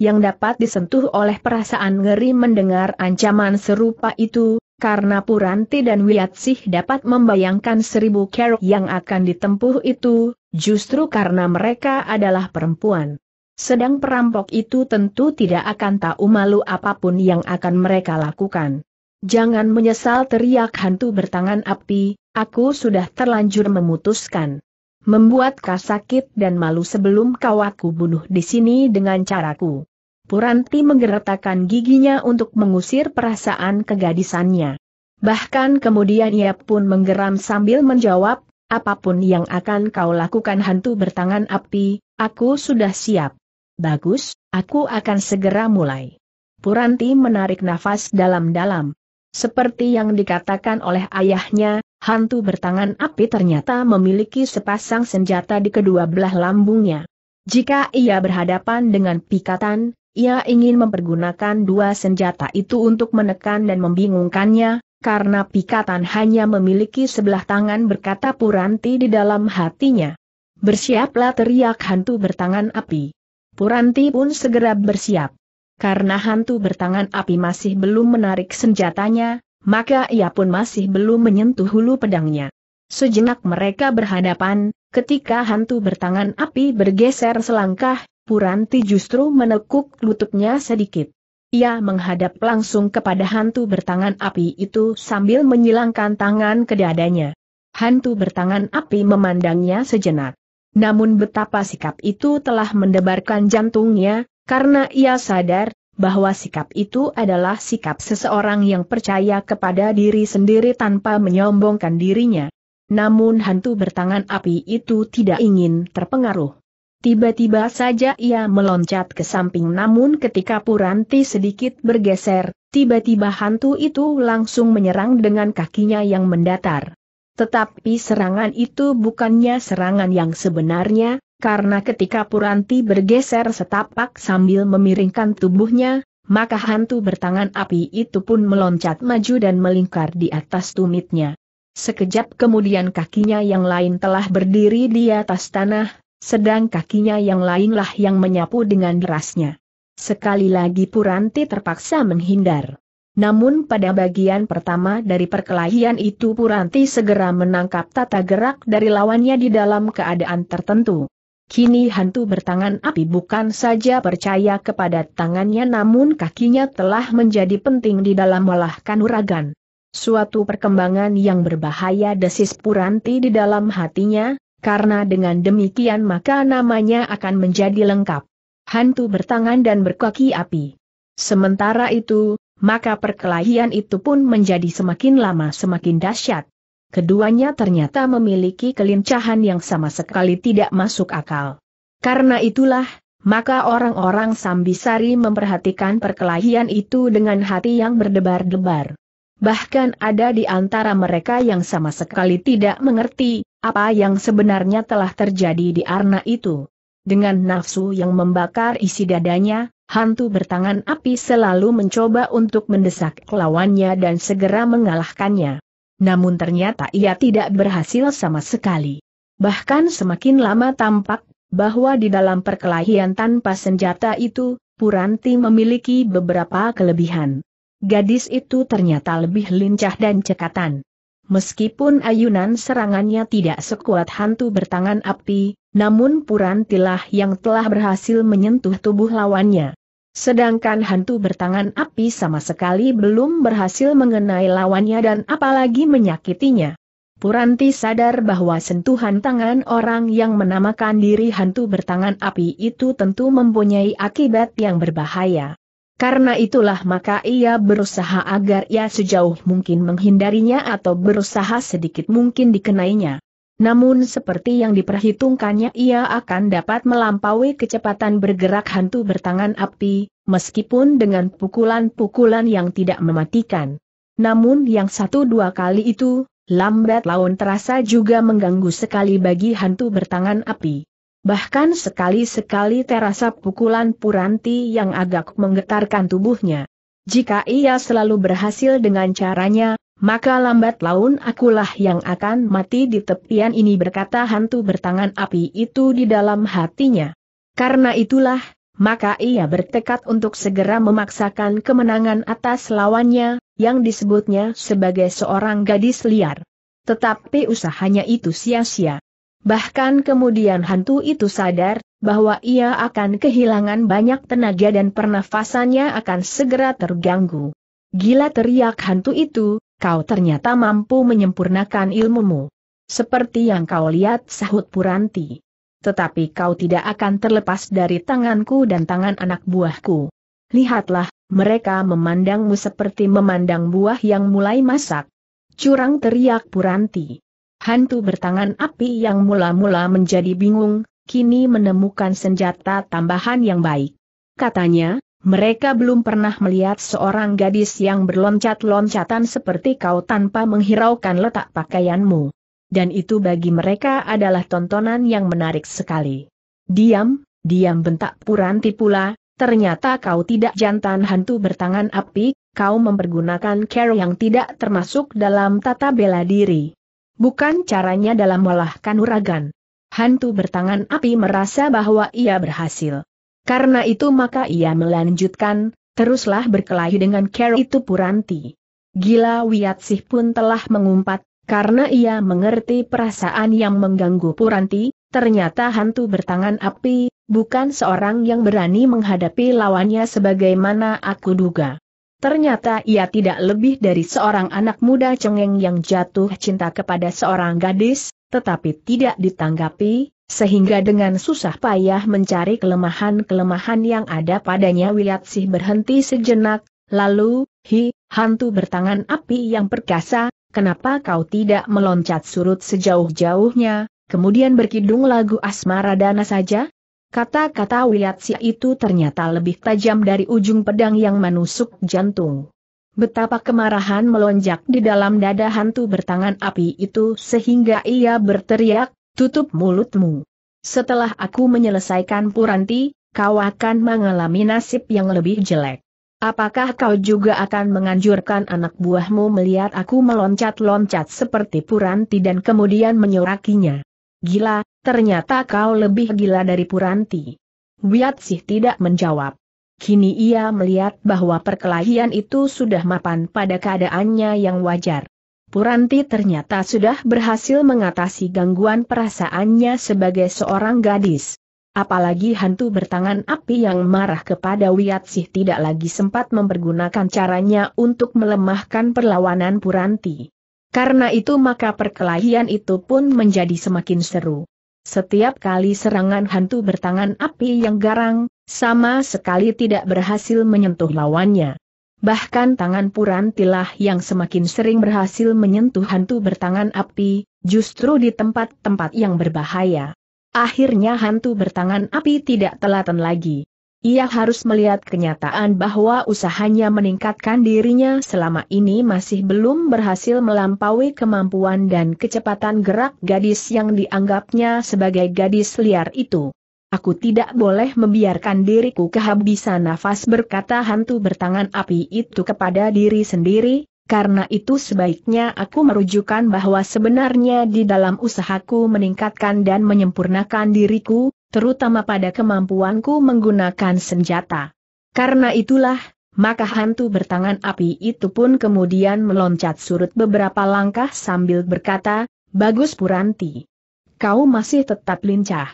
yang dapat disentuh oleh perasaan ngeri mendengar ancaman serupa itu, karena Puranti dan Wiatsih dapat membayangkan seribu kerok yang akan ditempuh itu, justru karena mereka adalah perempuan. Sedang perampok itu tentu tidak akan tahu malu apapun yang akan mereka lakukan. Jangan menyesal teriak hantu bertangan api, aku sudah terlanjur memutuskan membuat kau sakit dan malu sebelum kau aku bunuh di sini dengan caraku. Puranti menggeretakkan giginya untuk mengusir perasaan kegadisannya. Bahkan kemudian ia pun menggeram sambil menjawab, apapun yang akan kau lakukan hantu bertangan api, aku sudah siap. Bagus, aku akan segera mulai. Puranti menarik nafas dalam-dalam. Seperti yang dikatakan oleh ayahnya, hantu bertangan api ternyata memiliki sepasang senjata di kedua belah lambungnya. Jika ia berhadapan dengan pikatan, ia ingin mempergunakan dua senjata itu untuk menekan dan membingungkannya, karena Pikatan hanya memiliki sebelah tangan berkata Puranti di dalam hatinya. Bersiaplah teriak hantu bertangan api. Puranti pun segera bersiap. Karena hantu bertangan api masih belum menarik senjatanya, maka ia pun masih belum menyentuh hulu pedangnya. Sejenak mereka berhadapan, ketika hantu bertangan api bergeser selangkah, Puranti justru menekuk lututnya sedikit. Ia menghadap langsung kepada hantu bertangan api itu sambil menyilangkan tangan ke dadanya. Hantu bertangan api memandangnya sejenak. Namun betapa sikap itu telah mendebarkan jantungnya, karena ia sadar bahwa sikap itu adalah sikap seseorang yang percaya kepada diri sendiri tanpa menyombongkan dirinya. Namun hantu bertangan api itu tidak ingin terpengaruh. Tiba-tiba saja ia meloncat ke samping namun ketika Puranti sedikit bergeser, tiba-tiba hantu itu langsung menyerang dengan kakinya yang mendatar. Tetapi serangan itu bukannya serangan yang sebenarnya, karena ketika Puranti bergeser setapak sambil memiringkan tubuhnya, maka hantu bertangan api itu pun meloncat maju dan melingkar di atas tumitnya. Sekejap kemudian kakinya yang lain telah berdiri di atas tanah, sedang kakinya yang lainlah yang menyapu dengan derasnya. Sekali lagi Puranti terpaksa menghindar. Namun pada bagian pertama dari perkelahian itu Puranti segera menangkap tata gerak dari lawannya di dalam keadaan tertentu. Kini hantu bertangan api bukan saja percaya kepada tangannya namun kakinya telah menjadi penting di dalam melahkan uragan. Suatu perkembangan yang berbahaya desis Puranti di dalam hatinya, karena dengan demikian maka namanya akan menjadi lengkap. Hantu bertangan dan berkaki api. Sementara itu, maka perkelahian itu pun menjadi semakin lama semakin dahsyat. Keduanya ternyata memiliki kelincahan yang sama sekali tidak masuk akal. Karena itulah, maka orang-orang Sambisari memperhatikan perkelahian itu dengan hati yang berdebar-debar bahkan ada di antara mereka yang sama sekali tidak mengerti apa yang sebenarnya telah terjadi di arna itu. Dengan nafsu yang membakar isi dadanya, hantu bertangan api selalu mencoba untuk mendesak lawannya dan segera mengalahkannya. Namun ternyata ia tidak berhasil sama sekali. Bahkan semakin lama tampak bahwa di dalam perkelahian tanpa senjata itu, Puranti memiliki beberapa kelebihan. Gadis itu ternyata lebih lincah dan cekatan. Meskipun ayunan serangannya tidak sekuat hantu bertangan api, namun Purantilah yang telah berhasil menyentuh tubuh lawannya. Sedangkan hantu bertangan api sama sekali belum berhasil mengenai lawannya dan apalagi menyakitinya. Puranti sadar bahwa sentuhan tangan orang yang menamakan diri hantu bertangan api itu tentu mempunyai akibat yang berbahaya. Karena itulah maka ia berusaha agar ia sejauh mungkin menghindarinya atau berusaha sedikit mungkin dikenainya. Namun seperti yang diperhitungkannya ia akan dapat melampaui kecepatan bergerak hantu bertangan api, meskipun dengan pukulan-pukulan yang tidak mematikan. Namun yang satu dua kali itu, lambat laun terasa juga mengganggu sekali bagi hantu bertangan api. Bahkan sekali-sekali terasa pukulan Puranti yang agak menggetarkan tubuhnya. Jika ia selalu berhasil dengan caranya, maka lambat laun akulah yang akan mati di tepian ini berkata hantu bertangan api itu di dalam hatinya. Karena itulah, maka ia bertekad untuk segera memaksakan kemenangan atas lawannya, yang disebutnya sebagai seorang gadis liar. Tetapi usahanya itu sia-sia. Bahkan kemudian hantu itu sadar, bahwa ia akan kehilangan banyak tenaga dan pernafasannya akan segera terganggu. Gila teriak hantu itu, kau ternyata mampu menyempurnakan ilmumu. Seperti yang kau lihat sahut Puranti. Tetapi kau tidak akan terlepas dari tanganku dan tangan anak buahku. Lihatlah, mereka memandangmu seperti memandang buah yang mulai masak. Curang teriak Puranti. Hantu bertangan api yang mula-mula menjadi bingung, kini menemukan senjata tambahan yang baik. Katanya, mereka belum pernah melihat seorang gadis yang berloncat-loncatan seperti kau tanpa menghiraukan letak pakaianmu. Dan itu bagi mereka adalah tontonan yang menarik sekali. Diam, diam bentak Puranti pula, ternyata kau tidak jantan hantu bertangan api, kau mempergunakan care yang tidak termasuk dalam tata bela diri. Bukan caranya dalam melahkan uragan. Hantu bertangan api merasa bahwa ia berhasil. Karena itu maka ia melanjutkan, teruslah berkelahi dengan Carol itu Puranti. Gila Wiatsih pun telah mengumpat, karena ia mengerti perasaan yang mengganggu Puranti, ternyata hantu bertangan api, bukan seorang yang berani menghadapi lawannya sebagaimana aku duga. Ternyata ia tidak lebih dari seorang anak muda cengeng yang jatuh cinta kepada seorang gadis, tetapi tidak ditanggapi, sehingga dengan susah payah mencari kelemahan-kelemahan yang ada padanya Wilatsih berhenti sejenak, lalu, hi, hantu bertangan api yang perkasa, kenapa kau tidak meloncat surut sejauh-jauhnya, kemudian berkidung lagu asmara dana saja? Kata-kata Si itu ternyata lebih tajam dari ujung pedang yang menusuk jantung. Betapa kemarahan melonjak di dalam dada hantu bertangan api itu sehingga ia berteriak, tutup mulutmu. Setelah aku menyelesaikan Puranti, kau akan mengalami nasib yang lebih jelek. Apakah kau juga akan menganjurkan anak buahmu melihat aku meloncat-loncat seperti Puranti dan kemudian menyorakinya? Gila, ternyata kau lebih gila dari Puranti. Wiatsih tidak menjawab. Kini ia melihat bahwa perkelahian itu sudah mapan pada keadaannya yang wajar. Puranti ternyata sudah berhasil mengatasi gangguan perasaannya sebagai seorang gadis. Apalagi hantu bertangan api yang marah kepada Wiatsih tidak lagi sempat mempergunakan caranya untuk melemahkan perlawanan Puranti. Karena itu maka perkelahian itu pun menjadi semakin seru. Setiap kali serangan hantu bertangan api yang garang, sama sekali tidak berhasil menyentuh lawannya. Bahkan tangan Purantilah yang semakin sering berhasil menyentuh hantu bertangan api, justru di tempat-tempat yang berbahaya. Akhirnya hantu bertangan api tidak telaten lagi. Ia harus melihat kenyataan bahwa usahanya meningkatkan dirinya selama ini masih belum berhasil melampaui kemampuan dan kecepatan gerak gadis yang dianggapnya sebagai gadis liar itu. Aku tidak boleh membiarkan diriku kehabisan nafas berkata hantu bertangan api itu kepada diri sendiri, karena itu sebaiknya aku merujukan bahwa sebenarnya di dalam usahaku meningkatkan dan menyempurnakan diriku, terutama pada kemampuanku menggunakan senjata. Karena itulah, maka hantu bertangan api itu pun kemudian meloncat surut beberapa langkah sambil berkata, Bagus Puranti. Kau masih tetap lincah.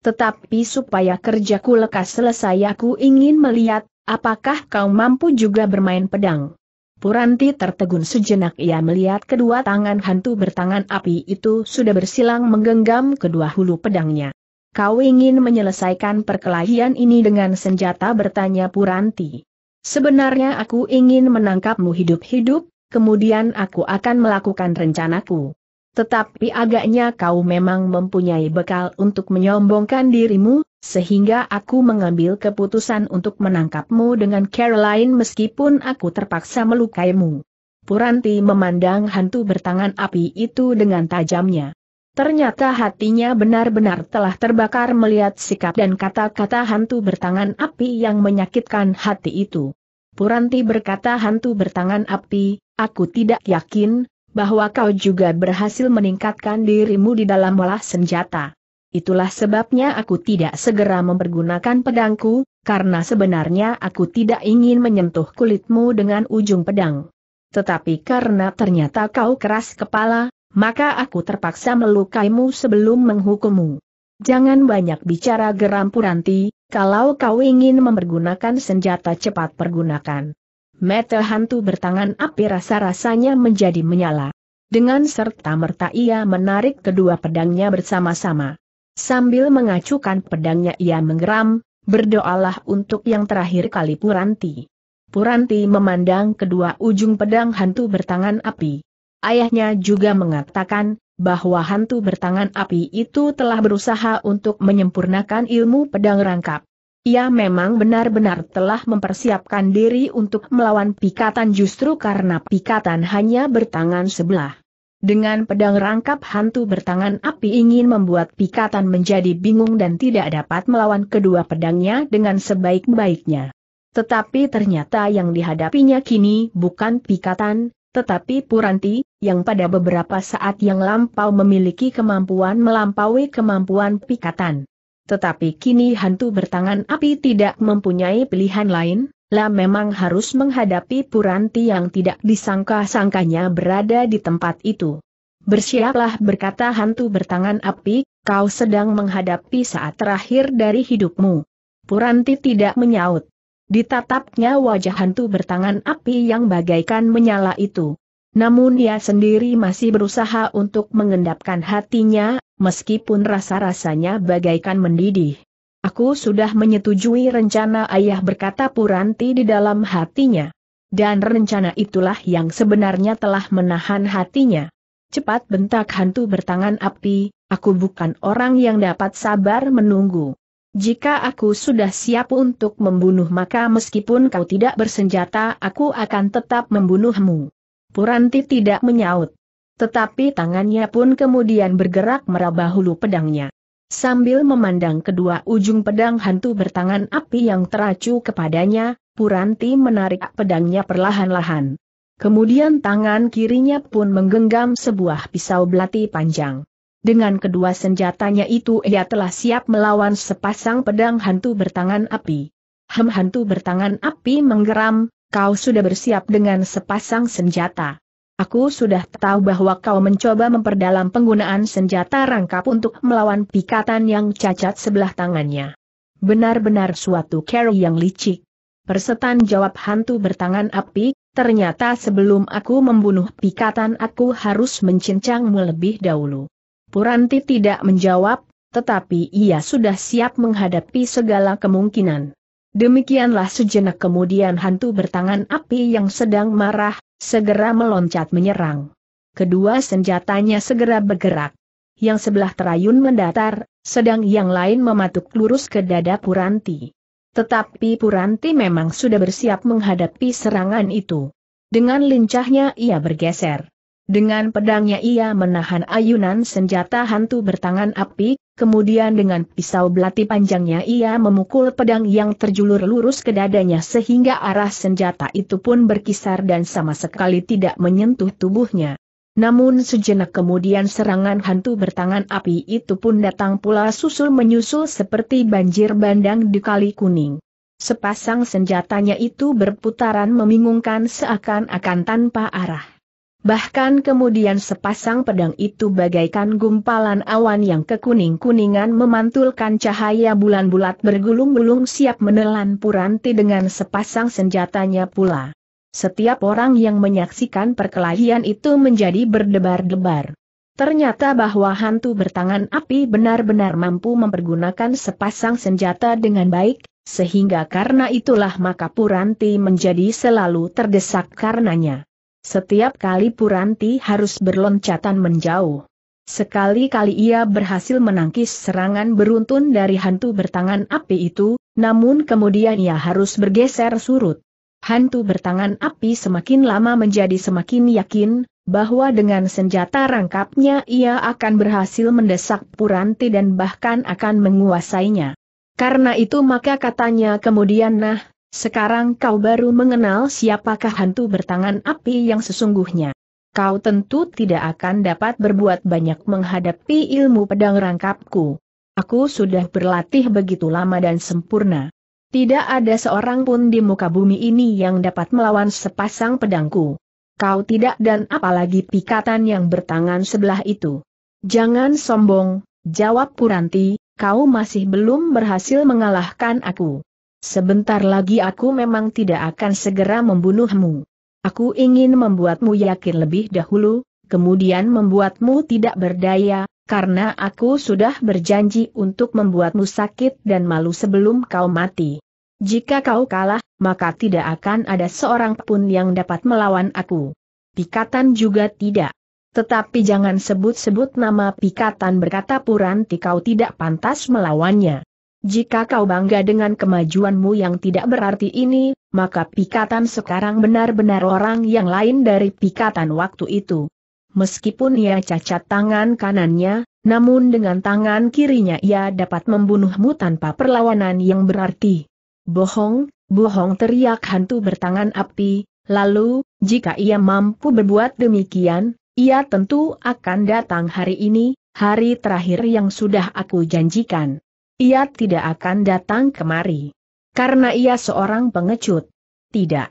Tetapi supaya kerjaku lekas selesai aku ingin melihat, apakah kau mampu juga bermain pedang. Puranti tertegun sejenak ia melihat kedua tangan hantu bertangan api itu sudah bersilang menggenggam kedua hulu pedangnya kau ingin menyelesaikan perkelahian ini dengan senjata bertanya Puranti. Sebenarnya aku ingin menangkapmu hidup-hidup, kemudian aku akan melakukan rencanaku. Tetapi agaknya kau memang mempunyai bekal untuk menyombongkan dirimu, sehingga aku mengambil keputusan untuk menangkapmu dengan Caroline meskipun aku terpaksa melukaimu. Puranti memandang hantu bertangan api itu dengan tajamnya. Ternyata hatinya benar-benar telah terbakar melihat sikap dan kata-kata hantu bertangan api yang menyakitkan hati itu. Puranti berkata hantu bertangan api, aku tidak yakin, bahwa kau juga berhasil meningkatkan dirimu di dalam olah senjata. Itulah sebabnya aku tidak segera mempergunakan pedangku, karena sebenarnya aku tidak ingin menyentuh kulitmu dengan ujung pedang. Tetapi karena ternyata kau keras kepala, maka aku terpaksa melukaimu sebelum menghukummu. Jangan banyak bicara geram Puranti, kalau kau ingin mempergunakan senjata cepat pergunakan. Mata hantu bertangan api rasa-rasanya menjadi menyala. Dengan serta-merta ia menarik kedua pedangnya bersama-sama. Sambil mengacukan pedangnya ia menggeram, berdoalah untuk yang terakhir kali Puranti. Puranti memandang kedua ujung pedang hantu bertangan api. Ayahnya juga mengatakan, bahwa hantu bertangan api itu telah berusaha untuk menyempurnakan ilmu pedang rangkap. Ia memang benar-benar telah mempersiapkan diri untuk melawan pikatan justru karena pikatan hanya bertangan sebelah. Dengan pedang rangkap hantu bertangan api ingin membuat pikatan menjadi bingung dan tidak dapat melawan kedua pedangnya dengan sebaik-baiknya. Tetapi ternyata yang dihadapinya kini bukan pikatan, tetapi Puranti, yang pada beberapa saat yang lampau memiliki kemampuan melampaui kemampuan pikatan. Tetapi kini hantu bertangan api tidak mempunyai pilihan lain, lah memang harus menghadapi Puranti yang tidak disangka-sangkanya berada di tempat itu. Bersiaplah berkata hantu bertangan api, kau sedang menghadapi saat terakhir dari hidupmu. Puranti tidak menyaut. Ditatapnya wajah hantu bertangan api yang bagaikan menyala itu. Namun ia sendiri masih berusaha untuk mengendapkan hatinya, meskipun rasa-rasanya bagaikan mendidih. Aku sudah menyetujui rencana ayah berkata Puranti di dalam hatinya. Dan rencana itulah yang sebenarnya telah menahan hatinya. Cepat bentak hantu bertangan api, aku bukan orang yang dapat sabar menunggu. Jika aku sudah siap untuk membunuh maka meskipun kau tidak bersenjata aku akan tetap membunuhmu. Puranti tidak menyaut. Tetapi tangannya pun kemudian bergerak meraba hulu pedangnya. Sambil memandang kedua ujung pedang hantu bertangan api yang teracu kepadanya, Puranti menarik pedangnya perlahan-lahan. Kemudian tangan kirinya pun menggenggam sebuah pisau belati panjang. Dengan kedua senjatanya itu ia telah siap melawan sepasang pedang hantu bertangan api. Hem hantu bertangan api menggeram, kau sudah bersiap dengan sepasang senjata. Aku sudah tahu bahwa kau mencoba memperdalam penggunaan senjata rangkap untuk melawan pikatan yang cacat sebelah tangannya. Benar-benar suatu carry yang licik. Persetan jawab hantu bertangan api, ternyata sebelum aku membunuh pikatan aku harus mencincangmu lebih dahulu. Puranti tidak menjawab, tetapi ia sudah siap menghadapi segala kemungkinan. Demikianlah sejenak kemudian hantu bertangan api yang sedang marah, segera meloncat menyerang. Kedua senjatanya segera bergerak. Yang sebelah terayun mendatar, sedang yang lain mematuk lurus ke dada Puranti. Tetapi Puranti memang sudah bersiap menghadapi serangan itu. Dengan lincahnya ia bergeser. Dengan pedangnya ia menahan ayunan senjata hantu bertangan api, kemudian dengan pisau belati panjangnya ia memukul pedang yang terjulur lurus ke dadanya sehingga arah senjata itu pun berkisar dan sama sekali tidak menyentuh tubuhnya. Namun sejenak kemudian serangan hantu bertangan api itu pun datang pula susul menyusul seperti banjir bandang di kali kuning. Sepasang senjatanya itu berputaran membingungkan seakan-akan tanpa arah. Bahkan kemudian sepasang pedang itu bagaikan gumpalan awan yang kekuning-kuningan memantulkan cahaya bulan bulat bergulung-gulung siap menelan Puranti dengan sepasang senjatanya pula. Setiap orang yang menyaksikan perkelahian itu menjadi berdebar-debar. Ternyata bahwa hantu bertangan api benar-benar mampu mempergunakan sepasang senjata dengan baik, sehingga karena itulah maka Puranti menjadi selalu terdesak karenanya. Setiap kali Puranti harus berloncatan menjauh. Sekali-kali ia berhasil menangkis serangan beruntun dari hantu bertangan api itu, namun kemudian ia harus bergeser surut. Hantu bertangan api semakin lama menjadi semakin yakin, bahwa dengan senjata rangkapnya ia akan berhasil mendesak Puranti dan bahkan akan menguasainya. Karena itu maka katanya kemudian nah, sekarang kau baru mengenal siapakah hantu bertangan api yang sesungguhnya. Kau tentu tidak akan dapat berbuat banyak menghadapi ilmu pedang rangkapku. Aku sudah berlatih begitu lama dan sempurna. Tidak ada seorang pun di muka bumi ini yang dapat melawan sepasang pedangku. Kau tidak dan apalagi pikatan yang bertangan sebelah itu. Jangan sombong, jawab Puranti, kau masih belum berhasil mengalahkan aku. Sebentar lagi aku memang tidak akan segera membunuhmu. Aku ingin membuatmu yakin lebih dahulu, kemudian membuatmu tidak berdaya, karena aku sudah berjanji untuk membuatmu sakit dan malu sebelum kau mati. Jika kau kalah, maka tidak akan ada seorang pun yang dapat melawan aku. Pikatan juga tidak. Tetapi jangan sebut-sebut nama Pikatan berkata Puranti kau tidak pantas melawannya. Jika kau bangga dengan kemajuanmu yang tidak berarti ini, maka pikatan sekarang benar-benar orang yang lain dari pikatan waktu itu. Meskipun ia cacat tangan kanannya, namun dengan tangan kirinya ia dapat membunuhmu tanpa perlawanan yang berarti. Bohong, bohong teriak hantu bertangan api, lalu, jika ia mampu berbuat demikian, ia tentu akan datang hari ini, hari terakhir yang sudah aku janjikan. Ia tidak akan datang kemari. Karena ia seorang pengecut. Tidak.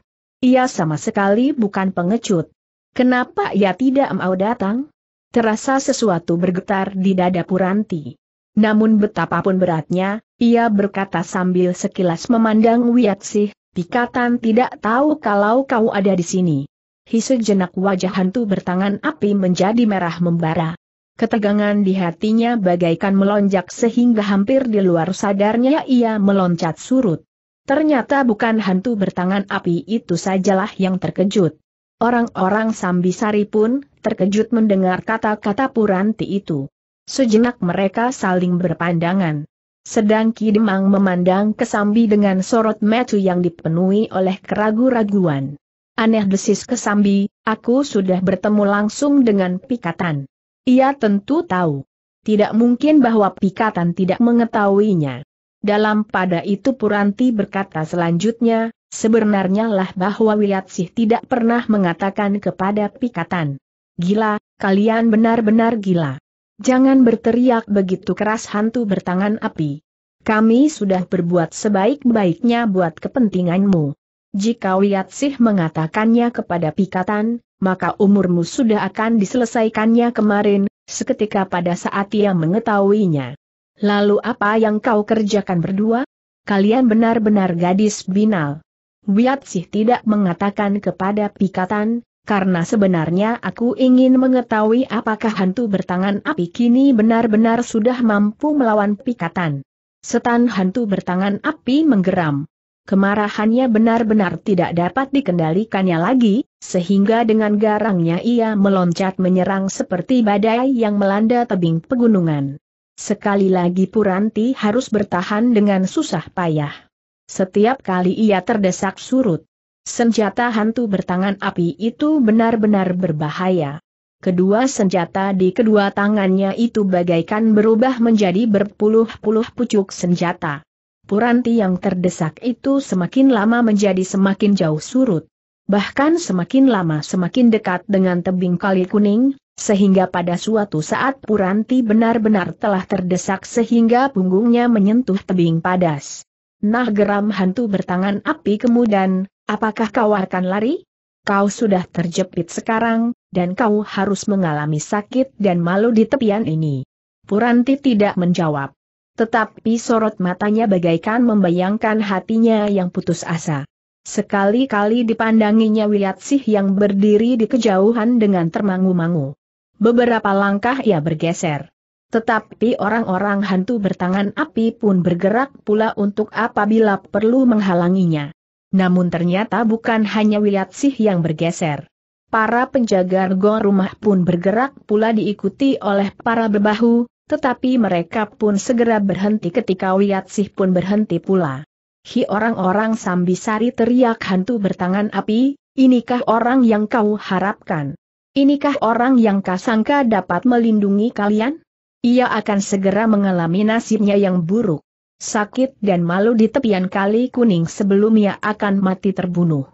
Ia sama sekali bukan pengecut. Kenapa ia tidak mau datang? Terasa sesuatu bergetar di dada Puranti. Namun betapapun beratnya, ia berkata sambil sekilas memandang Wiatsih, Pikatan tidak tahu kalau kau ada di sini. Hisu jenak wajah hantu bertangan api menjadi merah membara. Ketegangan di hatinya bagaikan melonjak sehingga hampir di luar sadarnya ia meloncat surut. Ternyata bukan hantu bertangan api itu sajalah yang terkejut. Orang-orang Sambisari pun terkejut mendengar kata-kata Puranti itu. Sejenak mereka saling berpandangan. Sedang Kidemang memandang ke Sambi dengan sorot metu yang dipenuhi oleh keragu-raguan. Aneh desis ke Sambi, aku sudah bertemu langsung dengan pikatan. Ia tentu tahu. Tidak mungkin bahwa Pikatan tidak mengetahuinya. Dalam pada itu Puranti berkata selanjutnya, sebenarnya lah bahwa Wiyatsih tidak pernah mengatakan kepada Pikatan. Gila, kalian benar-benar gila. Jangan berteriak begitu keras hantu bertangan api. Kami sudah berbuat sebaik-baiknya buat kepentinganmu. Jika Wiyatsih mengatakannya kepada Pikatan, maka umurmu sudah akan diselesaikannya kemarin, seketika pada saat ia mengetahuinya. Lalu apa yang kau kerjakan berdua? Kalian benar-benar gadis binal. Wiat sih tidak mengatakan kepada Pikatan, karena sebenarnya aku ingin mengetahui apakah hantu bertangan api kini benar-benar sudah mampu melawan Pikatan. Setan hantu bertangan api menggeram. Kemarahannya benar-benar tidak dapat dikendalikannya lagi, sehingga dengan garangnya ia meloncat menyerang seperti badai yang melanda tebing pegunungan. Sekali lagi Puranti harus bertahan dengan susah payah. Setiap kali ia terdesak surut. Senjata hantu bertangan api itu benar-benar berbahaya. Kedua senjata di kedua tangannya itu bagaikan berubah menjadi berpuluh-puluh pucuk senjata. Puranti yang terdesak itu semakin lama menjadi semakin jauh surut. Bahkan semakin lama semakin dekat dengan tebing kali kuning, sehingga pada suatu saat Puranti benar-benar telah terdesak sehingga punggungnya menyentuh tebing padas. Nah geram hantu bertangan api kemudian, apakah kau akan lari? Kau sudah terjepit sekarang, dan kau harus mengalami sakit dan malu di tepian ini. Puranti tidak menjawab. Tetapi sorot matanya bagaikan membayangkan hatinya yang putus asa. Sekali-kali dipandanginya Wiyatsih yang berdiri di kejauhan dengan termangu-mangu. Beberapa langkah ia bergeser. Tetapi orang-orang hantu bertangan api pun bergerak pula untuk apabila perlu menghalanginya. Namun ternyata bukan hanya Wiyatsih yang bergeser. Para penjaga gor rumah pun bergerak pula diikuti oleh para bebahu, tetapi mereka pun segera berhenti ketika Wiatsih pun berhenti pula. Hi orang-orang sambisari teriak hantu bertangan api, inikah orang yang kau harapkan? Inikah orang yang kasangka dapat melindungi kalian? Ia akan segera mengalami nasibnya yang buruk. Sakit dan malu di tepian kali kuning sebelum ia akan mati terbunuh.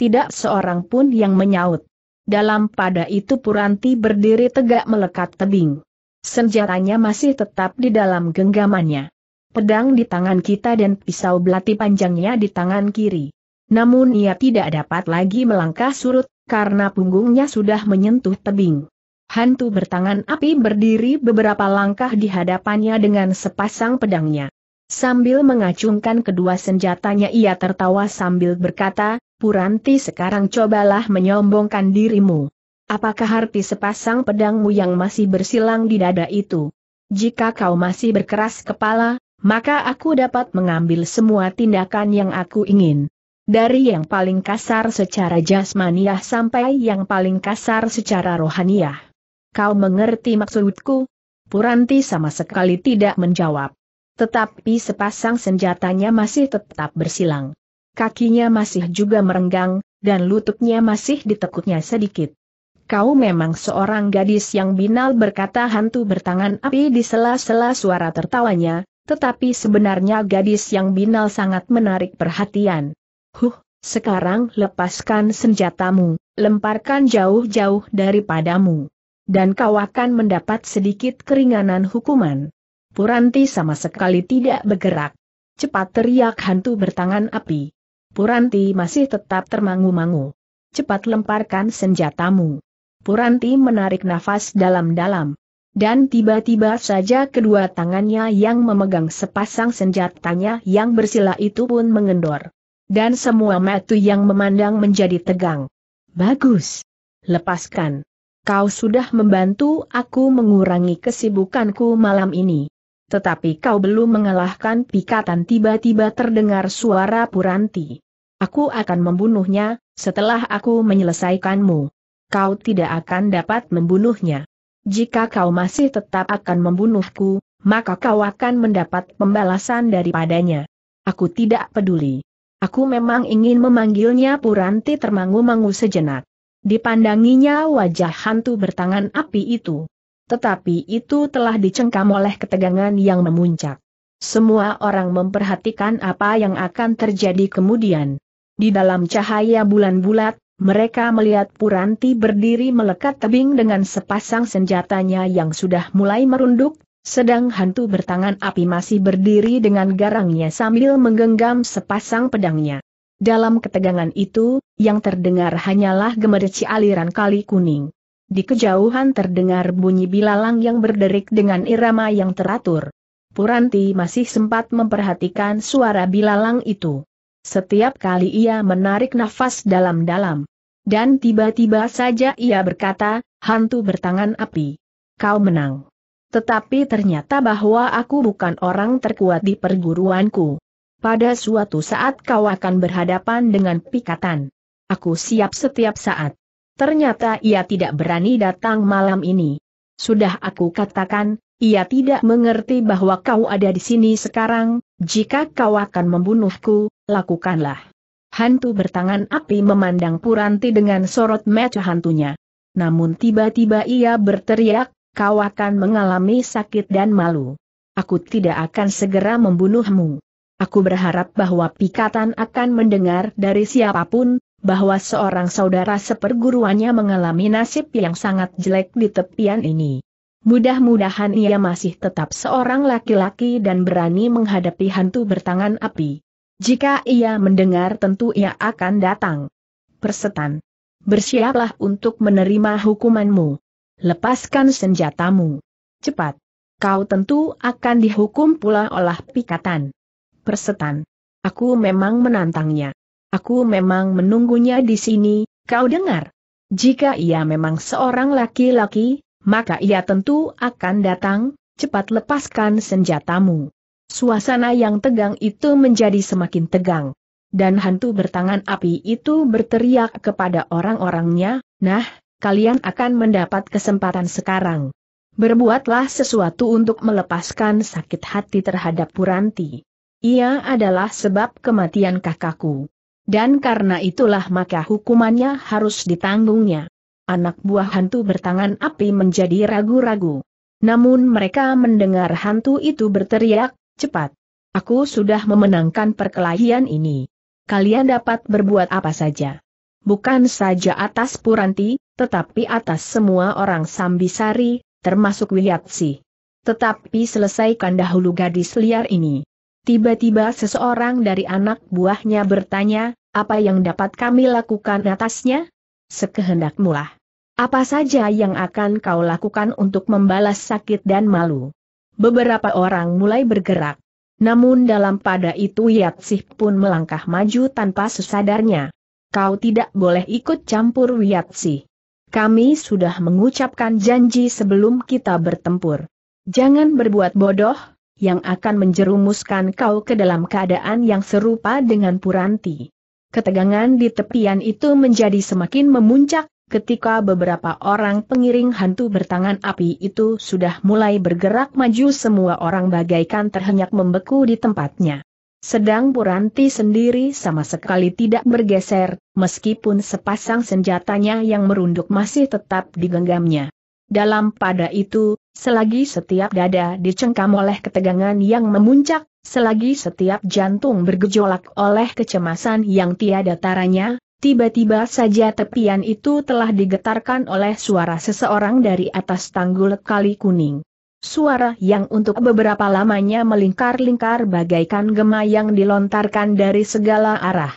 Tidak seorang pun yang menyaut. Dalam pada itu Puranti berdiri tegak melekat tebing. Senjatanya masih tetap di dalam genggamannya. Pedang di tangan kita dan pisau belati panjangnya di tangan kiri. Namun ia tidak dapat lagi melangkah surut, karena punggungnya sudah menyentuh tebing. Hantu bertangan api berdiri beberapa langkah di hadapannya dengan sepasang pedangnya. Sambil mengacungkan kedua senjatanya ia tertawa sambil berkata, Puranti sekarang cobalah menyombongkan dirimu. Apakah arti sepasang pedangmu yang masih bersilang di dada itu? Jika kau masih berkeras kepala, maka aku dapat mengambil semua tindakan yang aku ingin. Dari yang paling kasar secara jasmaniah sampai yang paling kasar secara rohaniah. Kau mengerti maksudku? Puranti sama sekali tidak menjawab. Tetapi sepasang senjatanya masih tetap bersilang. Kakinya masih juga merenggang, dan lututnya masih ditekuknya sedikit kau memang seorang gadis yang binal berkata hantu bertangan api di sela-sela suara tertawanya, tetapi sebenarnya gadis yang binal sangat menarik perhatian. Huh, sekarang lepaskan senjatamu, lemparkan jauh-jauh daripadamu. Dan kau akan mendapat sedikit keringanan hukuman. Puranti sama sekali tidak bergerak. Cepat teriak hantu bertangan api. Puranti masih tetap termangu-mangu. Cepat lemparkan senjatamu. Puranti menarik nafas dalam-dalam. Dan tiba-tiba saja kedua tangannya yang memegang sepasang senjatanya yang bersila itu pun mengendor. Dan semua metu yang memandang menjadi tegang. Bagus. Lepaskan. Kau sudah membantu aku mengurangi kesibukanku malam ini. Tetapi kau belum mengalahkan pikatan tiba-tiba terdengar suara Puranti. Aku akan membunuhnya, setelah aku menyelesaikanmu kau tidak akan dapat membunuhnya. Jika kau masih tetap akan membunuhku, maka kau akan mendapat pembalasan daripadanya. Aku tidak peduli. Aku memang ingin memanggilnya Puranti termangu-mangu sejenak. Dipandanginya wajah hantu bertangan api itu. Tetapi itu telah dicengkam oleh ketegangan yang memuncak. Semua orang memperhatikan apa yang akan terjadi kemudian. Di dalam cahaya bulan bulat, mereka melihat Puranti berdiri melekat tebing dengan sepasang senjatanya yang sudah mulai merunduk, sedang hantu bertangan api masih berdiri dengan garangnya sambil menggenggam sepasang pedangnya. Dalam ketegangan itu, yang terdengar hanyalah gemerci aliran kali kuning. Di kejauhan terdengar bunyi bilalang yang berderik dengan irama yang teratur. Puranti masih sempat memperhatikan suara bilalang itu. Setiap kali ia menarik nafas dalam-dalam, dan tiba-tiba saja ia berkata, hantu bertangan api. Kau menang. Tetapi ternyata bahwa aku bukan orang terkuat di perguruanku. Pada suatu saat kau akan berhadapan dengan pikatan. Aku siap setiap saat. Ternyata ia tidak berani datang malam ini. Sudah aku katakan, ia tidak mengerti bahwa kau ada di sini sekarang, jika kau akan membunuhku, lakukanlah hantu bertangan api memandang Puranti dengan sorot mata hantunya. Namun tiba-tiba ia berteriak, kau akan mengalami sakit dan malu. Aku tidak akan segera membunuhmu. Aku berharap bahwa Pikatan akan mendengar dari siapapun, bahwa seorang saudara seperguruannya mengalami nasib yang sangat jelek di tepian ini. Mudah-mudahan ia masih tetap seorang laki-laki dan berani menghadapi hantu bertangan api. Jika ia mendengar tentu ia akan datang. Persetan. Bersiaplah untuk menerima hukumanmu. Lepaskan senjatamu. Cepat. Kau tentu akan dihukum pula oleh pikatan. Persetan. Aku memang menantangnya. Aku memang menunggunya di sini, kau dengar. Jika ia memang seorang laki-laki, maka ia tentu akan datang, cepat lepaskan senjatamu. Suasana yang tegang itu menjadi semakin tegang. Dan hantu bertangan api itu berteriak kepada orang-orangnya, nah, kalian akan mendapat kesempatan sekarang. Berbuatlah sesuatu untuk melepaskan sakit hati terhadap Puranti. Ia adalah sebab kematian kakakku. Dan karena itulah maka hukumannya harus ditanggungnya. Anak buah hantu bertangan api menjadi ragu-ragu. Namun mereka mendengar hantu itu berteriak, Cepat. Aku sudah memenangkan perkelahian ini. Kalian dapat berbuat apa saja. Bukan saja atas Puranti, tetapi atas semua orang Sambisari, termasuk Wiyatsi. Tetapi selesaikan dahulu gadis liar ini. Tiba-tiba seseorang dari anak buahnya bertanya, apa yang dapat kami lakukan atasnya? Sekehendakmulah. Apa saja yang akan kau lakukan untuk membalas sakit dan malu? Beberapa orang mulai bergerak. Namun dalam pada itu Yatsih pun melangkah maju tanpa sesadarnya. Kau tidak boleh ikut campur Yatsih. Kami sudah mengucapkan janji sebelum kita bertempur. Jangan berbuat bodoh, yang akan menjerumuskan kau ke dalam keadaan yang serupa dengan Puranti. Ketegangan di tepian itu menjadi semakin memuncak, ketika beberapa orang pengiring hantu bertangan api itu sudah mulai bergerak maju semua orang bagaikan terhenyak membeku di tempatnya. Sedang Puranti sendiri sama sekali tidak bergeser, meskipun sepasang senjatanya yang merunduk masih tetap digenggamnya. Dalam pada itu, selagi setiap dada dicengkam oleh ketegangan yang memuncak, selagi setiap jantung bergejolak oleh kecemasan yang tiada taranya, Tiba-tiba saja tepian itu telah digetarkan oleh suara seseorang dari atas tanggul kali kuning. Suara yang untuk beberapa lamanya melingkar-lingkar bagaikan gema yang dilontarkan dari segala arah.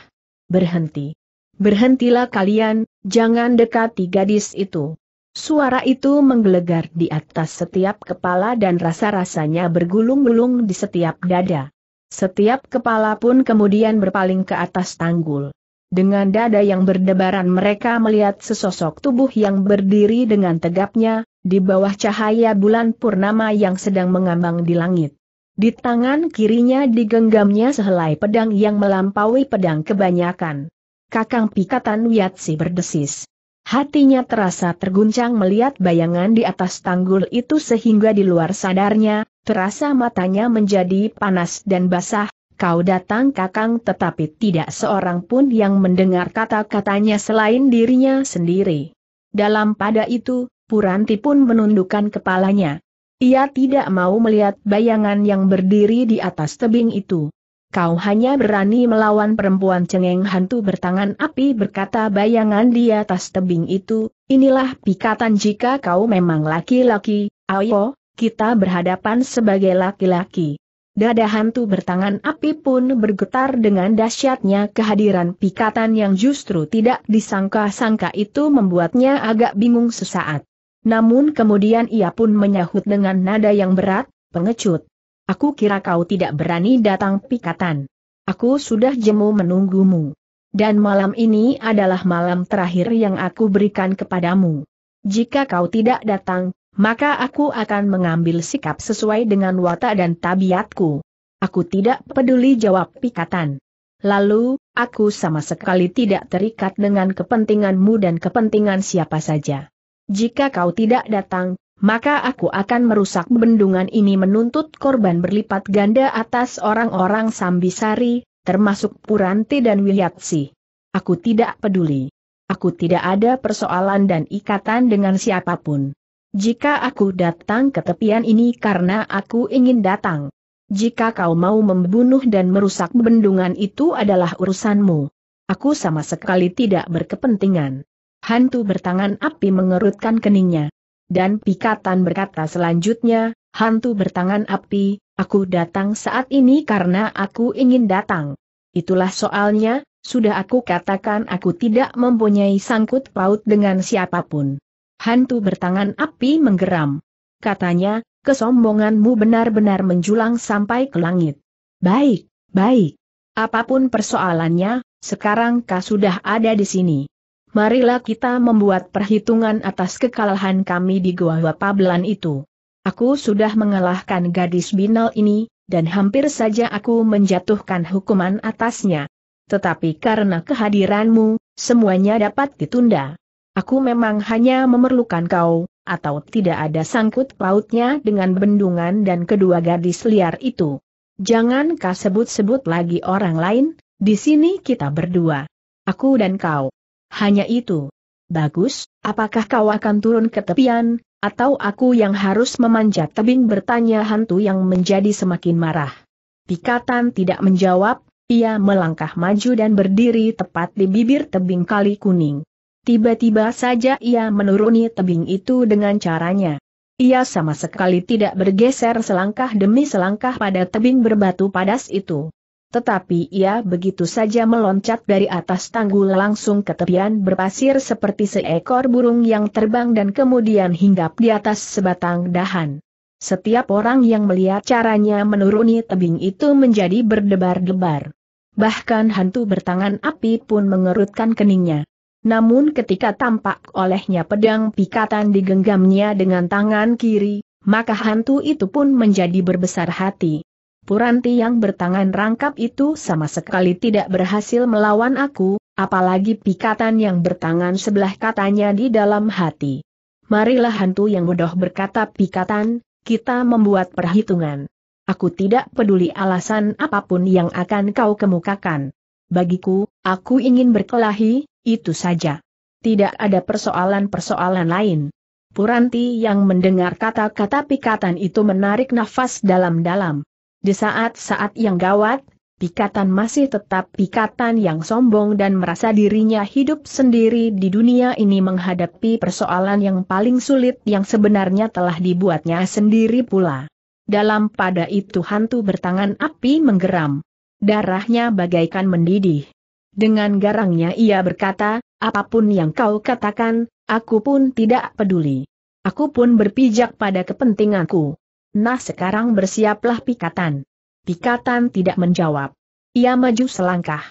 Berhenti. Berhentilah kalian, jangan dekati gadis itu. Suara itu menggelegar di atas setiap kepala dan rasa-rasanya bergulung-gulung di setiap dada. Setiap kepala pun kemudian berpaling ke atas tanggul. Dengan dada yang berdebaran mereka melihat sesosok tubuh yang berdiri dengan tegapnya, di bawah cahaya bulan purnama yang sedang mengambang di langit. Di tangan kirinya digenggamnya sehelai pedang yang melampaui pedang kebanyakan. Kakang Pikatan Wiatsi berdesis. Hatinya terasa terguncang melihat bayangan di atas tanggul itu sehingga di luar sadarnya, terasa matanya menjadi panas dan basah, kau datang kakang tetapi tidak seorang pun yang mendengar kata-katanya selain dirinya sendiri. Dalam pada itu, Puranti pun menundukkan kepalanya. Ia tidak mau melihat bayangan yang berdiri di atas tebing itu. Kau hanya berani melawan perempuan cengeng hantu bertangan api berkata bayangan di atas tebing itu, inilah pikatan jika kau memang laki-laki, ayo, kita berhadapan sebagai laki-laki. Dada hantu bertangan api pun bergetar dengan dahsyatnya kehadiran pikatan yang justru tidak disangka-sangka itu membuatnya agak bingung sesaat. Namun kemudian ia pun menyahut dengan nada yang berat, pengecut. Aku kira kau tidak berani datang pikatan. Aku sudah jemu menunggumu. Dan malam ini adalah malam terakhir yang aku berikan kepadamu. Jika kau tidak datang, maka aku akan mengambil sikap sesuai dengan watak dan tabiatku. Aku tidak peduli jawab pikatan. Lalu, aku sama sekali tidak terikat dengan kepentinganmu dan kepentingan siapa saja. Jika kau tidak datang, maka aku akan merusak bendungan ini menuntut korban berlipat ganda atas orang-orang Sambisari, termasuk Puranti dan Wilyatsi. Aku tidak peduli. Aku tidak ada persoalan dan ikatan dengan siapapun. Jika aku datang ke tepian ini karena aku ingin datang. Jika kau mau membunuh dan merusak bendungan itu adalah urusanmu. Aku sama sekali tidak berkepentingan. Hantu bertangan api mengerutkan keningnya. Dan pikatan berkata selanjutnya, hantu bertangan api, aku datang saat ini karena aku ingin datang. Itulah soalnya, sudah aku katakan aku tidak mempunyai sangkut paut dengan siapapun. Hantu bertangan api menggeram. Katanya, kesombonganmu benar-benar menjulang sampai ke langit. Baik, baik. Apapun persoalannya, sekarang kau sudah ada di sini. Marilah kita membuat perhitungan atas kekalahan kami di gua Pablan itu. Aku sudah mengalahkan gadis binal ini, dan hampir saja aku menjatuhkan hukuman atasnya. Tetapi karena kehadiranmu, semuanya dapat ditunda. Aku memang hanya memerlukan kau, atau tidak ada sangkut pautnya dengan bendungan dan kedua gadis liar itu. Jangan kau sebut-sebut lagi orang lain, di sini kita berdua. Aku dan kau. Hanya itu. Bagus, apakah kau akan turun ke tepian, atau aku yang harus memanjat tebing bertanya hantu yang menjadi semakin marah. Pikatan tidak menjawab, ia melangkah maju dan berdiri tepat di bibir tebing kali kuning. Tiba-tiba saja ia menuruni tebing itu dengan caranya. Ia sama sekali tidak bergeser selangkah demi selangkah pada tebing berbatu padas itu. Tetapi ia begitu saja meloncat dari atas tanggul langsung ke tepian berpasir seperti seekor burung yang terbang dan kemudian hinggap di atas sebatang dahan. Setiap orang yang melihat caranya menuruni tebing itu menjadi berdebar-debar. Bahkan hantu bertangan api pun mengerutkan keningnya. Namun ketika tampak olehnya pedang pikatan digenggamnya dengan tangan kiri, maka hantu itu pun menjadi berbesar hati. Puranti yang bertangan rangkap itu sama sekali tidak berhasil melawan aku, apalagi pikatan yang bertangan sebelah katanya di dalam hati. Marilah hantu yang bodoh berkata pikatan, kita membuat perhitungan. Aku tidak peduli alasan apapun yang akan kau kemukakan. Bagiku, aku ingin berkelahi, itu saja. Tidak ada persoalan-persoalan lain. Puranti yang mendengar kata-kata pikatan itu menarik nafas dalam-dalam. Di saat-saat yang gawat, pikatan masih tetap pikatan yang sombong dan merasa dirinya hidup sendiri di dunia ini menghadapi persoalan yang paling sulit yang sebenarnya telah dibuatnya sendiri pula. Dalam pada itu hantu bertangan api menggeram. Darahnya bagaikan mendidih. Dengan garangnya ia berkata, apapun yang kau katakan, aku pun tidak peduli. Aku pun berpijak pada kepentinganku. Nah sekarang bersiaplah pikatan. Pikatan tidak menjawab. Ia maju selangkah.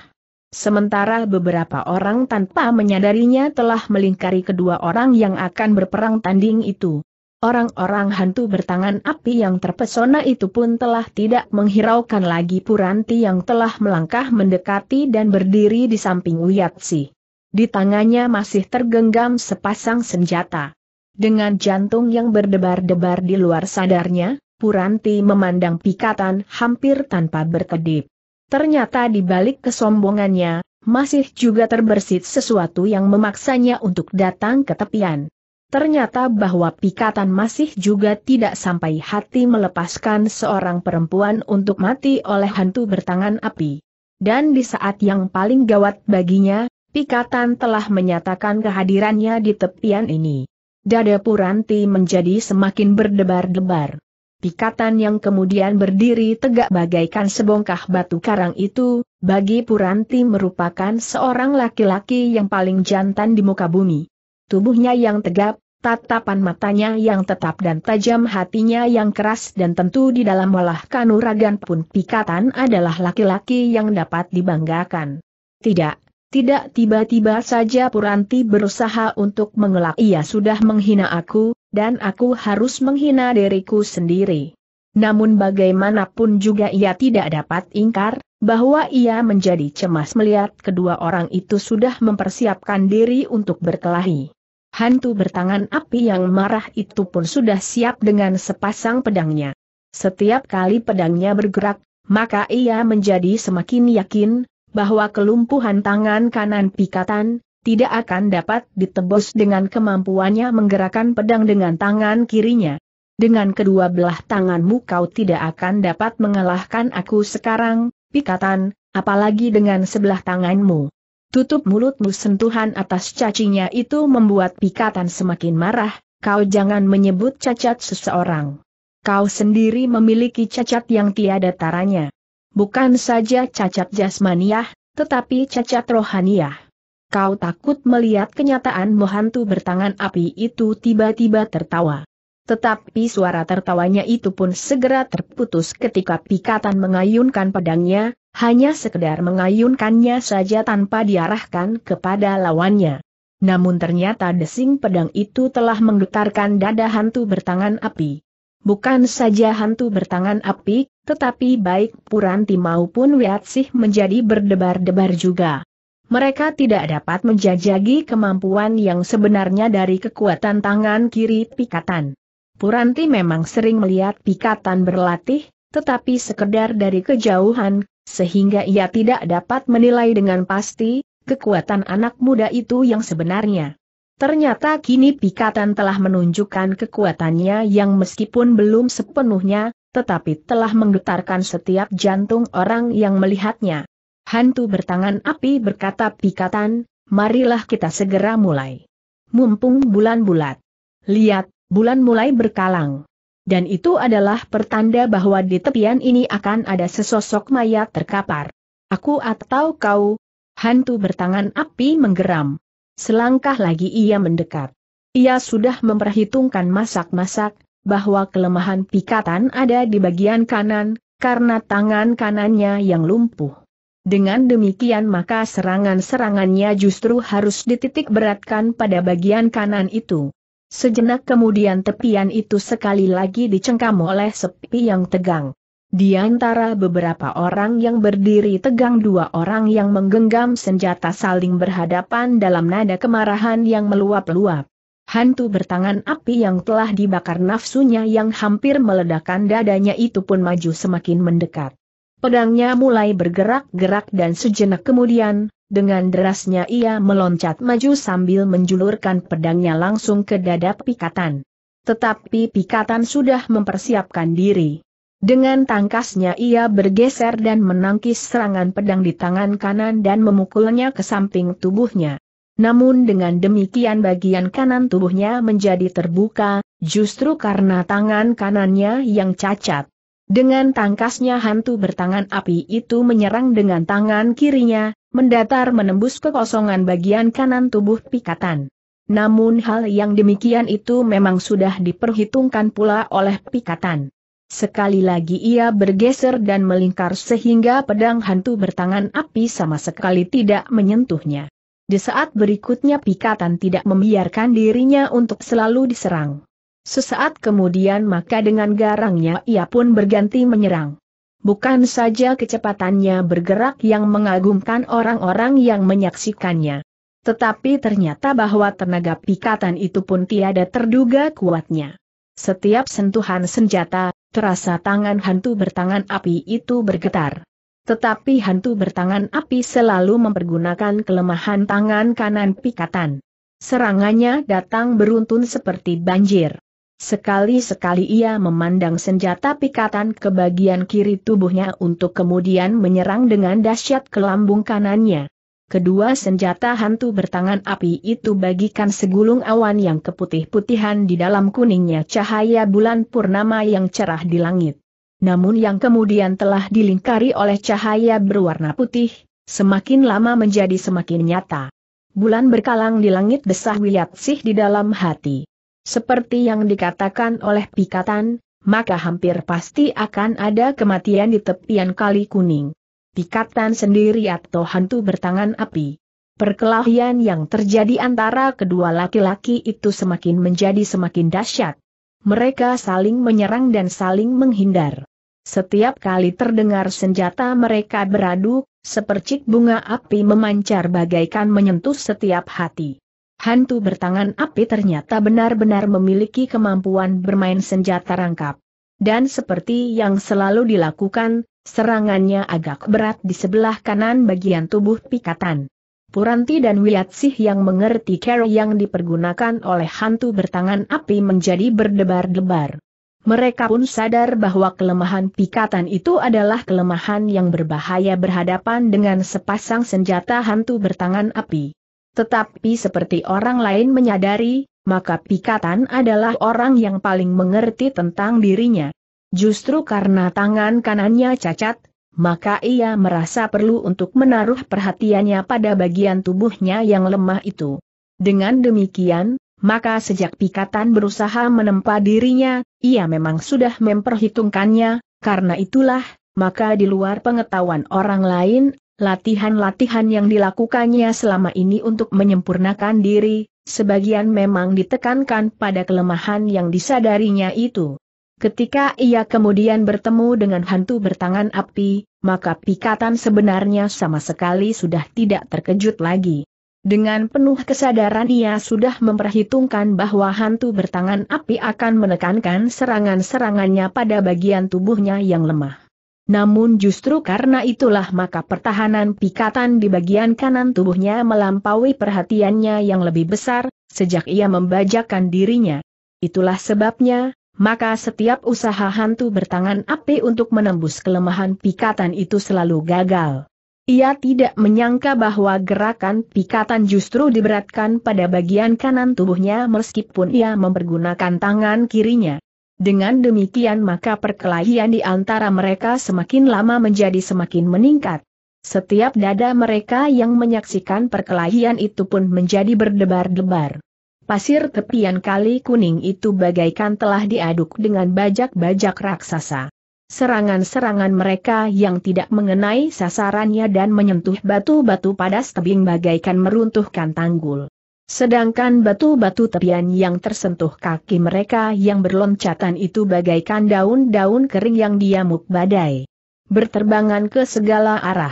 Sementara beberapa orang tanpa menyadarinya telah melingkari kedua orang yang akan berperang tanding itu. Orang-orang hantu bertangan api yang terpesona itu pun telah tidak menghiraukan lagi Puranti yang telah melangkah mendekati dan berdiri di samping Wiyatsi. Di tangannya masih tergenggam sepasang senjata. Dengan jantung yang berdebar-debar di luar sadarnya, Puranti memandang pikatan hampir tanpa berkedip. Ternyata di balik kesombongannya, masih juga terbersit sesuatu yang memaksanya untuk datang ke tepian. Ternyata bahwa pikatan masih juga tidak sampai hati melepaskan seorang perempuan untuk mati oleh hantu bertangan api. Dan di saat yang paling gawat baginya, pikatan telah menyatakan kehadirannya di tepian ini. Dada Puranti menjadi semakin berdebar-debar. Pikatan yang kemudian berdiri tegak bagaikan sebongkah batu karang itu, bagi Puranti merupakan seorang laki-laki yang paling jantan di muka bumi. Tubuhnya yang tegap, tatapan matanya yang tetap dan tajam hatinya yang keras dan tentu di dalam olah kanuragan pun pikatan adalah laki-laki yang dapat dibanggakan. Tidak, tidak tiba-tiba saja Puranti berusaha untuk mengelak ia sudah menghina aku, dan aku harus menghina diriku sendiri. Namun bagaimanapun juga ia tidak dapat ingkar, bahwa ia menjadi cemas melihat kedua orang itu sudah mempersiapkan diri untuk berkelahi hantu bertangan api yang marah itu pun sudah siap dengan sepasang pedangnya. Setiap kali pedangnya bergerak, maka ia menjadi semakin yakin bahwa kelumpuhan tangan kanan pikatan tidak akan dapat ditebus dengan kemampuannya menggerakkan pedang dengan tangan kirinya. Dengan kedua belah tanganmu kau tidak akan dapat mengalahkan aku sekarang, pikatan, apalagi dengan sebelah tanganmu. Tutup mulutmu sentuhan atas cacinya itu membuat pikatan semakin marah, kau jangan menyebut cacat seseorang. Kau sendiri memiliki cacat yang tiada taranya. Bukan saja cacat jasmaniah, tetapi cacat rohaniah. Kau takut melihat kenyataan mohantu bertangan api itu tiba-tiba tertawa. Tetapi suara tertawanya itu pun segera terputus ketika pikatan mengayunkan pedangnya, hanya sekedar mengayunkannya saja tanpa diarahkan kepada lawannya. Namun ternyata desing pedang itu telah menggetarkan dada hantu bertangan api. Bukan saja hantu bertangan api, tetapi baik Puranti maupun Wiatsih menjadi berdebar-debar juga. Mereka tidak dapat menjajagi kemampuan yang sebenarnya dari kekuatan tangan kiri pikatan. Puranti memang sering melihat pikatan berlatih, tetapi sekedar dari kejauhan, sehingga ia tidak dapat menilai dengan pasti, kekuatan anak muda itu yang sebenarnya. Ternyata kini Pikatan telah menunjukkan kekuatannya yang meskipun belum sepenuhnya, tetapi telah menggetarkan setiap jantung orang yang melihatnya. Hantu bertangan api berkata Pikatan, marilah kita segera mulai. Mumpung bulan bulat. Lihat, bulan mulai berkalang dan itu adalah pertanda bahwa di tepian ini akan ada sesosok mayat terkapar. Aku atau kau? Hantu bertangan api menggeram. Selangkah lagi ia mendekat. Ia sudah memperhitungkan masak-masak, bahwa kelemahan pikatan ada di bagian kanan, karena tangan kanannya yang lumpuh. Dengan demikian maka serangan-serangannya justru harus dititik beratkan pada bagian kanan itu. Sejenak kemudian tepian itu sekali lagi dicengkam oleh sepi yang tegang. Di antara beberapa orang yang berdiri tegang dua orang yang menggenggam senjata saling berhadapan dalam nada kemarahan yang meluap-luap. Hantu bertangan api yang telah dibakar nafsunya yang hampir meledakkan dadanya itu pun maju semakin mendekat. Pedangnya mulai bergerak-gerak dan sejenak kemudian, dengan derasnya ia meloncat maju sambil menjulurkan pedangnya langsung ke dada pikatan. Tetapi pikatan sudah mempersiapkan diri. Dengan tangkasnya ia bergeser dan menangkis serangan pedang di tangan kanan dan memukulnya ke samping tubuhnya. Namun dengan demikian bagian kanan tubuhnya menjadi terbuka, justru karena tangan kanannya yang cacat. Dengan tangkasnya hantu bertangan api itu menyerang dengan tangan kirinya, mendatar menembus kekosongan bagian kanan tubuh pikatan. Namun hal yang demikian itu memang sudah diperhitungkan pula oleh pikatan. Sekali lagi ia bergeser dan melingkar sehingga pedang hantu bertangan api sama sekali tidak menyentuhnya. Di saat berikutnya pikatan tidak membiarkan dirinya untuk selalu diserang. Sesaat kemudian maka dengan garangnya ia pun berganti menyerang bukan saja kecepatannya bergerak yang mengagumkan orang-orang yang menyaksikannya. Tetapi ternyata bahwa tenaga pikatan itu pun tiada terduga kuatnya. Setiap sentuhan senjata, terasa tangan hantu bertangan api itu bergetar. Tetapi hantu bertangan api selalu mempergunakan kelemahan tangan kanan pikatan. Serangannya datang beruntun seperti banjir. Sekali-sekali ia memandang senjata pikatan ke bagian kiri tubuhnya untuk kemudian menyerang dengan dahsyat ke lambung kanannya. Kedua senjata hantu bertangan api itu bagikan segulung awan yang keputih-putihan di dalam kuningnya cahaya bulan purnama yang cerah di langit. Namun yang kemudian telah dilingkari oleh cahaya berwarna putih, semakin lama menjadi semakin nyata. Bulan berkalang di langit desah sih di dalam hati. Seperti yang dikatakan oleh Pikatan, maka hampir pasti akan ada kematian di tepian kali kuning. Pikatan sendiri atau hantu bertangan api. Perkelahian yang terjadi antara kedua laki-laki itu semakin menjadi semakin dahsyat. Mereka saling menyerang dan saling menghindar. Setiap kali terdengar senjata mereka beradu, sepercik bunga api memancar bagaikan menyentuh setiap hati. Hantu bertangan api ternyata benar-benar memiliki kemampuan bermain senjata rangkap. Dan seperti yang selalu dilakukan, serangannya agak berat di sebelah kanan bagian tubuh pikatan. Puranti dan Wiyatsih yang mengerti cara yang dipergunakan oleh hantu bertangan api menjadi berdebar-debar. Mereka pun sadar bahwa kelemahan pikatan itu adalah kelemahan yang berbahaya berhadapan dengan sepasang senjata hantu bertangan api. Tetapi seperti orang lain menyadari, maka Pikatan adalah orang yang paling mengerti tentang dirinya. Justru karena tangan kanannya cacat, maka ia merasa perlu untuk menaruh perhatiannya pada bagian tubuhnya yang lemah itu. Dengan demikian, maka sejak Pikatan berusaha menempa dirinya, ia memang sudah memperhitungkannya, karena itulah, maka di luar pengetahuan orang lain, Latihan-latihan yang dilakukannya selama ini untuk menyempurnakan diri, sebagian memang ditekankan pada kelemahan yang disadarinya itu. Ketika ia kemudian bertemu dengan hantu bertangan api, maka pikatan sebenarnya sama sekali sudah tidak terkejut lagi. Dengan penuh kesadaran ia sudah memperhitungkan bahwa hantu bertangan api akan menekankan serangan-serangannya pada bagian tubuhnya yang lemah. Namun justru karena itulah maka pertahanan pikatan di bagian kanan tubuhnya melampaui perhatiannya yang lebih besar, sejak ia membajakan dirinya. Itulah sebabnya, maka setiap usaha hantu bertangan api untuk menembus kelemahan pikatan itu selalu gagal. Ia tidak menyangka bahwa gerakan pikatan justru diberatkan pada bagian kanan tubuhnya meskipun ia mempergunakan tangan kirinya. Dengan demikian maka perkelahian di antara mereka semakin lama menjadi semakin meningkat. Setiap dada mereka yang menyaksikan perkelahian itu pun menjadi berdebar-debar. Pasir tepian kali kuning itu bagaikan telah diaduk dengan bajak-bajak raksasa. Serangan-serangan mereka yang tidak mengenai sasarannya dan menyentuh batu-batu padas tebing bagaikan meruntuhkan tanggul. Sedangkan batu-batu tepian yang tersentuh kaki mereka yang berloncatan itu bagaikan daun-daun kering yang diamuk badai. Berterbangan ke segala arah.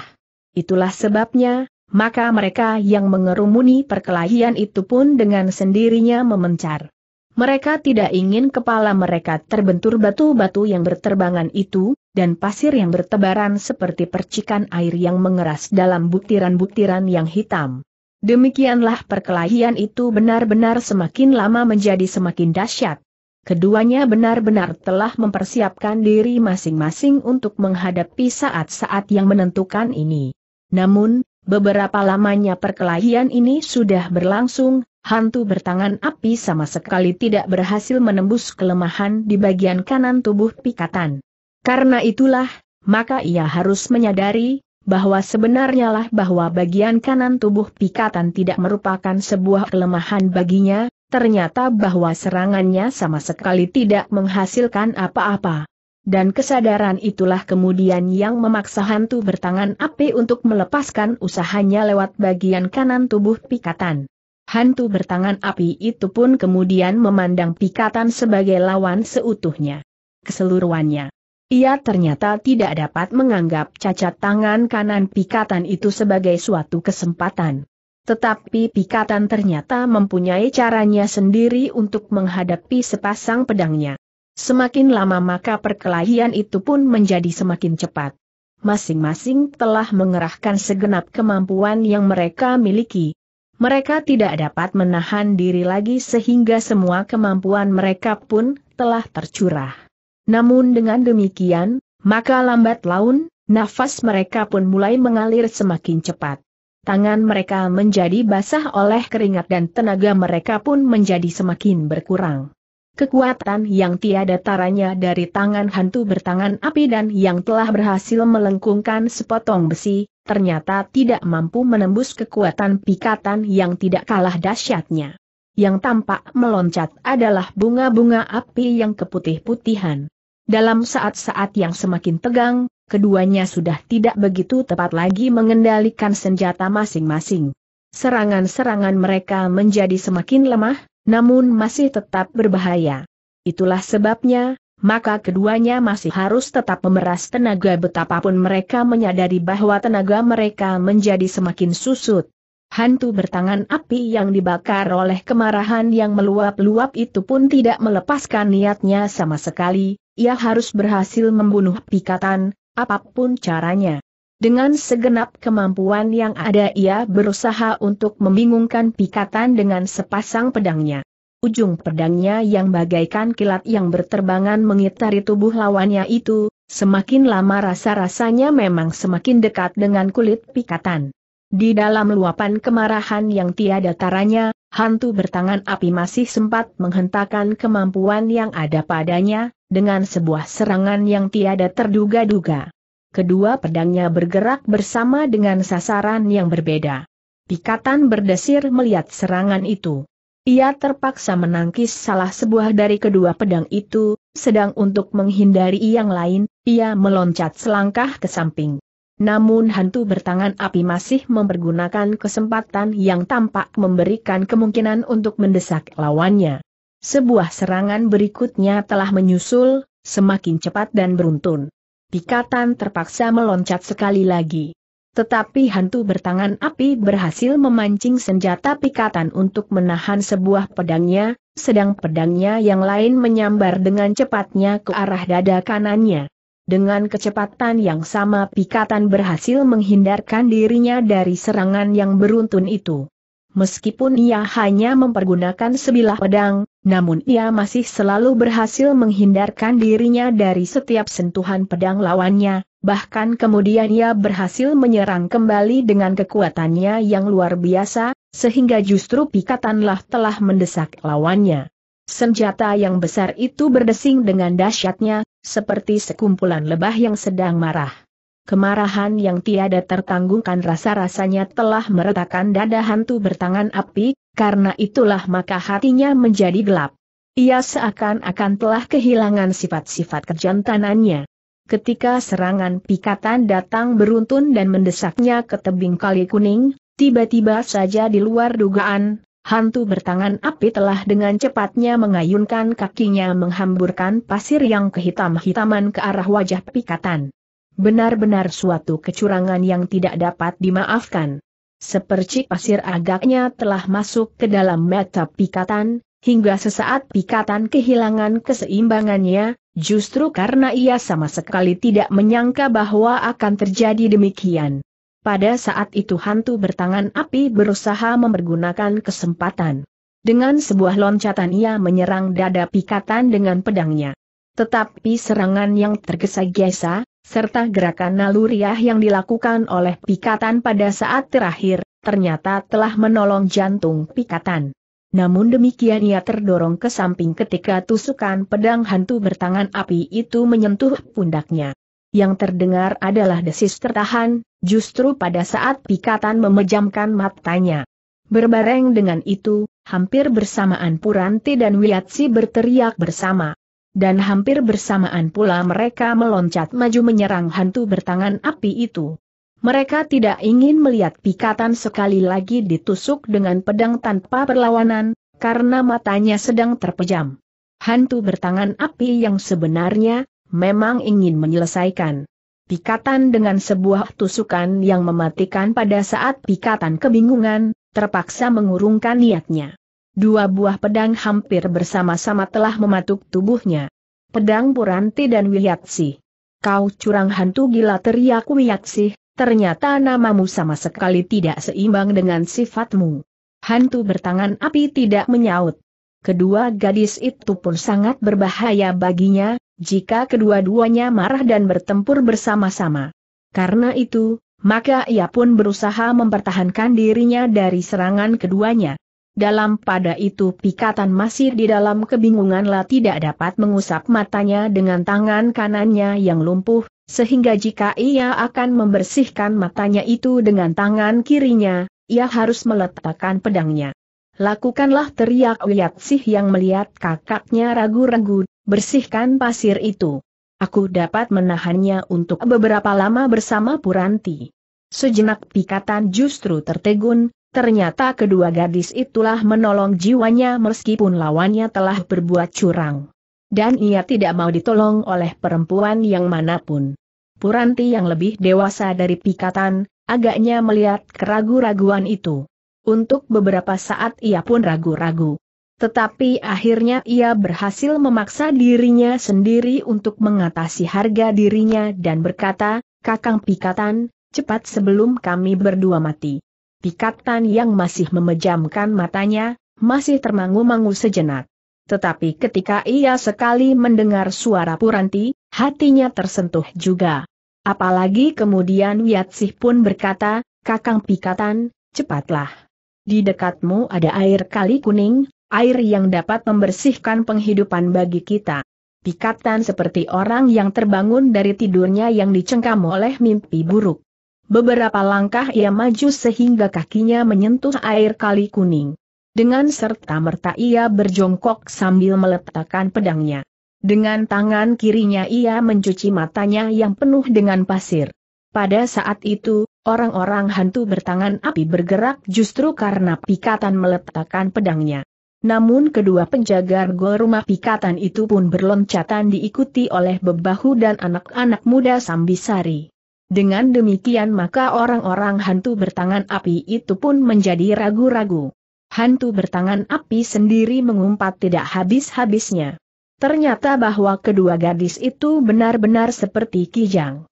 Itulah sebabnya, maka mereka yang mengerumuni perkelahian itu pun dengan sendirinya memencar. Mereka tidak ingin kepala mereka terbentur batu-batu yang berterbangan itu, dan pasir yang bertebaran seperti percikan air yang mengeras dalam butiran-butiran yang hitam. Demikianlah perkelahian itu benar-benar semakin lama menjadi semakin dahsyat. Keduanya benar-benar telah mempersiapkan diri masing-masing untuk menghadapi saat-saat yang menentukan ini. Namun, beberapa lamanya perkelahian ini sudah berlangsung, hantu bertangan api sama sekali tidak berhasil menembus kelemahan di bagian kanan tubuh pikatan. Karena itulah, maka ia harus menyadari bahwa sebenarnya lah bahwa bagian kanan tubuh pikatan tidak merupakan sebuah kelemahan baginya, ternyata bahwa serangannya sama sekali tidak menghasilkan apa-apa. Dan kesadaran itulah kemudian yang memaksa hantu bertangan api untuk melepaskan usahanya lewat bagian kanan tubuh pikatan. Hantu bertangan api itu pun kemudian memandang pikatan sebagai lawan seutuhnya. Keseluruhannya. Ia ternyata tidak dapat menganggap cacat tangan kanan pikatan itu sebagai suatu kesempatan. Tetapi pikatan ternyata mempunyai caranya sendiri untuk menghadapi sepasang pedangnya. Semakin lama maka perkelahian itu pun menjadi semakin cepat. Masing-masing telah mengerahkan segenap kemampuan yang mereka miliki. Mereka tidak dapat menahan diri lagi sehingga semua kemampuan mereka pun telah tercurah. Namun dengan demikian, maka lambat laun, nafas mereka pun mulai mengalir semakin cepat. Tangan mereka menjadi basah oleh keringat dan tenaga mereka pun menjadi semakin berkurang. Kekuatan yang tiada taranya dari tangan hantu bertangan api dan yang telah berhasil melengkungkan sepotong besi, ternyata tidak mampu menembus kekuatan pikatan yang tidak kalah dahsyatnya. Yang tampak meloncat adalah bunga-bunga api yang keputih-putihan. Dalam saat-saat yang semakin tegang, keduanya sudah tidak begitu tepat lagi mengendalikan senjata masing-masing. Serangan-serangan mereka menjadi semakin lemah, namun masih tetap berbahaya. Itulah sebabnya, maka keduanya masih harus tetap memeras tenaga betapapun mereka menyadari bahwa tenaga mereka menjadi semakin susut. Hantu bertangan api yang dibakar oleh kemarahan yang meluap-luap itu pun tidak melepaskan niatnya sama sekali, ia harus berhasil membunuh pikatan, apapun caranya. Dengan segenap kemampuan yang ada ia berusaha untuk membingungkan pikatan dengan sepasang pedangnya. Ujung pedangnya yang bagaikan kilat yang berterbangan mengitari tubuh lawannya itu, semakin lama rasa-rasanya memang semakin dekat dengan kulit pikatan. Di dalam luapan kemarahan yang tiada taranya, hantu bertangan api masih sempat menghentakkan kemampuan yang ada padanya, dengan sebuah serangan yang tiada terduga-duga. Kedua pedangnya bergerak bersama dengan sasaran yang berbeda. Pikatan berdesir melihat serangan itu. Ia terpaksa menangkis salah sebuah dari kedua pedang itu, sedang untuk menghindari yang lain, ia meloncat selangkah ke samping. Namun hantu bertangan api masih mempergunakan kesempatan yang tampak memberikan kemungkinan untuk mendesak lawannya. Sebuah serangan berikutnya telah menyusul, semakin cepat dan beruntun. Pikatan terpaksa meloncat sekali lagi. Tetapi hantu bertangan api berhasil memancing senjata pikatan untuk menahan sebuah pedangnya, sedang pedangnya yang lain menyambar dengan cepatnya ke arah dada kanannya. Dengan kecepatan yang sama pikatan berhasil menghindarkan dirinya dari serangan yang beruntun itu. Meskipun ia hanya mempergunakan sebilah pedang, namun ia masih selalu berhasil menghindarkan dirinya dari setiap sentuhan pedang lawannya, bahkan kemudian ia berhasil menyerang kembali dengan kekuatannya yang luar biasa, sehingga justru pikatanlah telah mendesak lawannya. Senjata yang besar itu berdesing dengan dahsyatnya, seperti sekumpulan lebah yang sedang marah. Kemarahan yang tiada tertanggungkan rasa-rasanya telah meretakkan dada hantu bertangan api, karena itulah maka hatinya menjadi gelap. Ia seakan-akan telah kehilangan sifat-sifat kejantanannya. Ketika serangan pikatan datang beruntun dan mendesaknya ke tebing kali kuning, tiba-tiba saja di luar dugaan, hantu bertangan api telah dengan cepatnya mengayunkan kakinya menghamburkan pasir yang kehitam-hitaman ke arah wajah pikatan. Benar-benar suatu kecurangan yang tidak dapat dimaafkan. Sepercik pasir agaknya telah masuk ke dalam mata pikatan, hingga sesaat pikatan kehilangan keseimbangannya, justru karena ia sama sekali tidak menyangka bahwa akan terjadi demikian. Pada saat itu hantu bertangan api berusaha mempergunakan kesempatan. Dengan sebuah loncatan ia menyerang dada pikatan dengan pedangnya. Tetapi serangan yang tergesa-gesa, serta gerakan naluriah yang dilakukan oleh pikatan pada saat terakhir, ternyata telah menolong jantung pikatan. Namun demikian ia terdorong ke samping ketika tusukan pedang hantu bertangan api itu menyentuh pundaknya. Yang terdengar adalah desis tertahan, justru pada saat pikatan memejamkan matanya. Berbareng dengan itu, hampir bersamaan Puranti dan Wiatsi berteriak bersama dan hampir bersamaan pula mereka meloncat maju menyerang hantu bertangan api itu. Mereka tidak ingin melihat pikatan sekali lagi ditusuk dengan pedang tanpa perlawanan, karena matanya sedang terpejam. Hantu bertangan api yang sebenarnya, memang ingin menyelesaikan pikatan dengan sebuah tusukan yang mematikan pada saat pikatan kebingungan, terpaksa mengurungkan niatnya. Dua buah pedang hampir bersama-sama telah mematuk tubuhnya. Pedang Puranti dan Wiyatsi. Kau curang hantu gila teriak Wiyatsi, ternyata namamu sama sekali tidak seimbang dengan sifatmu. Hantu bertangan api tidak menyaut. Kedua gadis itu pun sangat berbahaya baginya, jika kedua-duanya marah dan bertempur bersama-sama. Karena itu, maka ia pun berusaha mempertahankan dirinya dari serangan keduanya dalam pada itu pikatan masih di dalam kebingunganlah tidak dapat mengusap matanya dengan tangan kanannya yang lumpuh, sehingga jika ia akan membersihkan matanya itu dengan tangan kirinya, ia harus meletakkan pedangnya. Lakukanlah teriak Sih yang melihat kakaknya ragu-ragu, bersihkan pasir itu. Aku dapat menahannya untuk beberapa lama bersama Puranti. Sejenak pikatan justru tertegun, Ternyata kedua gadis itulah menolong jiwanya meskipun lawannya telah berbuat curang. Dan ia tidak mau ditolong oleh perempuan yang manapun. Puranti yang lebih dewasa dari Pikatan, agaknya melihat keragu-raguan itu. Untuk beberapa saat ia pun ragu-ragu. Tetapi akhirnya ia berhasil memaksa dirinya sendiri untuk mengatasi harga dirinya dan berkata, Kakang Pikatan, cepat sebelum kami berdua mati. Pikatan yang masih memejamkan matanya, masih termangu-mangu sejenak. Tetapi ketika ia sekali mendengar suara Puranti, hatinya tersentuh juga. Apalagi kemudian Wiatsih pun berkata, Kakang Pikatan, cepatlah. Di dekatmu ada air kali kuning, air yang dapat membersihkan penghidupan bagi kita. Pikatan seperti orang yang terbangun dari tidurnya yang dicengkam oleh mimpi buruk. Beberapa langkah ia maju sehingga kakinya menyentuh air kali kuning. Dengan serta-merta ia berjongkok sambil meletakkan pedangnya. Dengan tangan kirinya ia mencuci matanya yang penuh dengan pasir. Pada saat itu, orang-orang hantu bertangan api bergerak justru karena pikatan meletakkan pedangnya. Namun kedua penjaga gol rumah pikatan itu pun berloncatan diikuti oleh bebahu dan anak-anak muda Sambisari. Dengan demikian maka orang-orang hantu bertangan api itu pun menjadi ragu-ragu. Hantu bertangan api sendiri mengumpat tidak habis-habisnya. Ternyata bahwa kedua gadis itu benar-benar seperti kijang.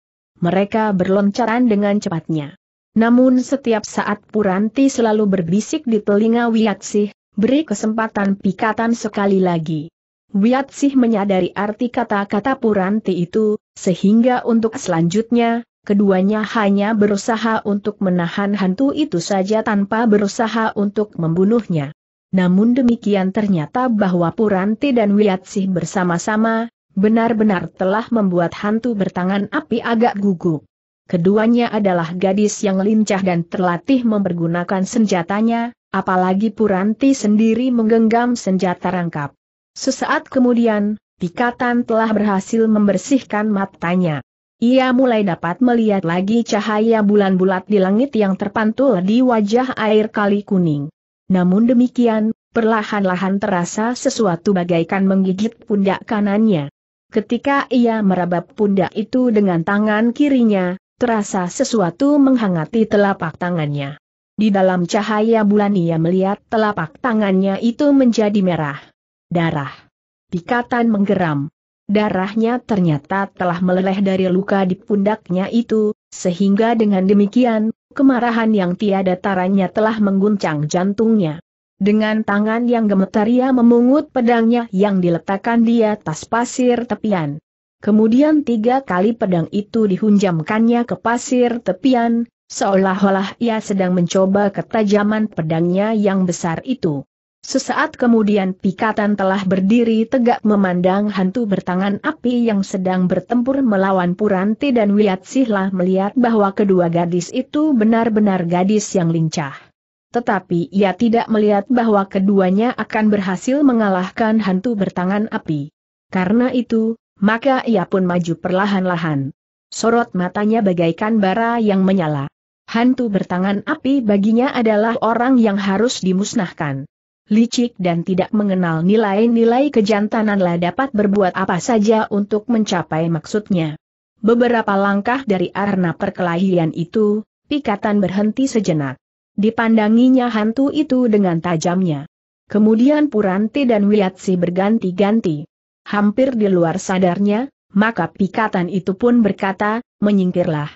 Mereka berloncaran dengan cepatnya. Namun setiap saat Puranti selalu berbisik di telinga Wiatsih, beri kesempatan pikatan sekali lagi. Wiatsih menyadari arti kata-kata Puranti itu, sehingga untuk selanjutnya, Keduanya hanya berusaha untuk menahan hantu itu saja tanpa berusaha untuk membunuhnya. Namun demikian ternyata bahwa Puranti dan Wiatsih bersama-sama, benar-benar telah membuat hantu bertangan api agak gugup. Keduanya adalah gadis yang lincah dan terlatih mempergunakan senjatanya, apalagi Puranti sendiri menggenggam senjata rangkap. Sesaat kemudian, Pikatan telah berhasil membersihkan matanya. Ia mulai dapat melihat lagi cahaya bulan bulat di langit yang terpantul di wajah air kali kuning. Namun demikian, perlahan-lahan terasa sesuatu bagaikan menggigit pundak kanannya. Ketika ia merabap pundak itu dengan tangan kirinya, terasa sesuatu menghangati telapak tangannya. Di dalam cahaya bulan ia melihat telapak tangannya itu menjadi merah. Darah. Pikatan menggeram. Darahnya ternyata telah meleleh dari luka di pundaknya itu, sehingga dengan demikian, kemarahan yang tiada taranya telah mengguncang jantungnya. Dengan tangan yang gemetar ia memungut pedangnya yang diletakkan di atas pasir tepian. Kemudian tiga kali pedang itu dihunjamkannya ke pasir tepian, seolah-olah ia sedang mencoba ketajaman pedangnya yang besar itu. Sesaat kemudian pikatan telah berdiri tegak memandang hantu bertangan api yang sedang bertempur melawan Puranti dan Wiat Sihlah melihat bahwa kedua gadis itu benar-benar gadis yang lincah. Tetapi ia tidak melihat bahwa keduanya akan berhasil mengalahkan hantu bertangan api. Karena itu, maka ia pun maju perlahan-lahan. Sorot matanya bagaikan bara yang menyala. Hantu bertangan api baginya adalah orang yang harus dimusnahkan licik dan tidak mengenal nilai-nilai kejantananlah dapat berbuat apa saja untuk mencapai maksudnya. Beberapa langkah dari arna perkelahian itu, pikatan berhenti sejenak. Dipandanginya hantu itu dengan tajamnya. Kemudian Puranti dan Wiyatsi berganti-ganti. Hampir di luar sadarnya, maka pikatan itu pun berkata, menyingkirlah.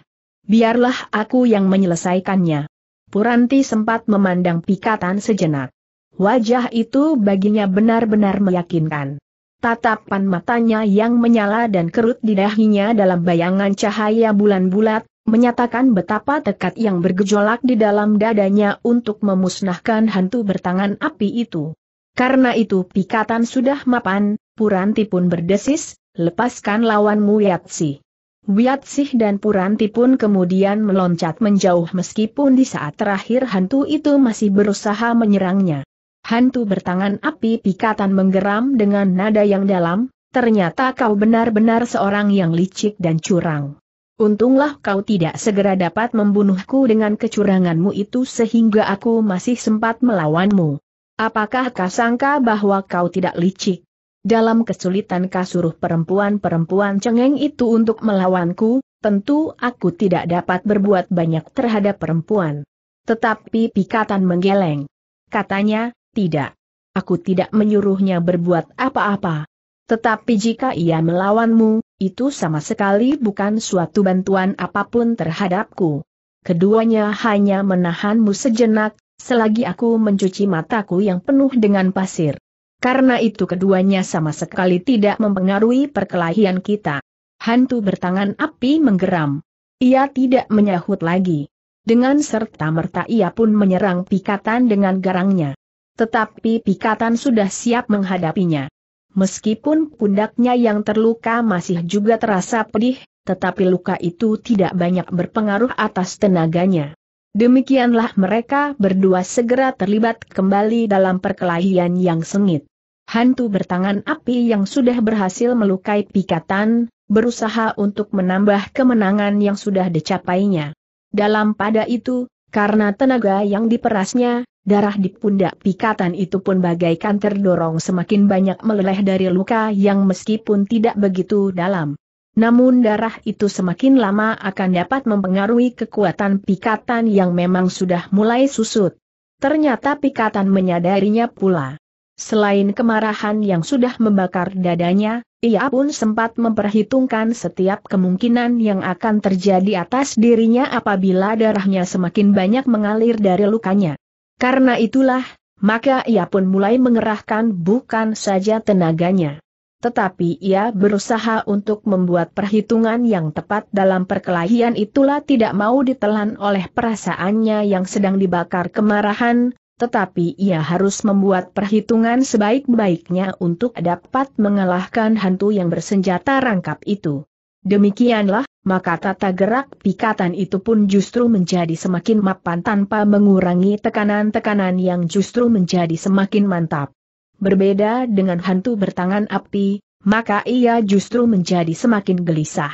Biarlah aku yang menyelesaikannya. Puranti sempat memandang pikatan sejenak. Wajah itu baginya benar-benar meyakinkan. Tatapan matanya yang menyala dan kerut di dahinya dalam bayangan cahaya bulan bulat, menyatakan betapa tekad yang bergejolak di dalam dadanya untuk memusnahkan hantu bertangan api itu. Karena itu pikatan sudah mapan, Puranti pun berdesis, lepaskan lawanmu Yatsi. Wiatsi dan Puranti pun kemudian meloncat menjauh meskipun di saat terakhir hantu itu masih berusaha menyerangnya. Hantu bertangan api pikatan menggeram dengan nada yang dalam, ternyata kau benar-benar seorang yang licik dan curang. Untunglah kau tidak segera dapat membunuhku dengan kecuranganmu itu sehingga aku masih sempat melawanmu. Apakah kau sangka bahwa kau tidak licik? Dalam kesulitan kasuruh perempuan-perempuan cengeng itu untuk melawanku, tentu aku tidak dapat berbuat banyak terhadap perempuan. Tetapi pikatan menggeleng. Katanya, tidak. Aku tidak menyuruhnya berbuat apa-apa. Tetapi jika ia melawanmu, itu sama sekali bukan suatu bantuan apapun terhadapku. Keduanya hanya menahanmu sejenak, selagi aku mencuci mataku yang penuh dengan pasir. Karena itu keduanya sama sekali tidak mempengaruhi perkelahian kita. Hantu bertangan api menggeram. Ia tidak menyahut lagi. Dengan serta-merta ia pun menyerang pikatan dengan garangnya. Tetapi pikatan sudah siap menghadapinya. Meskipun pundaknya yang terluka masih juga terasa pedih, tetapi luka itu tidak banyak berpengaruh atas tenaganya. Demikianlah mereka berdua segera terlibat kembali dalam perkelahian yang sengit. Hantu bertangan api yang sudah berhasil melukai pikatan, berusaha untuk menambah kemenangan yang sudah dicapainya. Dalam pada itu, karena tenaga yang diperasnya, Darah di pundak pikatan itu pun bagaikan terdorong semakin banyak meleleh dari luka yang meskipun tidak begitu dalam. Namun darah itu semakin lama akan dapat mempengaruhi kekuatan pikatan yang memang sudah mulai susut. Ternyata pikatan menyadarinya pula. Selain kemarahan yang sudah membakar dadanya, ia pun sempat memperhitungkan setiap kemungkinan yang akan terjadi atas dirinya apabila darahnya semakin banyak mengalir dari lukanya. Karena itulah, maka ia pun mulai mengerahkan bukan saja tenaganya. Tetapi ia berusaha untuk membuat perhitungan yang tepat dalam perkelahian itulah tidak mau ditelan oleh perasaannya yang sedang dibakar kemarahan, tetapi ia harus membuat perhitungan sebaik-baiknya untuk dapat mengalahkan hantu yang bersenjata rangkap itu. Demikianlah, maka tata gerak pikatan itu pun justru menjadi semakin mapan tanpa mengurangi tekanan-tekanan yang justru menjadi semakin mantap. Berbeda dengan hantu bertangan api, maka ia justru menjadi semakin gelisah.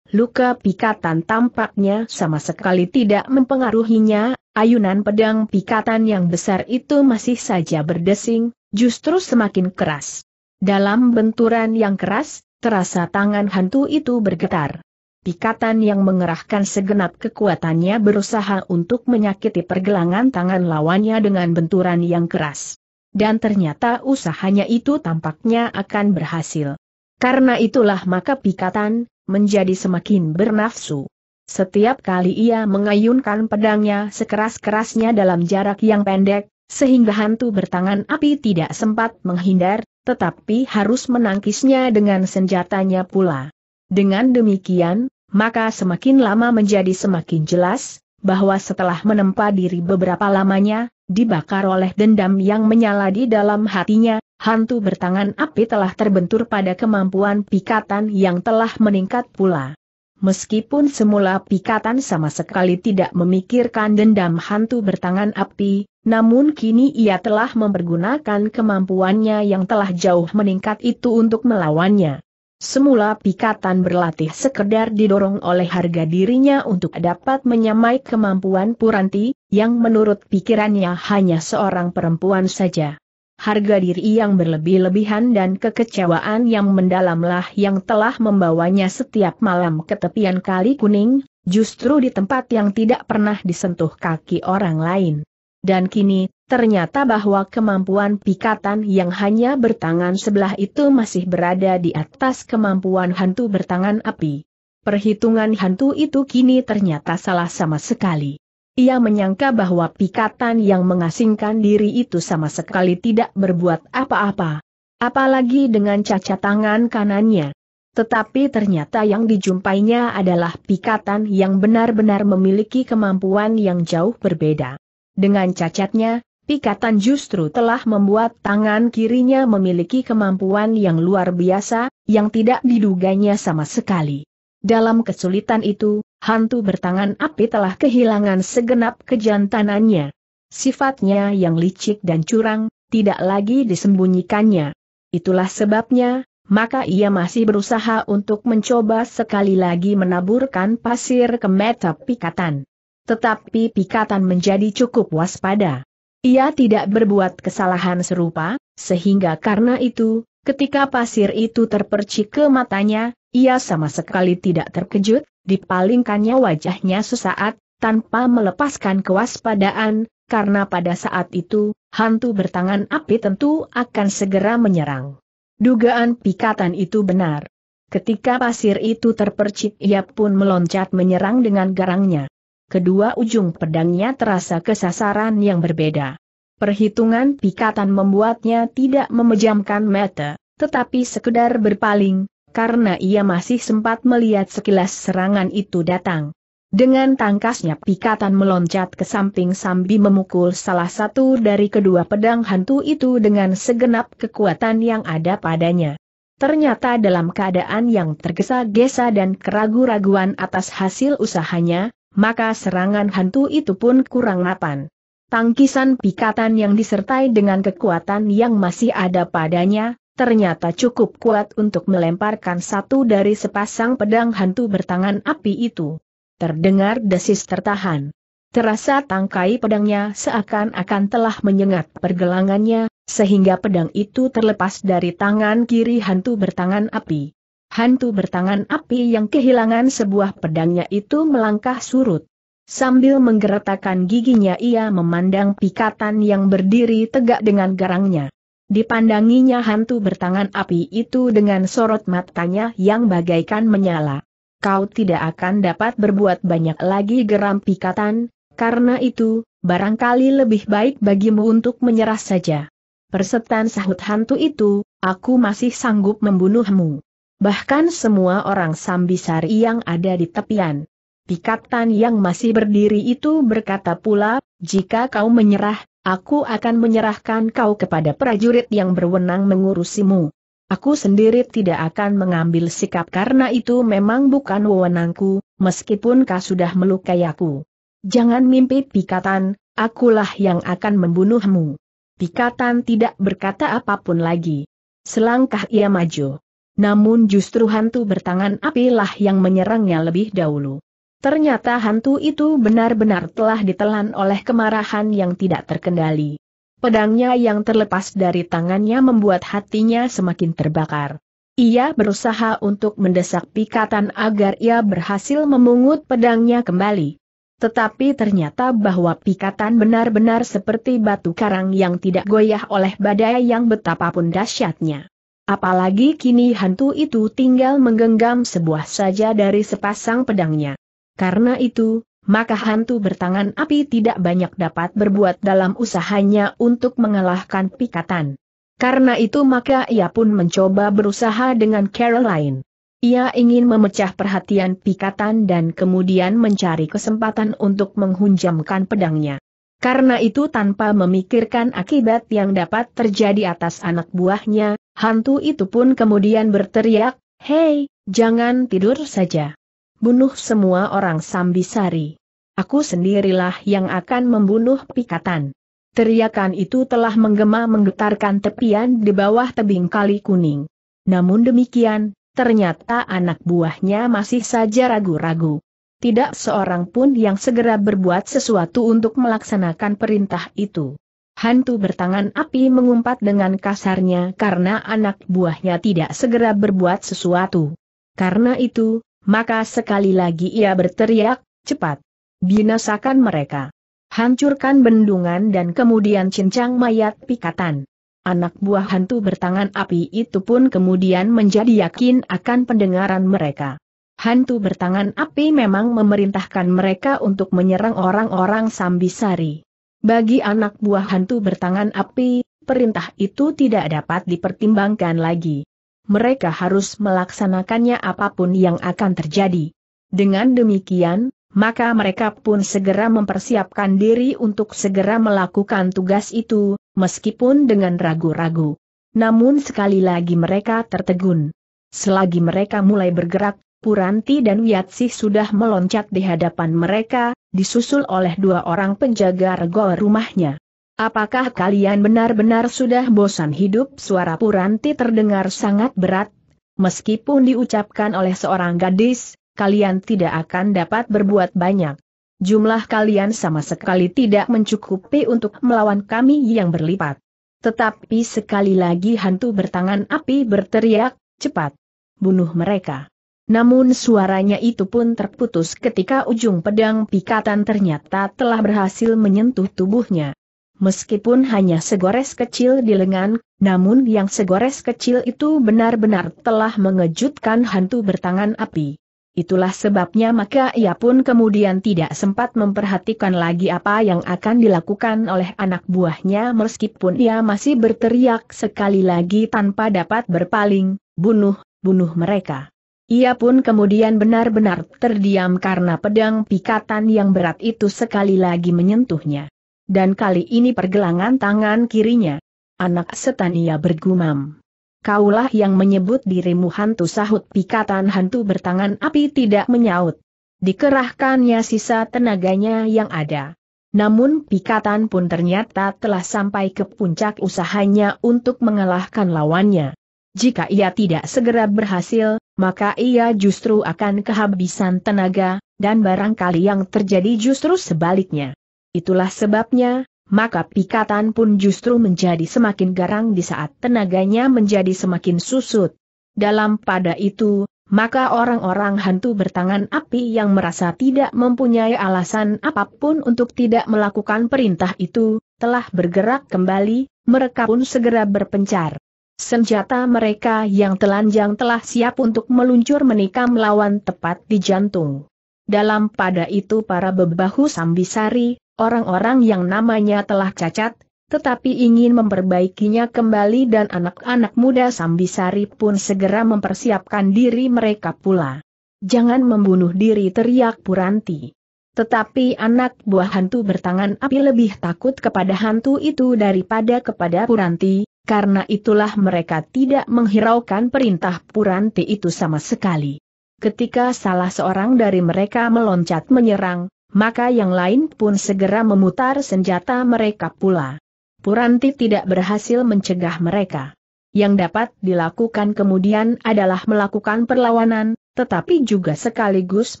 Luka pikatan tampaknya sama sekali tidak mempengaruhinya, ayunan pedang pikatan yang besar itu masih saja berdesing, justru semakin keras. Dalam benturan yang keras, Terasa tangan hantu itu bergetar. Pikatan yang mengerahkan segenap kekuatannya berusaha untuk menyakiti pergelangan tangan lawannya dengan benturan yang keras. Dan ternyata usahanya itu tampaknya akan berhasil. Karena itulah maka pikatan, menjadi semakin bernafsu. Setiap kali ia mengayunkan pedangnya sekeras-kerasnya dalam jarak yang pendek, sehingga hantu bertangan api tidak sempat menghindar, tetapi harus menangkisnya dengan senjatanya pula. Dengan demikian, maka semakin lama menjadi semakin jelas, bahwa setelah menempa diri beberapa lamanya, dibakar oleh dendam yang menyala di dalam hatinya, hantu bertangan api telah terbentur pada kemampuan pikatan yang telah meningkat pula. Meskipun semula pikatan sama sekali tidak memikirkan dendam hantu bertangan api, namun kini ia telah mempergunakan kemampuannya yang telah jauh meningkat itu untuk melawannya. Semula pikatan berlatih sekedar didorong oleh harga dirinya untuk dapat menyamai kemampuan Puranti, yang menurut pikirannya hanya seorang perempuan saja harga diri yang berlebih-lebihan dan kekecewaan yang mendalamlah yang telah membawanya setiap malam ke tepian kali kuning, justru di tempat yang tidak pernah disentuh kaki orang lain. Dan kini, ternyata bahwa kemampuan pikatan yang hanya bertangan sebelah itu masih berada di atas kemampuan hantu bertangan api. Perhitungan hantu itu kini ternyata salah sama sekali. Ia menyangka bahwa pikatan yang mengasingkan diri itu sama sekali tidak berbuat apa-apa. Apalagi dengan cacat tangan kanannya. Tetapi ternyata yang dijumpainya adalah pikatan yang benar-benar memiliki kemampuan yang jauh berbeda. Dengan cacatnya, pikatan justru telah membuat tangan kirinya memiliki kemampuan yang luar biasa, yang tidak diduganya sama sekali. Dalam kesulitan itu, hantu bertangan api telah kehilangan segenap kejantanannya. Sifatnya yang licik dan curang, tidak lagi disembunyikannya. Itulah sebabnya, maka ia masih berusaha untuk mencoba sekali lagi menaburkan pasir ke meta pikatan. Tetapi pikatan menjadi cukup waspada. Ia tidak berbuat kesalahan serupa, sehingga karena itu, ketika pasir itu terpercik ke matanya, ia sama sekali tidak terkejut, Dipalingkannya wajahnya sesaat, tanpa melepaskan kewaspadaan, karena pada saat itu, hantu bertangan api tentu akan segera menyerang. Dugaan pikatan itu benar. Ketika pasir itu terpercik ia pun meloncat menyerang dengan garangnya. Kedua ujung pedangnya terasa kesasaran yang berbeda. Perhitungan pikatan membuatnya tidak memejamkan mata, tetapi sekedar berpaling, karena ia masih sempat melihat sekilas serangan itu datang. Dengan tangkasnya pikatan meloncat ke samping sambil memukul salah satu dari kedua pedang hantu itu dengan segenap kekuatan yang ada padanya. Ternyata dalam keadaan yang tergesa-gesa dan keragu-raguan atas hasil usahanya, maka serangan hantu itu pun kurang mapan. Tangkisan pikatan yang disertai dengan kekuatan yang masih ada padanya, ternyata cukup kuat untuk melemparkan satu dari sepasang pedang hantu bertangan api itu. Terdengar desis tertahan. Terasa tangkai pedangnya seakan-akan telah menyengat pergelangannya, sehingga pedang itu terlepas dari tangan kiri hantu bertangan api. Hantu bertangan api yang kehilangan sebuah pedangnya itu melangkah surut. Sambil menggeretakkan giginya ia memandang pikatan yang berdiri tegak dengan garangnya dipandanginya hantu bertangan api itu dengan sorot matanya yang bagaikan menyala. Kau tidak akan dapat berbuat banyak lagi geram pikatan, karena itu, barangkali lebih baik bagimu untuk menyerah saja. Persetan sahut hantu itu, aku masih sanggup membunuhmu. Bahkan semua orang sambisari yang ada di tepian. Pikatan yang masih berdiri itu berkata pula, jika kau menyerah, Aku akan menyerahkan kau kepada prajurit yang berwenang mengurusimu. Aku sendiri tidak akan mengambil sikap karena itu memang bukan wewenangku, meskipun kau sudah melukai aku. Jangan mimpi pikatan, akulah yang akan membunuhmu. Pikatan tidak berkata apapun lagi. Selangkah ia maju. Namun justru hantu bertangan apilah yang menyerangnya lebih dahulu. Ternyata hantu itu benar-benar telah ditelan oleh kemarahan yang tidak terkendali. Pedangnya yang terlepas dari tangannya membuat hatinya semakin terbakar. Ia berusaha untuk mendesak pikatan agar ia berhasil memungut pedangnya kembali. Tetapi ternyata bahwa pikatan benar-benar seperti batu karang yang tidak goyah oleh badai yang betapapun dahsyatnya. Apalagi kini hantu itu tinggal menggenggam sebuah saja dari sepasang pedangnya. Karena itu, maka hantu bertangan api tidak banyak dapat berbuat dalam usahanya untuk mengalahkan pikatan. Karena itu maka ia pun mencoba berusaha dengan Caroline. Ia ingin memecah perhatian pikatan dan kemudian mencari kesempatan untuk menghunjamkan pedangnya. Karena itu tanpa memikirkan akibat yang dapat terjadi atas anak buahnya, hantu itu pun kemudian berteriak, Hei, jangan tidur saja bunuh semua orang Sambisari. Aku sendirilah yang akan membunuh Pikatan. Teriakan itu telah menggema menggetarkan tepian di bawah tebing kali kuning. Namun demikian, ternyata anak buahnya masih saja ragu-ragu. Tidak seorang pun yang segera berbuat sesuatu untuk melaksanakan perintah itu. Hantu bertangan api mengumpat dengan kasarnya karena anak buahnya tidak segera berbuat sesuatu. Karena itu, maka sekali lagi ia berteriak, cepat. Binasakan mereka. Hancurkan bendungan dan kemudian cincang mayat pikatan. Anak buah hantu bertangan api itu pun kemudian menjadi yakin akan pendengaran mereka. Hantu bertangan api memang memerintahkan mereka untuk menyerang orang-orang Sambisari. Bagi anak buah hantu bertangan api, perintah itu tidak dapat dipertimbangkan lagi mereka harus melaksanakannya apapun yang akan terjadi. Dengan demikian, maka mereka pun segera mempersiapkan diri untuk segera melakukan tugas itu, meskipun dengan ragu-ragu. Namun sekali lagi mereka tertegun. Selagi mereka mulai bergerak, Puranti dan Wiatsi sudah meloncat di hadapan mereka, disusul oleh dua orang penjaga regol rumahnya. Apakah kalian benar-benar sudah bosan hidup? Suara Puranti terdengar sangat berat. Meskipun diucapkan oleh seorang gadis, kalian tidak akan dapat berbuat banyak. Jumlah kalian sama sekali tidak mencukupi untuk melawan kami yang berlipat. Tetapi sekali lagi hantu bertangan api berteriak, cepat, bunuh mereka. Namun suaranya itu pun terputus ketika ujung pedang pikatan ternyata telah berhasil menyentuh tubuhnya. Meskipun hanya segores kecil di lengan, namun yang segores kecil itu benar-benar telah mengejutkan hantu bertangan api. Itulah sebabnya maka ia pun kemudian tidak sempat memperhatikan lagi apa yang akan dilakukan oleh anak buahnya meskipun ia masih berteriak sekali lagi tanpa dapat berpaling, bunuh, bunuh mereka. Ia pun kemudian benar-benar terdiam karena pedang pikatan yang berat itu sekali lagi menyentuhnya dan kali ini pergelangan tangan kirinya. Anak setan ia bergumam. Kaulah yang menyebut dirimu hantu sahut pikatan hantu bertangan api tidak menyaut. Dikerahkannya sisa tenaganya yang ada. Namun pikatan pun ternyata telah sampai ke puncak usahanya untuk mengalahkan lawannya. Jika ia tidak segera berhasil, maka ia justru akan kehabisan tenaga, dan barangkali yang terjadi justru sebaliknya. Itulah sebabnya, maka pikatan pun justru menjadi semakin garang di saat tenaganya menjadi semakin susut. Dalam pada itu, maka orang-orang hantu bertangan api yang merasa tidak mempunyai alasan apapun untuk tidak melakukan perintah itu, telah bergerak kembali, mereka pun segera berpencar. Senjata mereka yang telanjang telah siap untuk meluncur menikam lawan tepat di jantung. Dalam pada itu para bebahu sambisari, orang-orang yang namanya telah cacat, tetapi ingin memperbaikinya kembali dan anak-anak muda Sambisari pun segera mempersiapkan diri mereka pula. Jangan membunuh diri teriak Puranti. Tetapi anak buah hantu bertangan api lebih takut kepada hantu itu daripada kepada Puranti, karena itulah mereka tidak menghiraukan perintah Puranti itu sama sekali. Ketika salah seorang dari mereka meloncat menyerang, maka yang lain pun segera memutar senjata mereka pula. Puranti tidak berhasil mencegah mereka. Yang dapat dilakukan kemudian adalah melakukan perlawanan, tetapi juga sekaligus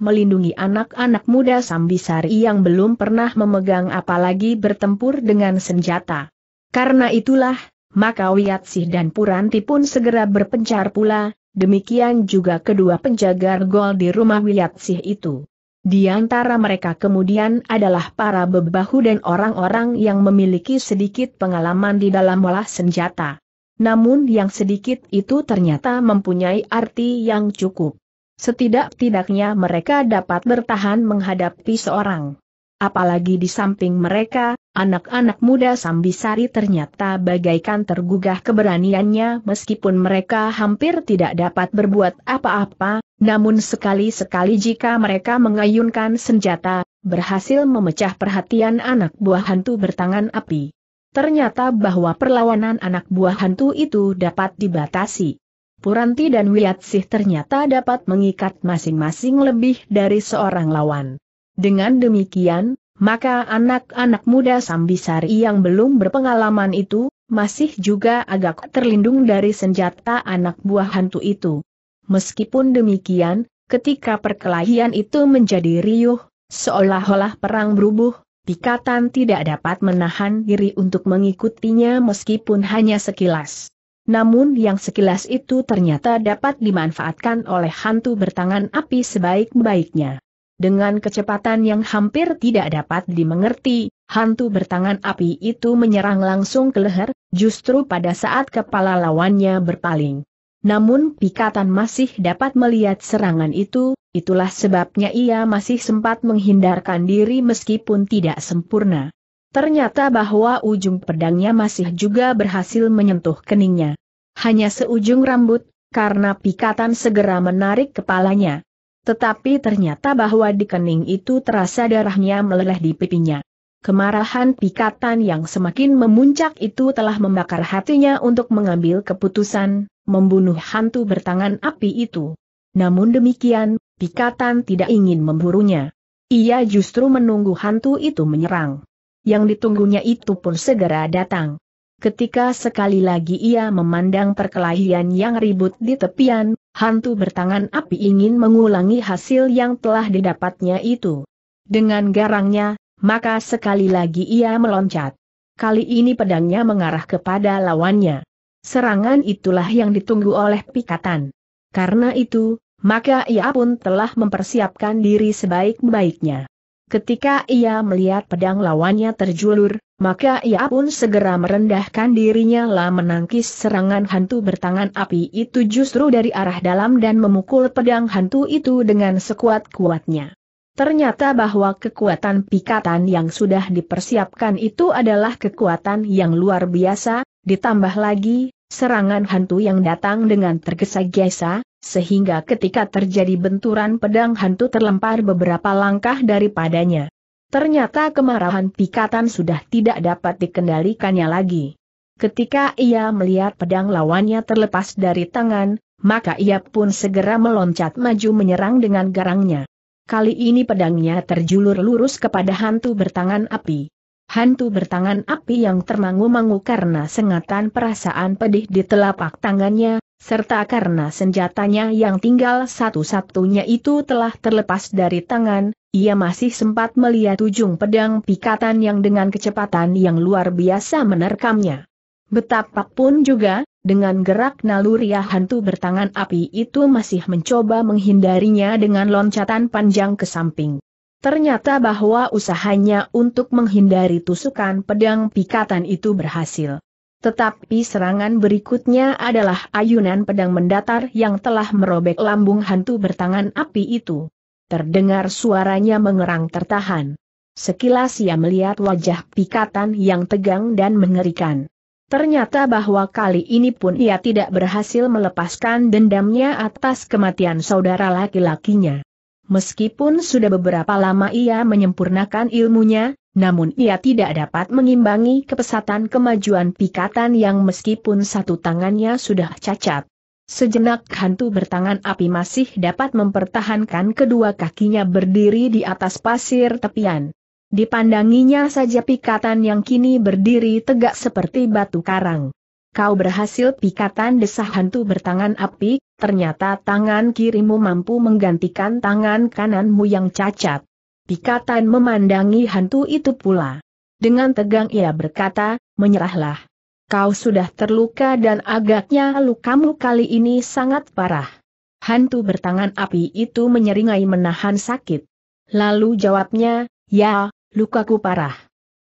melindungi anak-anak muda Sambisari yang belum pernah memegang apalagi bertempur dengan senjata. Karena itulah, maka Wiatsih dan Puranti pun segera berpencar pula, demikian juga kedua penjaga gol di rumah Wiatsih itu. Di antara mereka kemudian adalah para bebahu dan orang-orang yang memiliki sedikit pengalaman di dalam olah senjata. Namun yang sedikit itu ternyata mempunyai arti yang cukup. Setidak-tidaknya mereka dapat bertahan menghadapi seorang Apalagi di samping mereka, anak-anak muda Sambisari ternyata bagaikan tergugah keberaniannya meskipun mereka hampir tidak dapat berbuat apa-apa, namun sekali-sekali jika mereka mengayunkan senjata, berhasil memecah perhatian anak buah hantu bertangan api. Ternyata bahwa perlawanan anak buah hantu itu dapat dibatasi. Puranti dan Wiyatsih ternyata dapat mengikat masing-masing lebih dari seorang lawan. Dengan demikian, maka anak-anak muda Sambisari yang belum berpengalaman itu, masih juga agak terlindung dari senjata anak buah hantu itu. Meskipun demikian, ketika perkelahian itu menjadi riuh, seolah-olah perang berubuh, Pikatan tidak dapat menahan diri untuk mengikutinya meskipun hanya sekilas. Namun yang sekilas itu ternyata dapat dimanfaatkan oleh hantu bertangan api sebaik-baiknya. Dengan kecepatan yang hampir tidak dapat dimengerti, hantu bertangan api itu menyerang langsung ke leher, justru pada saat kepala lawannya berpaling. Namun Pikatan masih dapat melihat serangan itu, itulah sebabnya ia masih sempat menghindarkan diri meskipun tidak sempurna. Ternyata bahwa ujung pedangnya masih juga berhasil menyentuh keningnya. Hanya seujung rambut, karena Pikatan segera menarik kepalanya. Tetapi ternyata bahwa di kening itu terasa darahnya meleleh di pipinya. Kemarahan pikatan yang semakin memuncak itu telah membakar hatinya untuk mengambil keputusan, membunuh hantu bertangan api itu. Namun demikian, pikatan tidak ingin memburunya. Ia justru menunggu hantu itu menyerang. Yang ditunggunya itu pun segera datang. Ketika sekali lagi ia memandang perkelahian yang ribut di tepian, hantu bertangan api ingin mengulangi hasil yang telah didapatnya itu. Dengan garangnya, maka sekali lagi ia meloncat. Kali ini pedangnya mengarah kepada lawannya. Serangan itulah yang ditunggu oleh pikatan. Karena itu, maka ia pun telah mempersiapkan diri sebaik-baiknya. Ketika ia melihat pedang lawannya terjulur, maka ia pun segera merendahkan dirinya lah menangkis serangan hantu bertangan api itu justru dari arah dalam dan memukul pedang hantu itu dengan sekuat-kuatnya. Ternyata bahwa kekuatan pikatan yang sudah dipersiapkan itu adalah kekuatan yang luar biasa, ditambah lagi, serangan hantu yang datang dengan tergesa-gesa, sehingga ketika terjadi benturan pedang hantu terlempar beberapa langkah daripadanya. Ternyata kemarahan pikatan sudah tidak dapat dikendalikannya lagi. Ketika ia melihat pedang lawannya terlepas dari tangan, maka ia pun segera meloncat maju menyerang dengan garangnya. Kali ini pedangnya terjulur lurus kepada hantu bertangan api. Hantu bertangan api yang termangu-mangu karena sengatan perasaan pedih di telapak tangannya, serta karena senjatanya yang tinggal satu-satunya itu telah terlepas dari tangan, ia masih sempat melihat ujung pedang pikatan yang dengan kecepatan yang luar biasa menerkamnya. Betapapun juga, dengan gerak naluriah hantu bertangan api itu masih mencoba menghindarinya dengan loncatan panjang ke samping. Ternyata bahwa usahanya untuk menghindari tusukan pedang pikatan itu berhasil. Tetapi serangan berikutnya adalah ayunan pedang mendatar yang telah merobek lambung hantu bertangan api itu. Terdengar suaranya mengerang tertahan. Sekilas ia melihat wajah pikatan yang tegang dan mengerikan. Ternyata bahwa kali ini pun ia tidak berhasil melepaskan dendamnya atas kematian saudara laki-lakinya. Meskipun sudah beberapa lama ia menyempurnakan ilmunya, namun ia tidak dapat mengimbangi kepesatan kemajuan pikatan yang meskipun satu tangannya sudah cacat. Sejenak hantu bertangan api masih dapat mempertahankan kedua kakinya berdiri di atas pasir tepian. Dipandanginya saja pikatan yang kini berdiri tegak seperti batu karang. Kau berhasil pikatan desah hantu bertangan api, ternyata tangan kirimu mampu menggantikan tangan kananmu yang cacat. Pikatan memandangi hantu itu pula. Dengan tegang ia berkata, menyerahlah. Kau sudah terluka dan agaknya lukamu kali ini sangat parah. Hantu bertangan api itu menyeringai menahan sakit. Lalu jawabnya, ya, lukaku parah.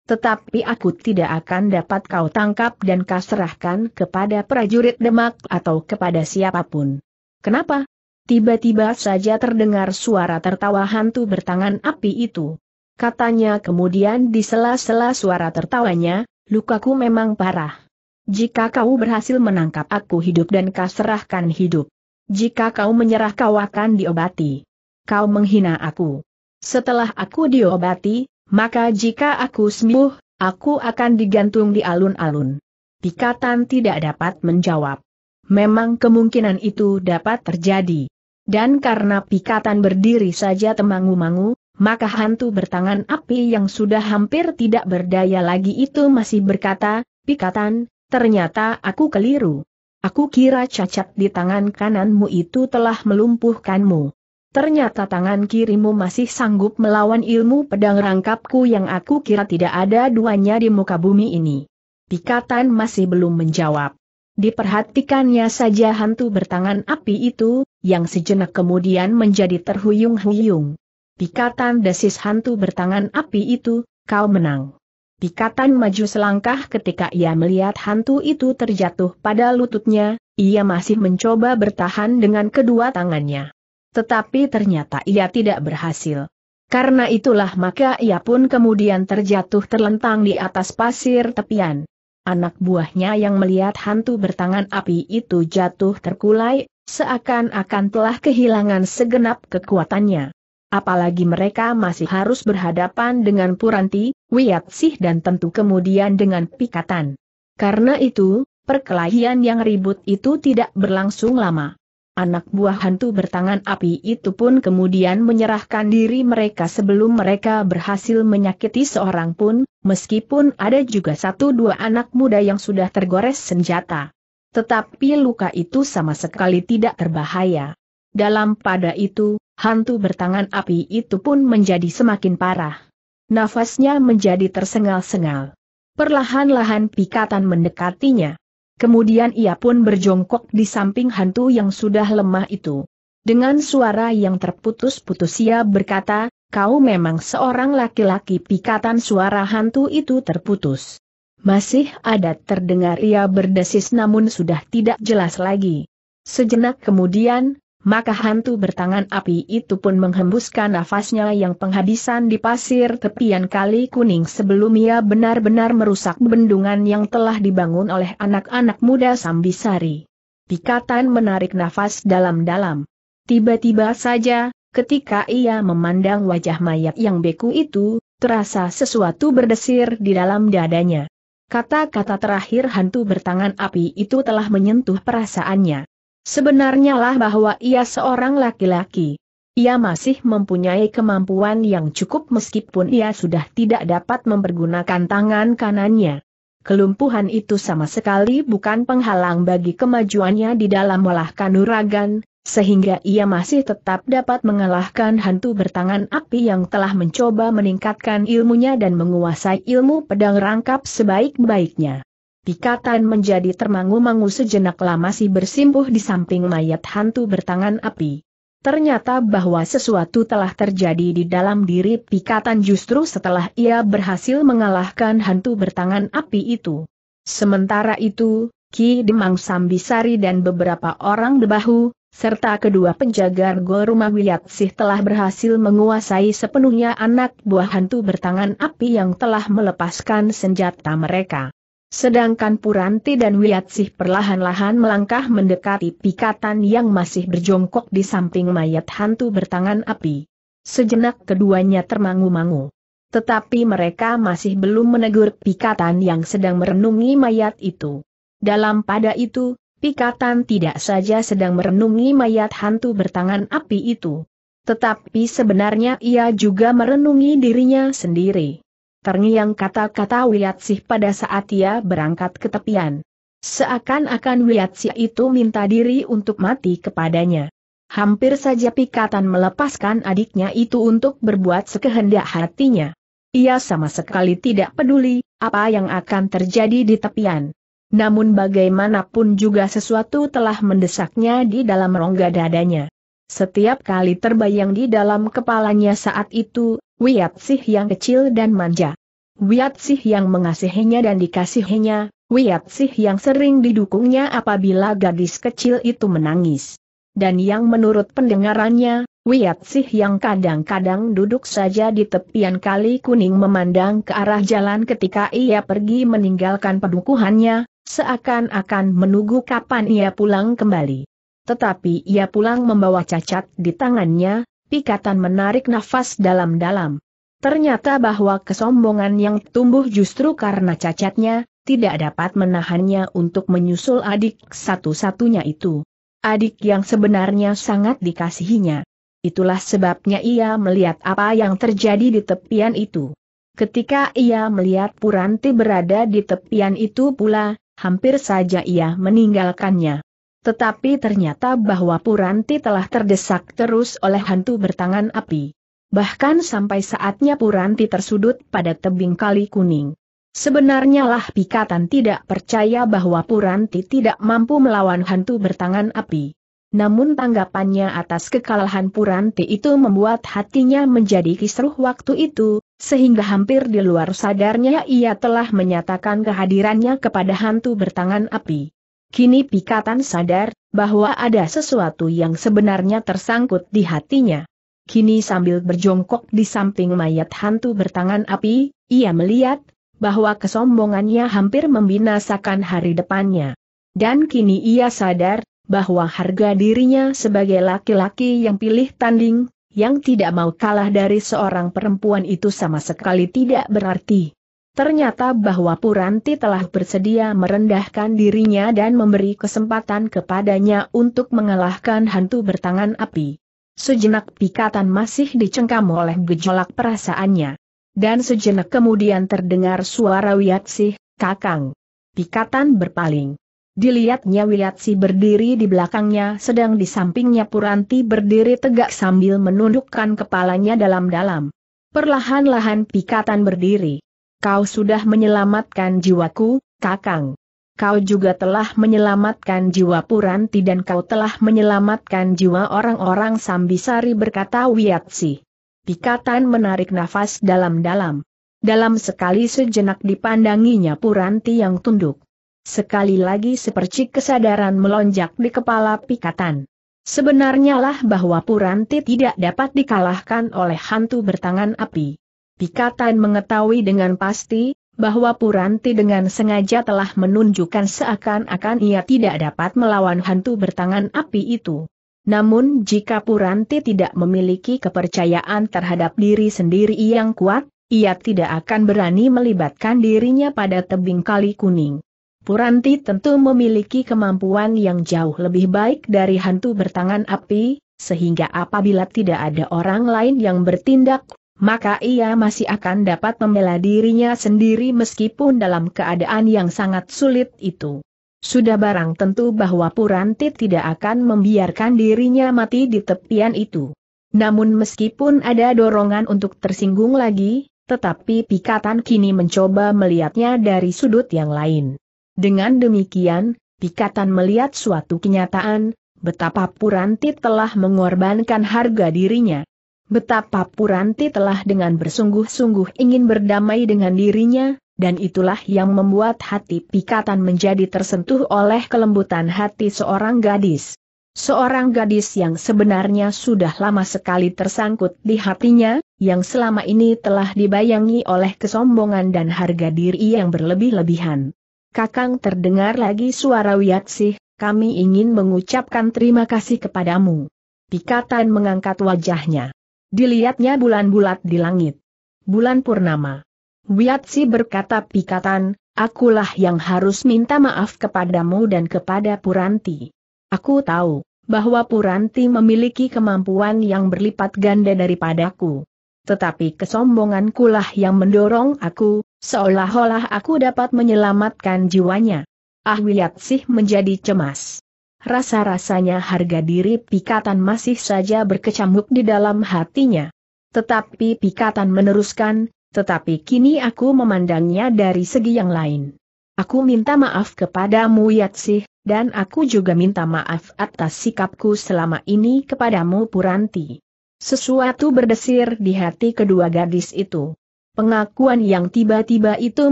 Tetapi aku tidak akan dapat kau tangkap dan kau serahkan kepada prajurit demak atau kepada siapapun. Kenapa? Tiba-tiba saja terdengar suara tertawa hantu bertangan api itu. Katanya kemudian di sela-sela suara tertawanya, lukaku memang parah. Jika kau berhasil menangkap aku hidup dan kau serahkan hidup. Jika kau menyerah kau akan diobati. Kau menghina aku. Setelah aku diobati, maka jika aku sembuh, aku akan digantung di alun-alun. Pikatan tidak dapat menjawab. Memang kemungkinan itu dapat terjadi. Dan karena pikatan berdiri saja temangu-mangu, maka hantu bertangan api yang sudah hampir tidak berdaya lagi itu masih berkata, Pikatan, ternyata aku keliru. Aku kira cacat di tangan kananmu itu telah melumpuhkanmu. Ternyata tangan kirimu masih sanggup melawan ilmu pedang rangkapku yang aku kira tidak ada duanya di muka bumi ini. Pikatan masih belum menjawab. Diperhatikannya saja hantu bertangan api itu, yang sejenak kemudian menjadi terhuyung-huyung. Pikatan desis hantu bertangan api itu, kau menang. Pikatan maju selangkah ketika ia melihat hantu itu terjatuh pada lututnya, ia masih mencoba bertahan dengan kedua tangannya. Tetapi ternyata ia tidak berhasil. Karena itulah maka ia pun kemudian terjatuh terlentang di atas pasir tepian anak buahnya yang melihat hantu bertangan api itu jatuh terkulai, seakan-akan telah kehilangan segenap kekuatannya. Apalagi mereka masih harus berhadapan dengan Puranti, Wiatsih dan tentu kemudian dengan Pikatan. Karena itu, perkelahian yang ribut itu tidak berlangsung lama. Anak buah hantu bertangan api itu pun kemudian menyerahkan diri mereka sebelum mereka berhasil menyakiti seorang pun, meskipun ada juga satu dua anak muda yang sudah tergores senjata. Tetapi luka itu sama sekali tidak terbahaya. Dalam pada itu, hantu bertangan api itu pun menjadi semakin parah. Nafasnya menjadi tersengal-sengal. Perlahan-lahan pikatan mendekatinya. Kemudian ia pun berjongkok di samping hantu yang sudah lemah itu. Dengan suara yang terputus-putus ia berkata, kau memang seorang laki-laki pikatan suara hantu itu terputus. Masih ada terdengar ia berdesis namun sudah tidak jelas lagi. Sejenak kemudian, maka hantu bertangan api itu pun menghembuskan nafasnya yang penghabisan di pasir tepian kali kuning sebelum ia benar-benar merusak bendungan yang telah dibangun oleh anak-anak muda Sambisari. Pikatan menarik nafas dalam-dalam. Tiba-tiba saja, Ketika ia memandang wajah mayat yang beku itu, terasa sesuatu berdesir di dalam dadanya. Kata-kata terakhir hantu bertangan api itu telah menyentuh perasaannya. Sebenarnya lah bahwa ia seorang laki-laki. Ia masih mempunyai kemampuan yang cukup meskipun ia sudah tidak dapat mempergunakan tangan kanannya. Kelumpuhan itu sama sekali bukan penghalang bagi kemajuannya di dalam olah kanuragan, sehingga ia masih tetap dapat mengalahkan hantu bertangan api yang telah mencoba meningkatkan ilmunya dan menguasai ilmu pedang rangkap sebaik-baiknya. Pikatan menjadi termangu-mangu sejenak lama masih bersimpuh di samping mayat hantu bertangan api. Ternyata bahwa sesuatu telah terjadi di dalam diri Pikatan justru setelah ia berhasil mengalahkan hantu bertangan api itu. Sementara itu, Ki Demang Sambisari dan beberapa orang debahu, serta kedua penjaga gol Rumah Wiyatsih telah berhasil menguasai sepenuhnya anak buah hantu bertangan api yang telah melepaskan senjata mereka. Sedangkan Puranti dan Wiyatsih perlahan-lahan melangkah mendekati pikatan yang masih berjongkok di samping mayat hantu bertangan api. Sejenak keduanya termangu-mangu. Tetapi mereka masih belum menegur pikatan yang sedang merenungi mayat itu. Dalam pada itu, Pikatan tidak saja sedang merenungi mayat hantu bertangan api itu. Tetapi sebenarnya ia juga merenungi dirinya sendiri. Terngiang kata-kata Wiatsih pada saat ia berangkat ke tepian. Seakan-akan Wiatsih itu minta diri untuk mati kepadanya. Hampir saja Pikatan melepaskan adiknya itu untuk berbuat sekehendak hatinya. Ia sama sekali tidak peduli apa yang akan terjadi di tepian. Namun bagaimanapun juga sesuatu telah mendesaknya di dalam rongga dadanya. Setiap kali terbayang di dalam kepalanya saat itu, Wiyatsih yang kecil dan manja. Wiyatsih yang mengasihinya dan dikasihinya, Wiyatsih yang sering didukungnya apabila gadis kecil itu menangis. Dan yang menurut pendengarannya, Wiyatsih yang kadang-kadang duduk saja di tepian kali kuning memandang ke arah jalan ketika ia pergi meninggalkan pedukuhannya, seakan-akan menunggu kapan ia pulang kembali. Tetapi ia pulang membawa cacat di tangannya, Pikatan menarik nafas dalam-dalam. Ternyata bahwa kesombongan yang tumbuh justru karena cacatnya, tidak dapat menahannya untuk menyusul adik satu-satunya itu. Adik yang sebenarnya sangat dikasihinya. Itulah sebabnya ia melihat apa yang terjadi di tepian itu. Ketika ia melihat Puranti berada di tepian itu pula, hampir saja ia meninggalkannya. Tetapi ternyata bahwa Puranti telah terdesak terus oleh hantu bertangan api. Bahkan sampai saatnya Puranti tersudut pada tebing kali kuning. Sebenarnya lah Pikatan tidak percaya bahwa Puranti tidak mampu melawan hantu bertangan api. Namun tanggapannya atas kekalahan Puranti itu membuat hatinya menjadi kisruh waktu itu, sehingga hampir di luar sadarnya ia telah menyatakan kehadirannya kepada hantu bertangan api. Kini Pikatan sadar bahwa ada sesuatu yang sebenarnya tersangkut di hatinya. Kini sambil berjongkok di samping mayat hantu bertangan api, ia melihat bahwa kesombongannya hampir membinasakan hari depannya. Dan kini ia sadar bahwa harga dirinya sebagai laki-laki yang pilih tanding yang tidak mau kalah dari seorang perempuan itu sama sekali tidak berarti. Ternyata bahwa Puranti telah bersedia merendahkan dirinya dan memberi kesempatan kepadanya untuk mengalahkan hantu bertangan api. Sejenak pikatan masih dicengkam oleh gejolak perasaannya. Dan sejenak kemudian terdengar suara Wiatsih, Kakang. Pikatan berpaling. Dilihatnya Wiyatsi berdiri di belakangnya sedang di sampingnya Puranti berdiri tegak sambil menundukkan kepalanya dalam-dalam. Perlahan-lahan pikatan berdiri. Kau sudah menyelamatkan jiwaku, Kakang. Kau juga telah menyelamatkan jiwa Puranti dan kau telah menyelamatkan jiwa orang-orang Sambisari berkata Wiyatsi. Pikatan menarik nafas dalam-dalam. Dalam sekali sejenak dipandanginya Puranti yang tunduk. Sekali lagi sepercik kesadaran melonjak di kepala pikatan. Sebenarnya lah bahwa Puranti tidak dapat dikalahkan oleh hantu bertangan api. Pikatan mengetahui dengan pasti, bahwa Puranti dengan sengaja telah menunjukkan seakan-akan ia tidak dapat melawan hantu bertangan api itu. Namun jika Puranti tidak memiliki kepercayaan terhadap diri sendiri yang kuat, ia tidak akan berani melibatkan dirinya pada tebing kali kuning. Puranti tentu memiliki kemampuan yang jauh lebih baik dari hantu bertangan api, sehingga apabila tidak ada orang lain yang bertindak, maka ia masih akan dapat membela dirinya sendiri meskipun dalam keadaan yang sangat sulit itu. Sudah barang tentu bahwa Puranti tidak akan membiarkan dirinya mati di tepian itu. Namun meskipun ada dorongan untuk tersinggung lagi, tetapi Pikatan kini mencoba melihatnya dari sudut yang lain. Dengan demikian, Pikatan melihat suatu kenyataan, betapa Puranti telah mengorbankan harga dirinya. Betapa Puranti telah dengan bersungguh-sungguh ingin berdamai dengan dirinya, dan itulah yang membuat hati Pikatan menjadi tersentuh oleh kelembutan hati seorang gadis. Seorang gadis yang sebenarnya sudah lama sekali tersangkut di hatinya, yang selama ini telah dibayangi oleh kesombongan dan harga diri yang berlebih-lebihan. Kakang terdengar lagi suara Wiatsih, kami ingin mengucapkan terima kasih kepadamu. Pikatan mengangkat wajahnya. Dilihatnya bulan bulat di langit. Bulan Purnama. Wiatsi berkata Pikatan, akulah yang harus minta maaf kepadamu dan kepada Puranti. Aku tahu, bahwa Puranti memiliki kemampuan yang berlipat ganda daripadaku. Tetapi kesombonganku lah yang mendorong aku, Seolah-olah aku dapat menyelamatkan jiwanya. Ah Wiyatsih menjadi cemas. Rasa-rasanya harga diri pikatan masih saja berkecamuk di dalam hatinya. Tetapi pikatan meneruskan, tetapi kini aku memandangnya dari segi yang lain. Aku minta maaf kepadamu Yatsih, dan aku juga minta maaf atas sikapku selama ini kepadamu Puranti. Sesuatu berdesir di hati kedua gadis itu. Pengakuan yang tiba-tiba itu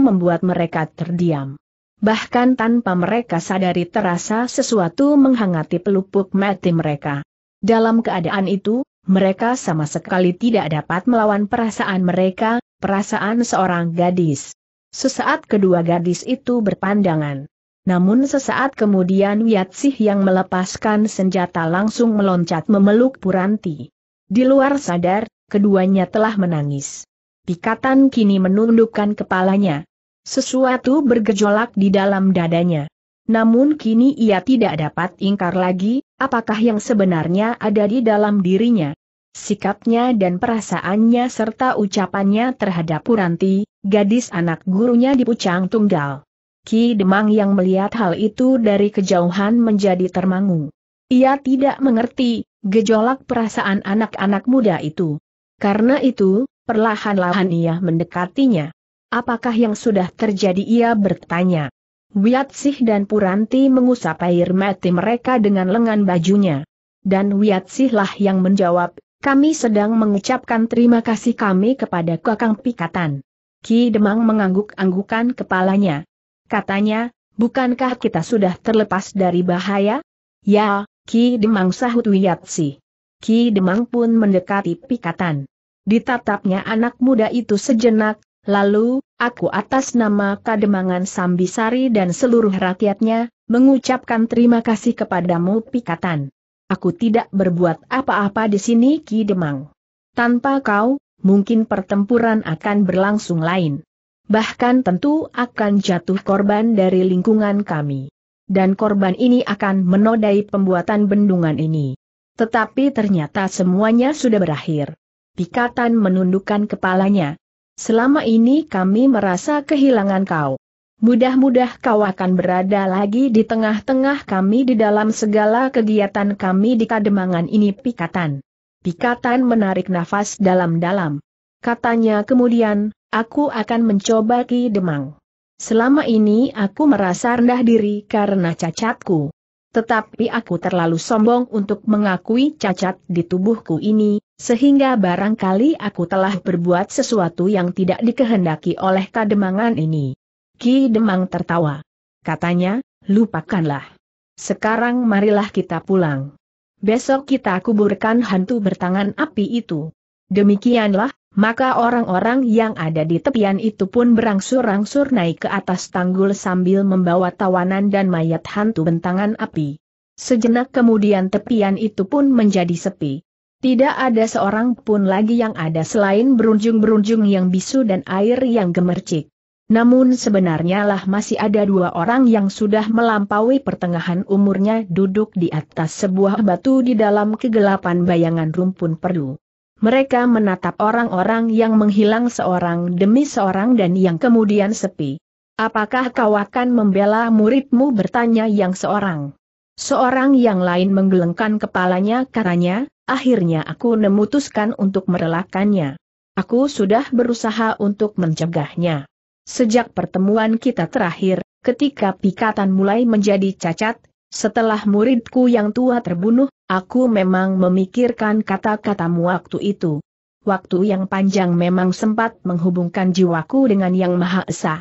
membuat mereka terdiam. Bahkan tanpa mereka sadari terasa sesuatu menghangati pelupuk mati mereka. Dalam keadaan itu, mereka sama sekali tidak dapat melawan perasaan mereka, perasaan seorang gadis. Sesaat kedua gadis itu berpandangan. Namun sesaat kemudian Wiatsih yang melepaskan senjata langsung meloncat memeluk Puranti. Di luar sadar, keduanya telah menangis. Pikatan kini menundukkan kepalanya. Sesuatu bergejolak di dalam dadanya. Namun kini ia tidak dapat ingkar lagi, apakah yang sebenarnya ada di dalam dirinya. Sikapnya dan perasaannya serta ucapannya terhadap Puranti, gadis anak gurunya di Pucang Tunggal. Ki Demang yang melihat hal itu dari kejauhan menjadi termangu. Ia tidak mengerti, gejolak perasaan anak-anak muda itu. Karena itu, perlahan-lahan ia mendekatinya. Apakah yang sudah terjadi ia bertanya. Wiatsih dan Puranti mengusap air mati mereka dengan lengan bajunya. Dan Wiatsih lah yang menjawab, kami sedang mengucapkan terima kasih kami kepada Kakang Pikatan. Ki Demang mengangguk-anggukan kepalanya. Katanya, bukankah kita sudah terlepas dari bahaya? Ya, Ki Demang sahut Wiatsih. Ki Demang pun mendekati Pikatan. Ditatapnya anak muda itu sejenak, lalu, aku atas nama Kademangan Sambisari dan seluruh rakyatnya, mengucapkan terima kasih kepadamu Pikatan. Aku tidak berbuat apa-apa di sini Ki Demang. Tanpa kau, mungkin pertempuran akan berlangsung lain. Bahkan tentu akan jatuh korban dari lingkungan kami. Dan korban ini akan menodai pembuatan bendungan ini. Tetapi ternyata semuanya sudah berakhir. Pikatan menundukkan kepalanya. Selama ini kami merasa kehilangan kau. Mudah-mudah kau akan berada lagi di tengah-tengah kami di dalam segala kegiatan kami di kademangan ini Pikatan. Pikatan menarik nafas dalam-dalam. Katanya kemudian, aku akan mencoba Ki Demang. Selama ini aku merasa rendah diri karena cacatku. Tetapi aku terlalu sombong untuk mengakui cacat di tubuhku ini, sehingga barangkali aku telah berbuat sesuatu yang tidak dikehendaki oleh kademangan ini. Ki Demang tertawa. Katanya, lupakanlah. Sekarang marilah kita pulang. Besok kita kuburkan hantu bertangan api itu. Demikianlah, maka orang-orang yang ada di tepian itu pun berangsur-angsur naik ke atas tanggul sambil membawa tawanan dan mayat hantu bentangan api. Sejenak kemudian tepian itu pun menjadi sepi. Tidak ada seorang pun lagi yang ada selain berunjung-berunjung yang bisu dan air yang gemercik. Namun sebenarnya lah masih ada dua orang yang sudah melampaui pertengahan umurnya duduk di atas sebuah batu di dalam kegelapan bayangan rumpun perdu. Mereka menatap orang-orang yang menghilang seorang demi seorang dan yang kemudian sepi. Apakah kau akan membela muridmu bertanya yang seorang? Seorang yang lain menggelengkan kepalanya katanya, akhirnya aku memutuskan untuk merelakannya. Aku sudah berusaha untuk mencegahnya. Sejak pertemuan kita terakhir, ketika pikatan mulai menjadi cacat, setelah muridku yang tua terbunuh, aku memang memikirkan kata-katamu waktu itu. Waktu yang panjang memang sempat menghubungkan jiwaku dengan Yang Maha Esa.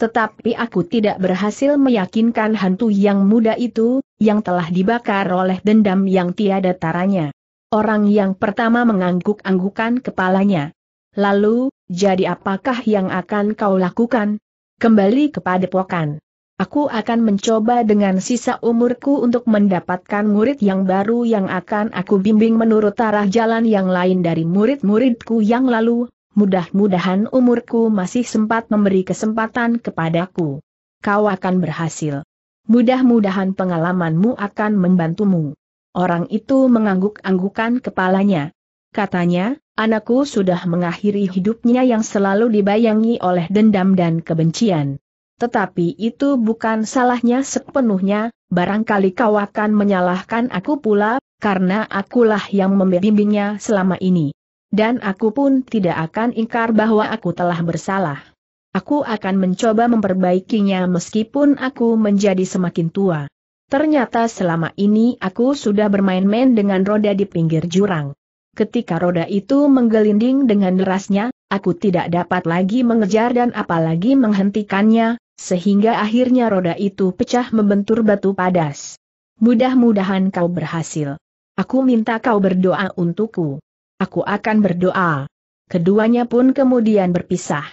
Tetapi aku tidak berhasil meyakinkan hantu yang muda itu, yang telah dibakar oleh dendam yang tiada taranya. Orang yang pertama mengangguk-anggukan kepalanya. Lalu, jadi apakah yang akan kau lakukan? Kembali kepada pokan. Aku akan mencoba dengan sisa umurku untuk mendapatkan murid yang baru yang akan aku bimbing menurut arah jalan yang lain dari murid-muridku yang lalu, mudah-mudahan umurku masih sempat memberi kesempatan kepadaku. Kau akan berhasil. Mudah-mudahan pengalamanmu akan membantumu. Orang itu mengangguk-anggukan kepalanya. Katanya, anakku sudah mengakhiri hidupnya yang selalu dibayangi oleh dendam dan kebencian. Tetapi itu bukan salahnya sepenuhnya, barangkali kau akan menyalahkan aku pula, karena akulah yang membimbingnya selama ini. Dan aku pun tidak akan ingkar bahwa aku telah bersalah. Aku akan mencoba memperbaikinya meskipun aku menjadi semakin tua. Ternyata selama ini aku sudah bermain-main dengan roda di pinggir jurang. Ketika roda itu menggelinding dengan derasnya, aku tidak dapat lagi mengejar dan apalagi menghentikannya, sehingga akhirnya roda itu pecah membentur batu padas. Mudah-mudahan kau berhasil. Aku minta kau berdoa untukku. Aku akan berdoa. Keduanya pun kemudian berpisah.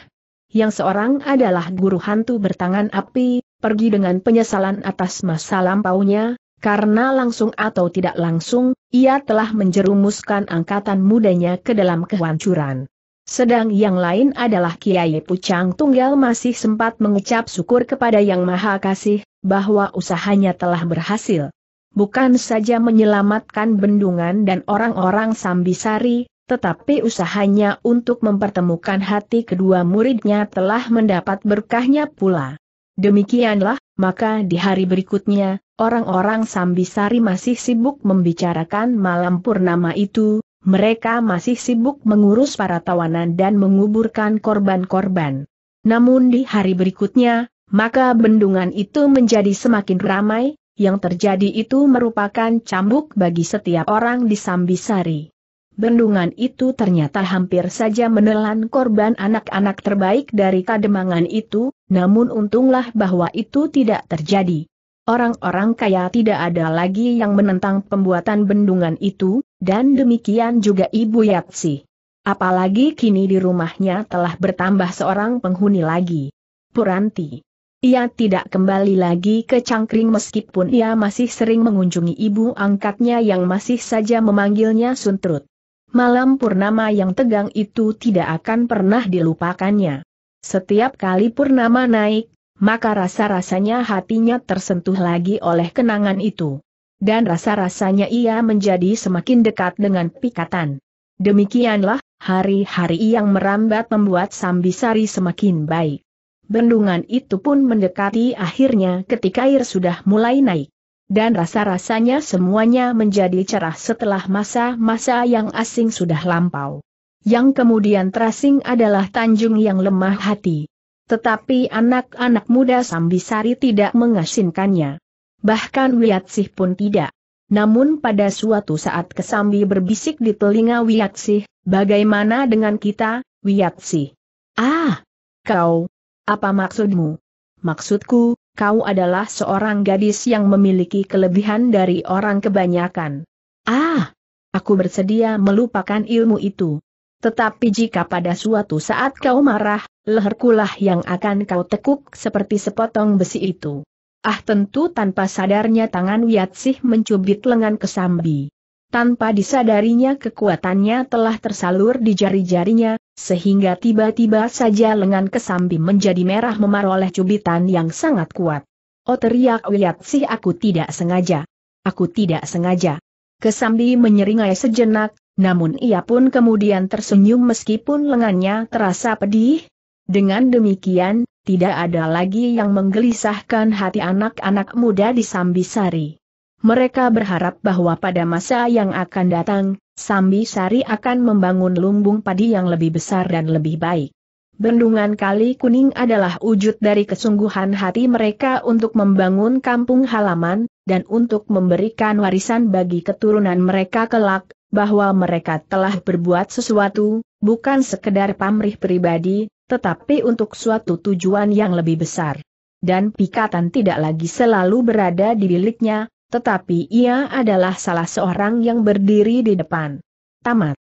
Yang seorang adalah guru hantu bertangan api, pergi dengan penyesalan atas masa lampaunya, karena langsung atau tidak langsung, ia telah menjerumuskan angkatan mudanya ke dalam kehancuran. Sedang yang lain adalah Kiai Pucang Tunggal masih sempat mengucap syukur kepada Yang Maha Kasih, bahwa usahanya telah berhasil. Bukan saja menyelamatkan bendungan dan orang-orang Sambisari, tetapi usahanya untuk mempertemukan hati kedua muridnya telah mendapat berkahnya pula. Demikianlah, maka di hari berikutnya, orang-orang Sambisari masih sibuk membicarakan malam purnama itu, mereka masih sibuk mengurus para tawanan dan menguburkan korban-korban. Namun di hari berikutnya, maka bendungan itu menjadi semakin ramai, yang terjadi itu merupakan cambuk bagi setiap orang di Sambisari. Bendungan itu ternyata hampir saja menelan korban anak-anak terbaik dari kademangan itu, namun untunglah bahwa itu tidak terjadi. Orang-orang kaya tidak ada lagi yang menentang pembuatan bendungan itu, dan demikian juga Ibu Yatsi. Apalagi kini di rumahnya telah bertambah seorang penghuni lagi. Puranti. Ia tidak kembali lagi ke Cangkring meskipun ia masih sering mengunjungi ibu angkatnya yang masih saja memanggilnya Suntrut. Malam purnama yang tegang itu tidak akan pernah dilupakannya. Setiap kali purnama naik, maka rasa-rasanya hatinya tersentuh lagi oleh kenangan itu. Dan rasa-rasanya ia menjadi semakin dekat dengan pikatan. Demikianlah, hari-hari yang merambat membuat Sambisari semakin baik. Bendungan itu pun mendekati akhirnya ketika air sudah mulai naik dan rasa-rasanya semuanya menjadi cerah setelah masa-masa yang asing sudah lampau. Yang kemudian terasing adalah Tanjung yang lemah hati. Tetapi anak-anak muda Sambisari tidak mengasinkannya. Bahkan Wiatsih pun tidak. Namun pada suatu saat Kesambi berbisik di telinga Wiatsih, bagaimana dengan kita, Wiatsih? Ah! Kau! Apa maksudmu? Maksudku, kau adalah seorang gadis yang memiliki kelebihan dari orang kebanyakan. Ah! Aku bersedia melupakan ilmu itu. Tetapi jika pada suatu saat kau marah, leherkulah yang akan kau tekuk seperti sepotong besi itu. Ah tentu tanpa sadarnya tangan Wiatsih mencubit lengan Kesambi. Tanpa disadarinya kekuatannya telah tersalur di jari-jarinya, sehingga tiba-tiba saja lengan kesambi menjadi merah memar oleh cubitan yang sangat kuat. Oh teriak wiat sih aku tidak sengaja. Aku tidak sengaja. Kesambi menyeringai sejenak, namun ia pun kemudian tersenyum meskipun lengannya terasa pedih. Dengan demikian, tidak ada lagi yang menggelisahkan hati anak-anak muda di Sambisari mereka berharap bahwa pada masa yang akan datang, Sambi Sari akan membangun lumbung padi yang lebih besar dan lebih baik. Bendungan Kali Kuning adalah wujud dari kesungguhan hati mereka untuk membangun kampung halaman, dan untuk memberikan warisan bagi keturunan mereka kelak, bahwa mereka telah berbuat sesuatu, bukan sekedar pamrih pribadi, tetapi untuk suatu tujuan yang lebih besar. Dan pikatan tidak lagi selalu berada di biliknya, tetapi ia adalah salah seorang yang berdiri di depan. Tamat.